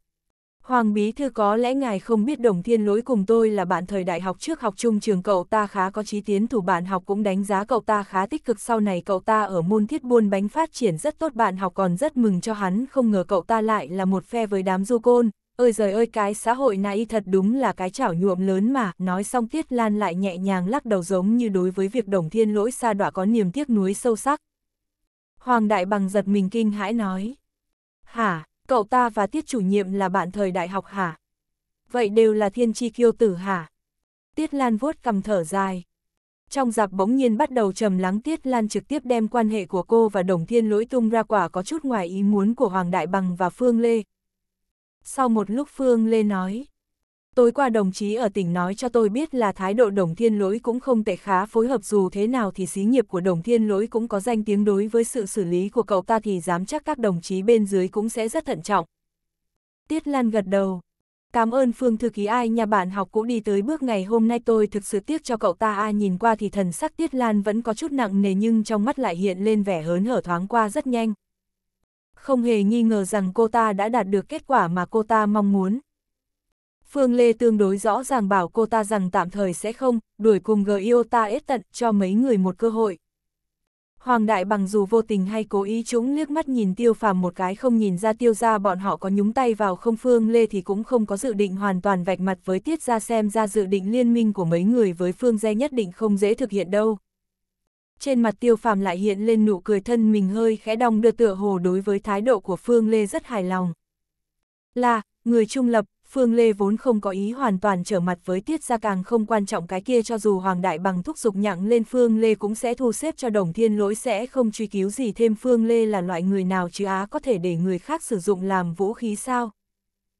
[SPEAKER 1] Hoàng Bí Thư có lẽ ngài không biết đồng thiên lỗi cùng tôi là bạn thời đại học trước học chung trường cậu ta khá có trí tiến thủ bạn học cũng đánh giá cậu ta khá tích cực sau này cậu ta ở môn thiết buôn bánh phát triển rất tốt bạn học còn rất mừng cho hắn không ngờ cậu ta lại là một phe với đám du côn. Ơi giời ơi cái xã hội này thật đúng là cái chảo nhuộm lớn mà, nói xong Tiết Lan lại nhẹ nhàng lắc đầu giống như đối với việc đồng thiên lỗi xa đọa có niềm tiếc nuối sâu sắc. Hoàng Đại Bằng giật mình kinh hãi nói. Hả, cậu ta và tiết chủ nhiệm là bạn thời đại học hả? Vậy đều là thiên chi kiêu tử hả? Tiết Lan vuốt cầm thở dài. Trong giặc bỗng nhiên bắt đầu trầm lắng Tiết Lan trực tiếp đem quan hệ của cô và Đồng Thiên lỗi tung ra quả có chút ngoài ý muốn của Hoàng Đại Bằng và Phương Lê. Sau một lúc Phương Lê nói, tối qua đồng chí ở tỉnh nói cho tôi biết là thái độ đồng thiên lỗi cũng không tệ khá phối hợp dù thế nào thì xí nghiệp của đồng thiên lỗi cũng có danh tiếng đối với sự xử lý của cậu ta thì dám chắc các đồng chí bên dưới cũng sẽ rất thận trọng. Tiết Lan gật đầu. Cảm ơn Phương Thư Ký ai nhà bạn học cũng đi tới bước ngày hôm nay tôi thực sự tiếc cho cậu ta ai nhìn qua thì thần sắc Tiết Lan vẫn có chút nặng nề nhưng trong mắt lại hiện lên vẻ hớn hở thoáng qua rất nhanh. Không hề nghi ngờ rằng cô ta đã đạt được kết quả mà cô ta mong muốn. Phương Lê tương đối rõ ràng bảo cô ta rằng tạm thời sẽ không, đuổi cùng yêu ta ết tận cho mấy người một cơ hội. Hoàng Đại bằng dù vô tình hay cố ý chúng liếc mắt nhìn tiêu phàm một cái không nhìn ra tiêu ra bọn họ có nhúng tay vào không Phương Lê thì cũng không có dự định hoàn toàn vạch mặt với tiết ra xem ra dự định liên minh của mấy người với Phương Dê nhất định không dễ thực hiện đâu. Trên mặt tiêu phàm lại hiện lên nụ cười thân mình hơi khẽ đong đưa tựa hồ đối với thái độ của Phương Lê rất hài lòng. Là, người trung lập, Phương Lê vốn không có ý hoàn toàn trở mặt với Tiết Gia càng không quan trọng cái kia cho dù Hoàng Đại Bằng thúc giục nhặng lên Phương Lê cũng sẽ thu xếp cho đồng thiên lỗi sẽ không truy cứu gì thêm Phương Lê là loại người nào chứ á có thể để người khác sử dụng làm vũ khí sao.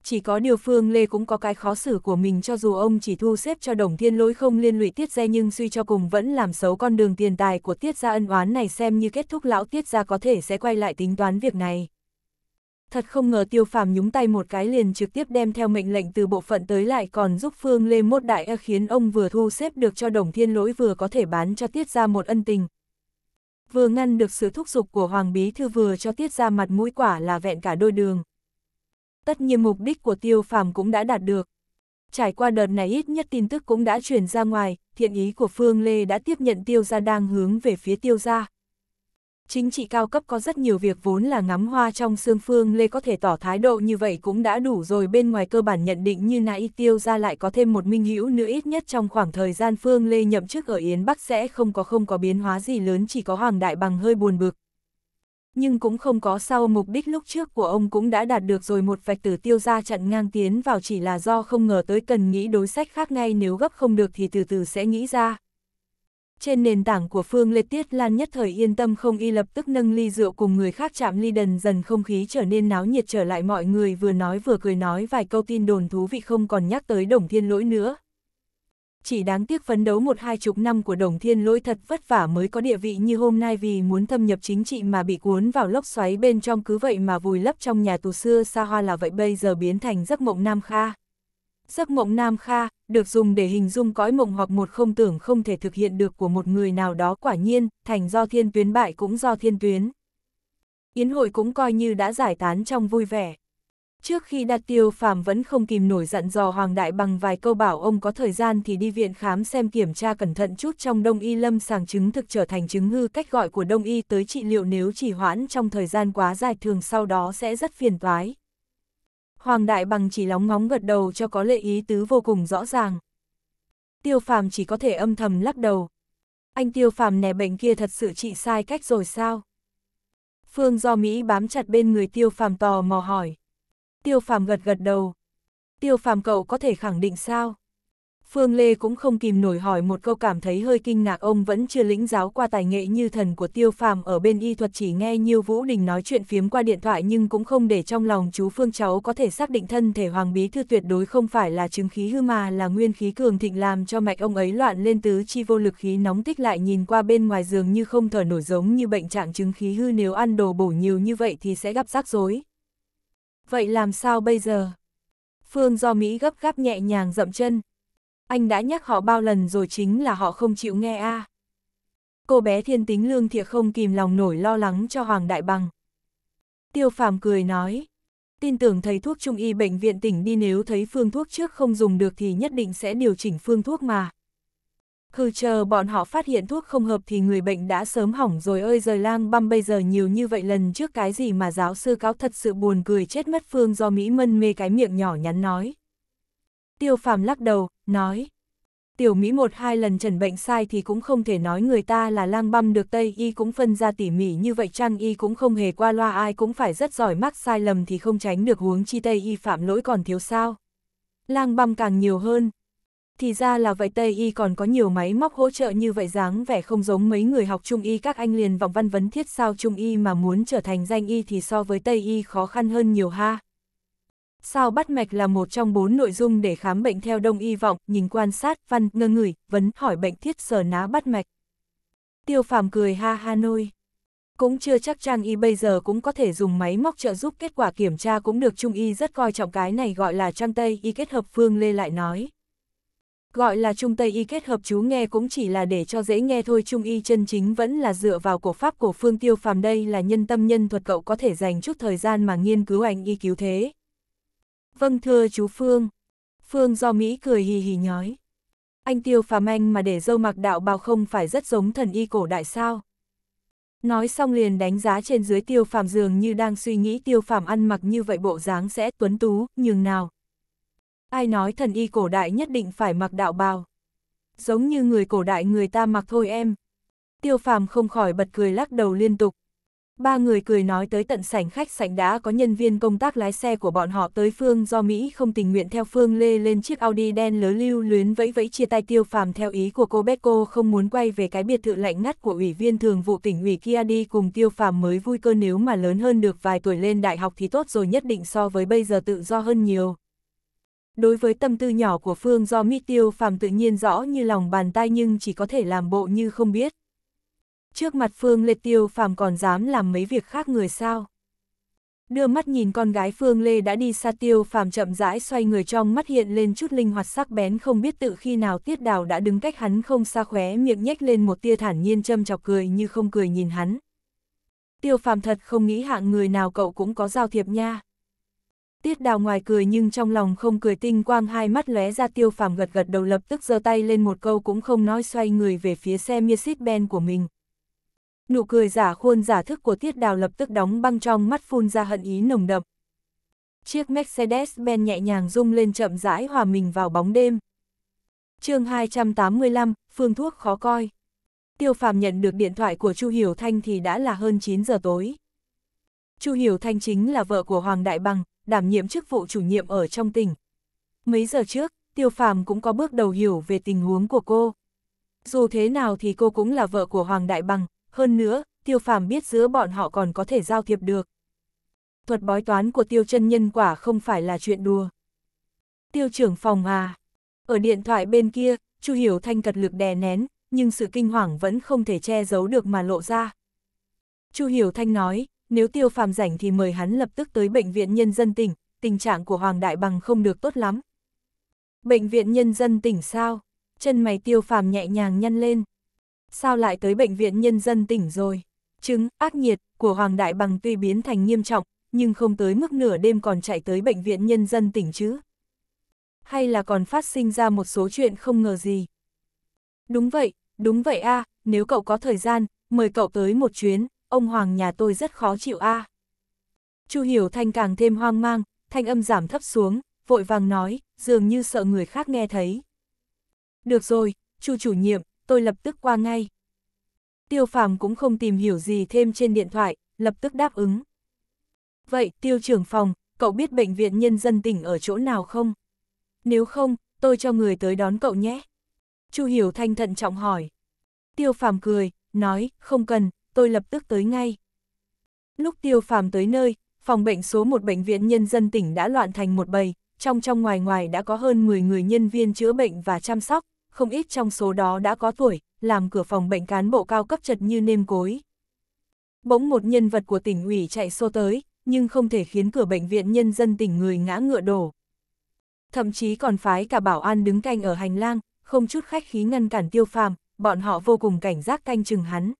[SPEAKER 1] Chỉ có điều Phương Lê cũng có cái khó xử của mình cho dù ông chỉ thu xếp cho đồng thiên lỗi không liên lụy Tiết Gia nhưng suy cho cùng vẫn làm xấu con đường tiền tài của Tiết Gia ân oán này xem như kết thúc lão Tiết Gia có thể sẽ quay lại tính toán việc này thật không ngờ tiêu phàm nhúng tay một cái liền trực tiếp đem theo mệnh lệnh từ bộ phận tới lại còn giúp Phương Lê Mốt Đại khiến ông vừa thu xếp được cho đồng thiên lỗi vừa có thể bán cho tiết ra một ân tình. Vừa ngăn được sự thúc giục của Hoàng Bí Thư vừa cho tiết ra mặt mũi quả là vẹn cả đôi đường. Tất nhiên mục đích của tiêu phàm cũng đã đạt được. Trải qua đợt này ít nhất tin tức cũng đã truyền ra ngoài, thiện ý của Phương Lê đã tiếp nhận tiêu gia đang hướng về phía tiêu gia chính trị cao cấp có rất nhiều việc vốn là ngắm hoa trong xương phương Lê có thể tỏ thái độ như vậy cũng đã đủ rồi bên ngoài cơ bản nhận định như nãy tiêu ra lại có thêm một minh hữu nữa ít nhất trong khoảng thời gian phương Lê nhậm chức ở Yến Bắc sẽ không có không có biến hóa gì lớn chỉ có Hoàng Đại Bằng hơi buồn bực. Nhưng cũng không có sau mục đích lúc trước của ông cũng đã đạt được rồi một vạch từ tiêu ra chặn ngang tiến vào chỉ là do không ngờ tới cần nghĩ đối sách khác ngay nếu gấp không được thì từ từ sẽ nghĩ ra. Trên nền tảng của Phương Lê Tiết Lan nhất thời yên tâm không y lập tức nâng ly rượu cùng người khác chạm ly đần dần không khí trở nên náo nhiệt trở lại mọi người vừa nói vừa cười nói vài câu tin đồn thú vị không còn nhắc tới đồng thiên lỗi nữa. Chỉ đáng tiếc phấn đấu một hai chục năm của đồng thiên lỗi thật vất vả mới có địa vị như hôm nay vì muốn thâm nhập chính trị mà bị cuốn vào lốc xoáy bên trong cứ vậy mà vùi lấp trong nhà tù xưa xa hoa là vậy bây giờ biến thành giấc mộng nam kha. Giấc mộng Nam Kha, được dùng để hình dung cõi mộng hoặc một không tưởng không thể thực hiện được của một người nào đó quả nhiên, thành do thiên tuyến bại cũng do thiên tuyến. Yến hội cũng coi như đã giải tán trong vui vẻ. Trước khi đặt tiêu phàm vẫn không kìm nổi giận dò Hoàng Đại bằng vài câu bảo ông có thời gian thì đi viện khám xem kiểm tra cẩn thận chút trong đông y lâm sàng chứng thực trở thành chứng hư cách gọi của đông y tới trị liệu nếu trì hoãn trong thời gian quá dài thường sau đó sẽ rất phiền toái. Hoàng Đại Bằng chỉ lóng ngóng gật đầu cho có lệ ý tứ vô cùng rõ ràng. Tiêu phàm chỉ có thể âm thầm lắc đầu. Anh tiêu phàm nè bệnh kia thật sự trị sai cách rồi sao? Phương do Mỹ bám chặt bên người tiêu phàm tò mò hỏi. Tiêu phàm gật gật đầu. Tiêu phàm cậu có thể khẳng định sao? Phương Lê cũng không kìm nổi hỏi một câu cảm thấy hơi kinh ngạc ông vẫn chưa lĩnh giáo qua tài nghệ như thần của tiêu phàm ở bên y thuật chỉ nghe Nhiêu Vũ Đình nói chuyện phiếm qua điện thoại nhưng cũng không để trong lòng chú Phương cháu có thể xác định thân thể Hoàng Bí Thư tuyệt đối không phải là chứng khí hư mà là nguyên khí cường thịnh làm cho mạch ông ấy loạn lên tứ chi vô lực khí nóng tích lại nhìn qua bên ngoài giường như không thở nổi giống như bệnh trạng chứng khí hư nếu ăn đồ bổ nhiều như vậy thì sẽ gặp rắc rối. Vậy làm sao bây giờ? Phương do Mỹ gấp gáp nhẹ nhàng dậm chân, anh đã nhắc họ bao lần rồi chính là họ không chịu nghe a. À. Cô bé thiên tính lương thiệt không kìm lòng nổi lo lắng cho Hoàng Đại Bằng. Tiêu phàm cười nói, tin tưởng thầy thuốc trung y bệnh viện tỉnh đi nếu thấy phương thuốc trước không dùng được thì nhất định sẽ điều chỉnh phương thuốc mà. Hừ chờ bọn họ phát hiện thuốc không hợp thì người bệnh đã sớm hỏng rồi ơi rời lang băm bây giờ nhiều như vậy lần trước cái gì mà giáo sư cáo thật sự buồn cười chết mất phương do Mỹ mân mê cái miệng nhỏ nhắn nói. Tiêu phàm lắc đầu, nói. Tiểu Mỹ một hai lần trần bệnh sai thì cũng không thể nói người ta là lang băm được Tây Y cũng phân ra tỉ mỉ như vậy chăng Y cũng không hề qua loa ai cũng phải rất giỏi mắc sai lầm thì không tránh được huống chi Tây Y phạm lỗi còn thiếu sao. Lang băm càng nhiều hơn. Thì ra là vậy Tây Y còn có nhiều máy móc hỗ trợ như vậy dáng vẻ không giống mấy người học Trung Y các anh liền vọng văn vấn thiết sao Trung Y mà muốn trở thành danh Y thì so với Tây Y khó khăn hơn nhiều ha. Sao bắt mạch là một trong bốn nội dung để khám bệnh theo đông y vọng, nhìn quan sát, văn, ngơ ngửi, vấn, hỏi bệnh thiết sờ ná bắt mạch. Tiêu phàm cười ha ha nôi. Cũng chưa chắc trang y bây giờ cũng có thể dùng máy móc trợ giúp kết quả kiểm tra cũng được trung y rất coi trọng cái này gọi là trang tây y kết hợp phương lê lại nói. Gọi là trung tây y kết hợp chú nghe cũng chỉ là để cho dễ nghe thôi trung y chân chính vẫn là dựa vào cổ pháp cổ phương tiêu phàm đây là nhân tâm nhân thuật cậu có thể dành chút thời gian mà nghiên cứu ảnh y cứu thế, Vâng thưa chú Phương. Phương do Mỹ cười hì hì nhói. Anh tiêu phàm anh mà để dâu mặc đạo bào không phải rất giống thần y cổ đại sao. Nói xong liền đánh giá trên dưới tiêu phàm dường như đang suy nghĩ tiêu phàm ăn mặc như vậy bộ dáng sẽ tuấn tú, nhường nào. Ai nói thần y cổ đại nhất định phải mặc đạo bào. Giống như người cổ đại người ta mặc thôi em. Tiêu phàm không khỏi bật cười lắc đầu liên tục, Ba người cười nói tới tận sảnh khách sảnh đã có nhân viên công tác lái xe của bọn họ tới Phương do Mỹ không tình nguyện theo Phương lê lên chiếc Audi đen lớn lưu luyến vẫy vẫy chia tay tiêu phàm theo ý của cô Becco không muốn quay về cái biệt thự lạnh ngắt của ủy viên thường vụ tỉnh ủy kia đi cùng tiêu phàm mới vui cơ nếu mà lớn hơn được vài tuổi lên đại học thì tốt rồi nhất định so với bây giờ tự do hơn nhiều. Đối với tâm tư nhỏ của Phương do Mỹ tiêu phàm tự nhiên rõ như lòng bàn tay nhưng chỉ có thể làm bộ như không biết. Trước mặt Phương Lê Tiêu Phàm còn dám làm mấy việc khác người sao? Đưa mắt nhìn con gái Phương Lê đã đi xa Tiêu Phàm chậm rãi xoay người trong mắt hiện lên chút linh hoạt sắc bén không biết tự khi nào Tiết Đào đã đứng cách hắn không xa khóe miệng nhếch lên một tia thản nhiên châm chọc cười như không cười nhìn hắn. Tiêu Phàm thật không nghĩ hạng người nào cậu cũng có giao thiệp nha. Tiết Đào ngoài cười nhưng trong lòng không cười tinh quang hai mắt lóe ra Tiêu Phàm gật gật đầu lập tức giơ tay lên một câu cũng không nói xoay người về phía xe Mercedes-Benz của mình nụ cười giả khuôn giả thức của Tiết Đào lập tức đóng băng trong mắt phun ra hận ý nồng đậm. Chiếc Mercedes-Benz nhẹ nhàng rung lên chậm rãi hòa mình vào bóng đêm. chương 285, phương thuốc khó coi. Tiêu Phàm nhận được điện thoại của Chu Hiểu Thanh thì đã là hơn 9 giờ tối. Chu Hiểu Thanh chính là vợ của Hoàng Đại Bằng, đảm nhiệm chức vụ chủ nhiệm ở trong tỉnh. Mấy giờ trước, Tiêu Phàm cũng có bước đầu hiểu về tình huống của cô. Dù thế nào thì cô cũng là vợ của Hoàng Đại Bằng, hơn nữa, tiêu phàm biết giữa bọn họ còn có thể giao thiệp được. Thuật bói toán của tiêu chân nhân quả không phải là chuyện đùa. Tiêu trưởng phòng à, ở điện thoại bên kia, Chu Hiểu Thanh cật lực đè nén, nhưng sự kinh hoàng vẫn không thể che giấu được mà lộ ra. Chu Hiểu Thanh nói, nếu tiêu phàm rảnh thì mời hắn lập tức tới bệnh viện nhân dân tỉnh, tình trạng của Hoàng Đại Bằng không được tốt lắm. Bệnh viện nhân dân tỉnh sao? Chân mày tiêu phàm nhẹ nhàng nhăn lên. Sao lại tới bệnh viện nhân dân tỉnh rồi? Chứng, ác nhiệt, của Hoàng Đại Bằng tuy biến thành nghiêm trọng, nhưng không tới mức nửa đêm còn chạy tới bệnh viện nhân dân tỉnh chứ. Hay là còn phát sinh ra một số chuyện không ngờ gì. Đúng vậy, đúng vậy a à, nếu cậu có thời gian, mời cậu tới một chuyến, ông Hoàng nhà tôi rất khó chịu a à. Chu Hiểu Thanh càng thêm hoang mang, thanh âm giảm thấp xuống, vội vàng nói, dường như sợ người khác nghe thấy. Được rồi, Chu chủ nhiệm, tôi lập tức qua ngay. Tiêu phàm cũng không tìm hiểu gì thêm trên điện thoại, lập tức đáp ứng. Vậy, tiêu trưởng phòng, cậu biết bệnh viện nhân dân tỉnh ở chỗ nào không? Nếu không, tôi cho người tới đón cậu nhé. Chu Hiểu Thanh thận trọng hỏi. Tiêu phàm cười, nói, không cần, tôi lập tức tới ngay. Lúc tiêu phàm tới nơi, phòng bệnh số 1 bệnh viện nhân dân tỉnh đã loạn thành một bầy, trong trong ngoài ngoài đã có hơn 10 người nhân viên chữa bệnh và chăm sóc, không ít trong số đó đã có tuổi, làm cửa phòng bệnh cán bộ cao cấp chật như nêm cối. Bỗng một nhân vật của tỉnh ủy chạy xô tới, nhưng không thể khiến cửa bệnh viện nhân dân tỉnh người ngã ngựa đổ. Thậm chí còn phái cả bảo an đứng canh ở hành lang, không chút khách khí ngăn cản tiêu phàm, bọn họ vô cùng cảnh giác canh chừng hắn.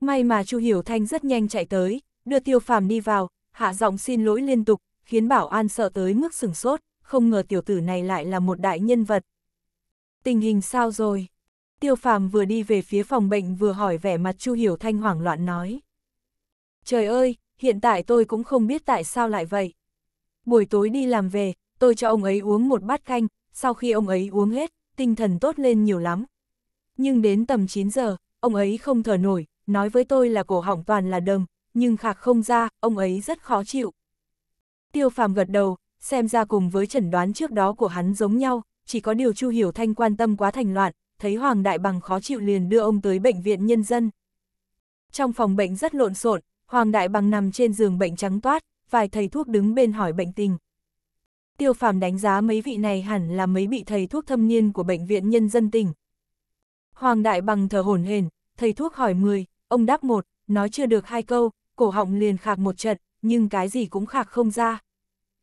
[SPEAKER 1] May mà Chu Hiểu Thanh rất nhanh chạy tới, đưa tiêu phàm đi vào, hạ giọng xin lỗi liên tục, khiến bảo an sợ tới mức sừng sốt, không ngờ tiểu tử này lại là một đại nhân vật. Tình hình sao rồi? Tiêu phàm vừa đi về phía phòng bệnh vừa hỏi vẻ mặt Chu Hiểu Thanh hoảng loạn nói. Trời ơi, hiện tại tôi cũng không biết tại sao lại vậy. Buổi tối đi làm về, tôi cho ông ấy uống một bát canh, sau khi ông ấy uống hết, tinh thần tốt lên nhiều lắm. Nhưng đến tầm 9 giờ, ông ấy không thở nổi, nói với tôi là cổ họng toàn là đầm, nhưng khạc không ra, ông ấy rất khó chịu. Tiêu phàm gật đầu, xem ra cùng với chẩn đoán trước đó của hắn giống nhau, chỉ có điều Chu Hiểu Thanh quan tâm quá thành loạn, thấy Hoàng Đại Bằng khó chịu liền đưa ông tới bệnh viện nhân dân. Trong phòng bệnh rất lộn xộn, Hoàng Đại Bằng nằm trên giường bệnh trắng toát, vài thầy thuốc đứng bên hỏi bệnh tình. Tiêu Phàm đánh giá mấy vị này hẳn là mấy vị thầy thuốc thâm niên của bệnh viện nhân dân tỉnh. Hoàng Đại Bằng thở hổn hển, thầy thuốc hỏi 10, ông đáp một, nói chưa được hai câu, cổ họng liền khạc một trận, nhưng cái gì cũng khạc không ra.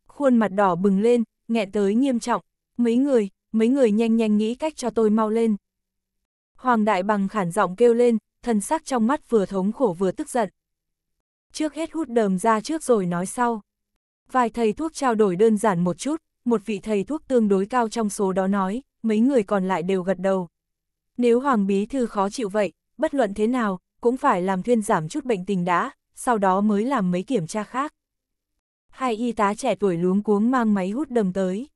[SPEAKER 1] Khuôn mặt đỏ bừng lên, nghẹn tới nghiêm trọng, mấy người, mấy người nhanh nhanh nghĩ cách cho tôi mau lên. Hoàng Đại Bằng khản giọng kêu lên, thần sắc trong mắt vừa thống khổ vừa tức giận. Trước hết hút đờm ra trước rồi nói sau. Vài thầy thuốc trao đổi đơn giản một chút, một vị thầy thuốc tương đối cao trong số đó nói, mấy người còn lại đều gật đầu. Nếu Hoàng Bí Thư khó chịu vậy, bất luận thế nào, cũng phải làm thuyên giảm chút bệnh tình đã, sau đó mới làm mấy kiểm tra khác. Hai y tá trẻ tuổi luống cuống mang máy hút đầm tới.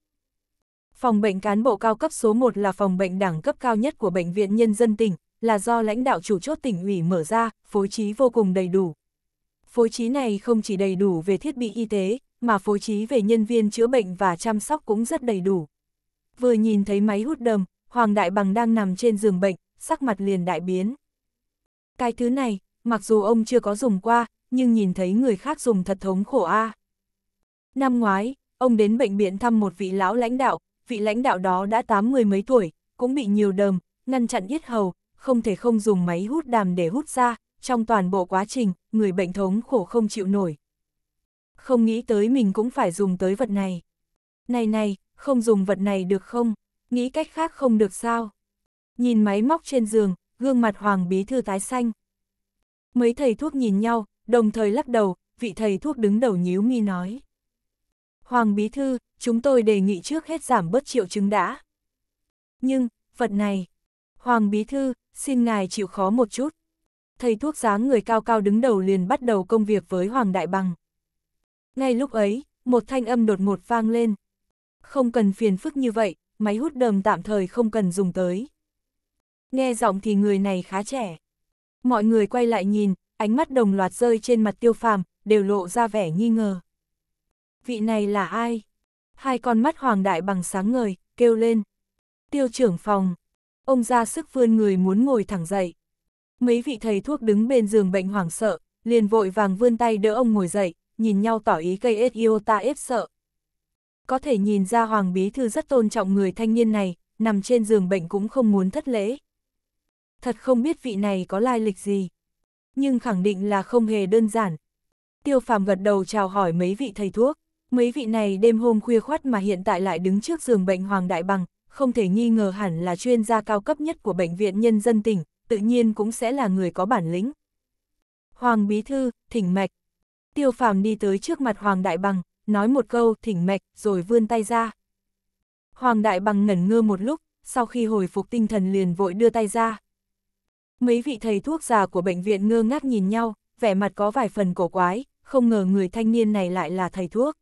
[SPEAKER 1] Phòng bệnh cán bộ cao cấp số 1 là phòng bệnh đẳng cấp cao nhất của Bệnh viện Nhân dân tỉnh, là do lãnh đạo chủ chốt tỉnh ủy mở ra, phối trí vô cùng đầy đủ. Phối trí này không chỉ đầy đủ về thiết bị y tế, mà phối trí về nhân viên chữa bệnh và chăm sóc cũng rất đầy đủ. Vừa nhìn thấy máy hút đầm, Hoàng Đại Bằng đang nằm trên giường bệnh, sắc mặt liền đại biến. Cái thứ này, mặc dù ông chưa có dùng qua, nhưng nhìn thấy người khác dùng thật thống khổ a. À. Năm ngoái, ông đến bệnh viện thăm một vị lão lãnh đạo, vị lãnh đạo đó đã tám mươi mấy tuổi, cũng bị nhiều đờm, ngăn chặn yết hầu, không thể không dùng máy hút đàm để hút ra, trong toàn bộ quá trình, người bệnh thống khổ không chịu nổi. Không nghĩ tới mình cũng phải dùng tới vật này. Này này, không dùng vật này được không? Nghĩ cách khác không được sao? Nhìn máy móc trên giường, gương mặt Hoàng Bí Thư tái xanh. Mấy thầy thuốc nhìn nhau, đồng thời lắc đầu, vị thầy thuốc đứng đầu nhíu mi nói. Hoàng Bí Thư, chúng tôi đề nghị trước hết giảm bớt triệu chứng đã. Nhưng, vật này, Hoàng Bí Thư, xin ngài chịu khó một chút. Thầy thuốc dáng người cao cao đứng đầu liền bắt đầu công việc với Hoàng Đại Bằng. Ngay lúc ấy, một thanh âm đột ngột vang lên. Không cần phiền phức như vậy, máy hút đờm tạm thời không cần dùng tới. Nghe giọng thì người này khá trẻ. Mọi người quay lại nhìn, ánh mắt đồng loạt rơi trên mặt tiêu phàm, đều lộ ra vẻ nghi ngờ vị này là ai? Hai con mắt hoàng đại bằng sáng ngời, kêu lên. Tiêu trưởng phòng. Ông ra sức vươn người muốn ngồi thẳng dậy. Mấy vị thầy thuốc đứng bên giường bệnh hoảng sợ, liền vội vàng vươn tay đỡ ông ngồi dậy, nhìn nhau tỏ ý cây ết yêu ta ép sợ. Có thể nhìn ra Hoàng Bí Thư rất tôn trọng người thanh niên này, nằm trên giường bệnh cũng không muốn thất lễ. Thật không biết vị này có lai lịch gì, nhưng khẳng định là không hề đơn giản. Tiêu phàm gật đầu chào hỏi mấy vị thầy thuốc. Mấy vị này đêm hôm khuya khoát mà hiện tại lại đứng trước giường bệnh Hoàng Đại Bằng, không thể nghi ngờ hẳn là chuyên gia cao cấp nhất của Bệnh viện Nhân dân tỉnh, tự nhiên cũng sẽ là người có bản lĩnh. Hoàng Bí Thư, Thỉnh Mạch Tiêu phàm đi tới trước mặt Hoàng Đại Bằng, nói một câu Thỉnh Mạch rồi vươn tay ra. Hoàng Đại Bằng ngẩn ngơ một lúc, sau khi hồi phục tinh thần liền vội đưa tay ra. Mấy vị thầy thuốc già của bệnh viện ngơ ngác nhìn nhau, vẻ mặt có vài phần cổ quái, không ngờ người thanh niên này lại là thầy thuốc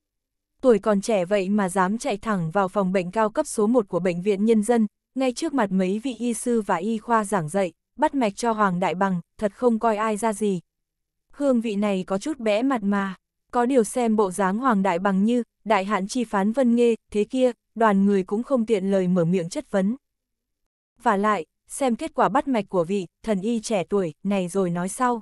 [SPEAKER 1] tuổi còn trẻ vậy mà dám chạy thẳng vào phòng bệnh cao cấp số 1 của Bệnh viện Nhân dân, ngay trước mặt mấy vị y sư và y khoa giảng dạy, bắt mạch cho Hoàng Đại Bằng, thật không coi ai ra gì. Hương vị này có chút bẽ mặt mà, có điều xem bộ dáng Hoàng Đại Bằng như, đại hạn chi phán vân nghê, thế kia, đoàn người cũng không tiện lời mở miệng chất vấn. Và lại, xem kết quả bắt mạch của vị, thần y trẻ tuổi, này rồi nói sau.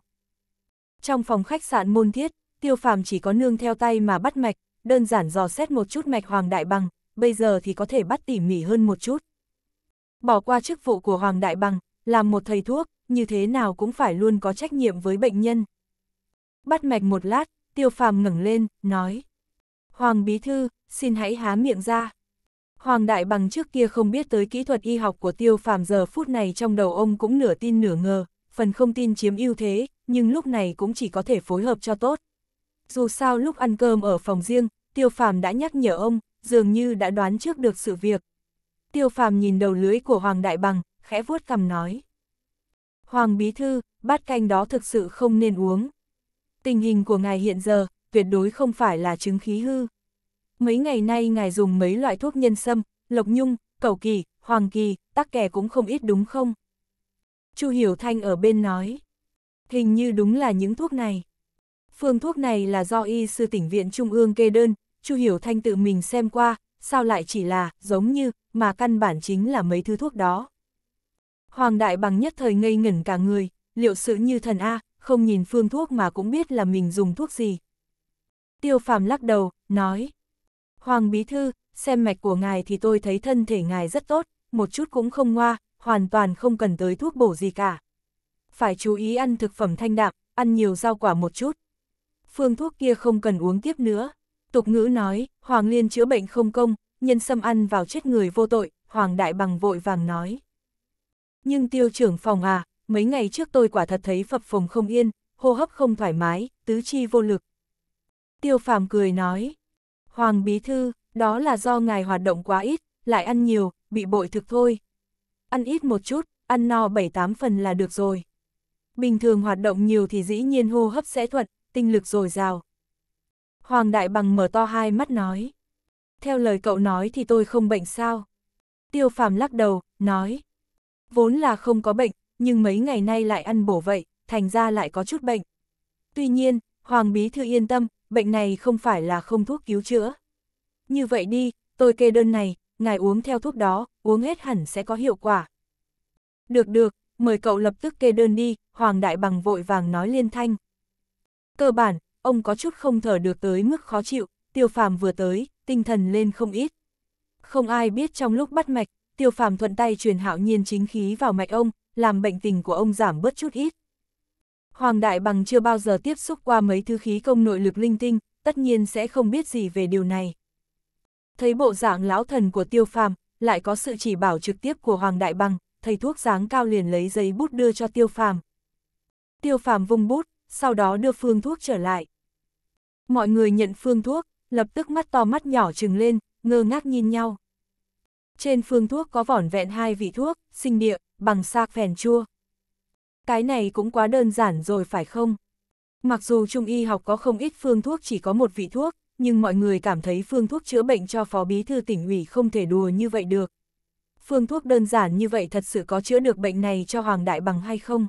[SPEAKER 1] Trong phòng khách sạn môn thiết, tiêu phàm chỉ có nương theo tay mà bắt mạch, đơn giản dò xét một chút mạch Hoàng Đại Bằng, bây giờ thì có thể bắt tỉ mỉ hơn một chút. Bỏ qua chức vụ của Hoàng Đại Bằng, làm một thầy thuốc, như thế nào cũng phải luôn có trách nhiệm với bệnh nhân. Bắt mạch một lát, tiêu phàm ngẩng lên, nói. Hoàng Bí Thư, xin hãy há miệng ra. Hoàng Đại Bằng trước kia không biết tới kỹ thuật y học của tiêu phàm giờ phút này trong đầu ông cũng nửa tin nửa ngờ, phần không tin chiếm ưu thế, nhưng lúc này cũng chỉ có thể phối hợp cho tốt. Dù sao lúc ăn cơm ở phòng riêng, Tiêu Phàm đã nhắc nhở ông, dường như đã đoán trước được sự việc. Tiêu Phàm nhìn đầu lưới của Hoàng Đại Bằng, khẽ vuốt cằm nói. Hoàng Bí Thư, bát canh đó thực sự không nên uống. Tình hình của ngài hiện giờ, tuyệt đối không phải là chứng khí hư. Mấy ngày nay ngài dùng mấy loại thuốc nhân sâm, lộc nhung, cầu kỳ, hoàng kỳ, tắc kè cũng không ít đúng không? Chu Hiểu Thanh ở bên nói. Hình như đúng là những thuốc này phương thuốc này là do y sư tỉnh viện trung ương kê đơn, Chu Hiểu Thanh tự mình xem qua, sao lại chỉ là, giống như, mà căn bản chính là mấy thứ thuốc đó. Hoàng đại bằng nhất thời ngây ngẩn cả người, liệu sự như thần A, không nhìn phương thuốc mà cũng biết là mình dùng thuốc gì. Tiêu phàm lắc đầu, nói, Hoàng bí thư, xem mạch của ngài thì tôi thấy thân thể ngài rất tốt, một chút cũng không ngoa, hoàn toàn không cần tới thuốc bổ gì cả. Phải chú ý ăn thực phẩm thanh đạm, ăn nhiều rau quả một chút phương thuốc kia không cần uống tiếp nữa. Tục ngữ nói, Hoàng Liên chữa bệnh không công, nhân xâm ăn vào chết người vô tội, Hoàng Đại Bằng vội vàng nói. Nhưng tiêu trưởng phòng à, mấy ngày trước tôi quả thật thấy phập phồng không yên, hô hấp không thoải mái, tứ chi vô lực. Tiêu phàm cười nói, Hoàng Bí Thư, đó là do ngài hoạt động quá ít, lại ăn nhiều, bị bội thực thôi. Ăn ít một chút, ăn no 7-8 phần là được rồi. Bình thường hoạt động nhiều thì dĩ nhiên hô hấp sẽ thuận, tinh lực dồi dào. Hoàng Đại Bằng mở to hai mắt nói. Theo lời cậu nói thì tôi không bệnh sao? Tiêu phàm lắc đầu, nói. Vốn là không có bệnh, nhưng mấy ngày nay lại ăn bổ vậy, thành ra lại có chút bệnh. Tuy nhiên, Hoàng Bí Thư yên tâm, bệnh này không phải là không thuốc cứu chữa. Như vậy đi, tôi kê đơn này, ngài uống theo thuốc đó, uống hết hẳn sẽ có hiệu quả. Được được, mời cậu lập tức kê đơn đi, Hoàng Đại Bằng vội vàng nói liên thanh. Cơ bản, ông có chút không thở được tới mức khó chịu, tiêu phàm vừa tới, tinh thần lên không ít. Không ai biết trong lúc bắt mạch, tiêu phàm thuận tay truyền hạo nhiên chính khí vào mạch ông, làm bệnh tình của ông giảm bớt chút ít. Hoàng Đại Bằng chưa bao giờ tiếp xúc qua mấy thứ khí công nội lực linh tinh, tất nhiên sẽ không biết gì về điều này. Thấy bộ dạng lão thần của tiêu phàm, lại có sự chỉ bảo trực tiếp của Hoàng Đại Bằng, thầy thuốc dáng cao liền lấy giấy bút đưa cho tiêu phàm. Tiêu phàm vung bút, sau đó đưa phương thuốc trở lại. Mọi người nhận phương thuốc, lập tức mắt to mắt nhỏ trừng lên, ngơ ngác nhìn nhau. Trên phương thuốc có vỏn vẹn hai vị thuốc, sinh địa, bằng sạc phèn chua. Cái này cũng quá đơn giản rồi phải không? Mặc dù trung y học có không ít phương thuốc chỉ có một vị thuốc, nhưng mọi người cảm thấy phương thuốc chữa bệnh cho phó bí thư tỉnh ủy không thể đùa như vậy được. Phương thuốc đơn giản như vậy thật sự có chữa được bệnh này cho Hoàng Đại Bằng hay không?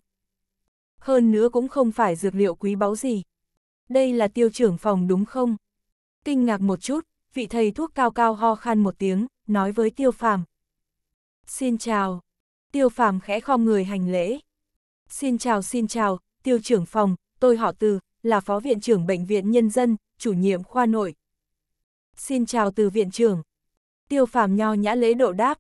[SPEAKER 1] hơn nữa cũng không phải dược liệu quý báu gì. Đây là tiêu trưởng phòng đúng không? Kinh ngạc một chút, vị thầy thuốc cao cao ho khan một tiếng, nói với tiêu phàm. Xin chào. Tiêu phàm khẽ khom người hành lễ. Xin chào xin chào, tiêu trưởng phòng, tôi họ từ, là phó viện trưởng Bệnh viện Nhân dân, chủ nhiệm khoa nội. Xin chào từ viện trưởng. Tiêu phàm nho nhã lễ độ đáp.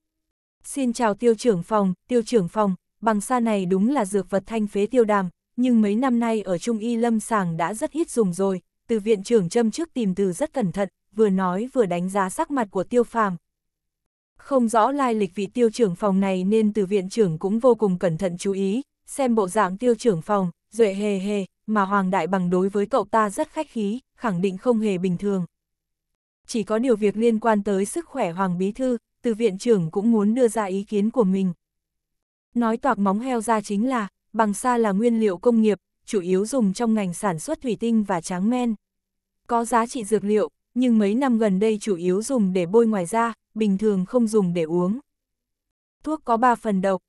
[SPEAKER 1] Xin chào tiêu trưởng phòng, tiêu trưởng phòng, bằng xa này đúng là dược vật thanh phế tiêu đàm, nhưng mấy năm nay ở Trung Y Lâm Sàng đã rất ít dùng rồi, từ viện trưởng châm trước tìm từ rất cẩn thận, vừa nói vừa đánh giá sắc mặt của tiêu phàm. Không rõ lai lịch vị tiêu trưởng phòng này nên từ viện trưởng cũng vô cùng cẩn thận chú ý, xem bộ dạng tiêu trưởng phòng, duệ hề hề, mà Hoàng Đại Bằng đối với cậu ta rất khách khí, khẳng định không hề bình thường. Chỉ có điều việc liên quan tới sức khỏe Hoàng Bí Thư, từ viện trưởng cũng muốn đưa ra ý kiến của mình. Nói toạc móng heo ra chính là, bằng xa là nguyên liệu công nghiệp, chủ yếu dùng trong ngành sản xuất thủy tinh và tráng men. Có giá trị dược liệu, nhưng mấy năm gần đây chủ yếu dùng để bôi ngoài da, bình thường không dùng để uống. Thuốc có 3 phần độc.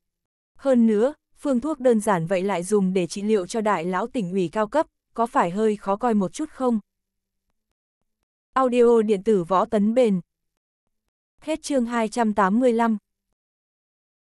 [SPEAKER 1] Hơn nữa, phương thuốc đơn giản vậy lại dùng để trị liệu cho đại lão tỉnh ủy cao cấp, có phải hơi khó coi một chút không? Audio điện tử võ tấn bền. Hết chương 285.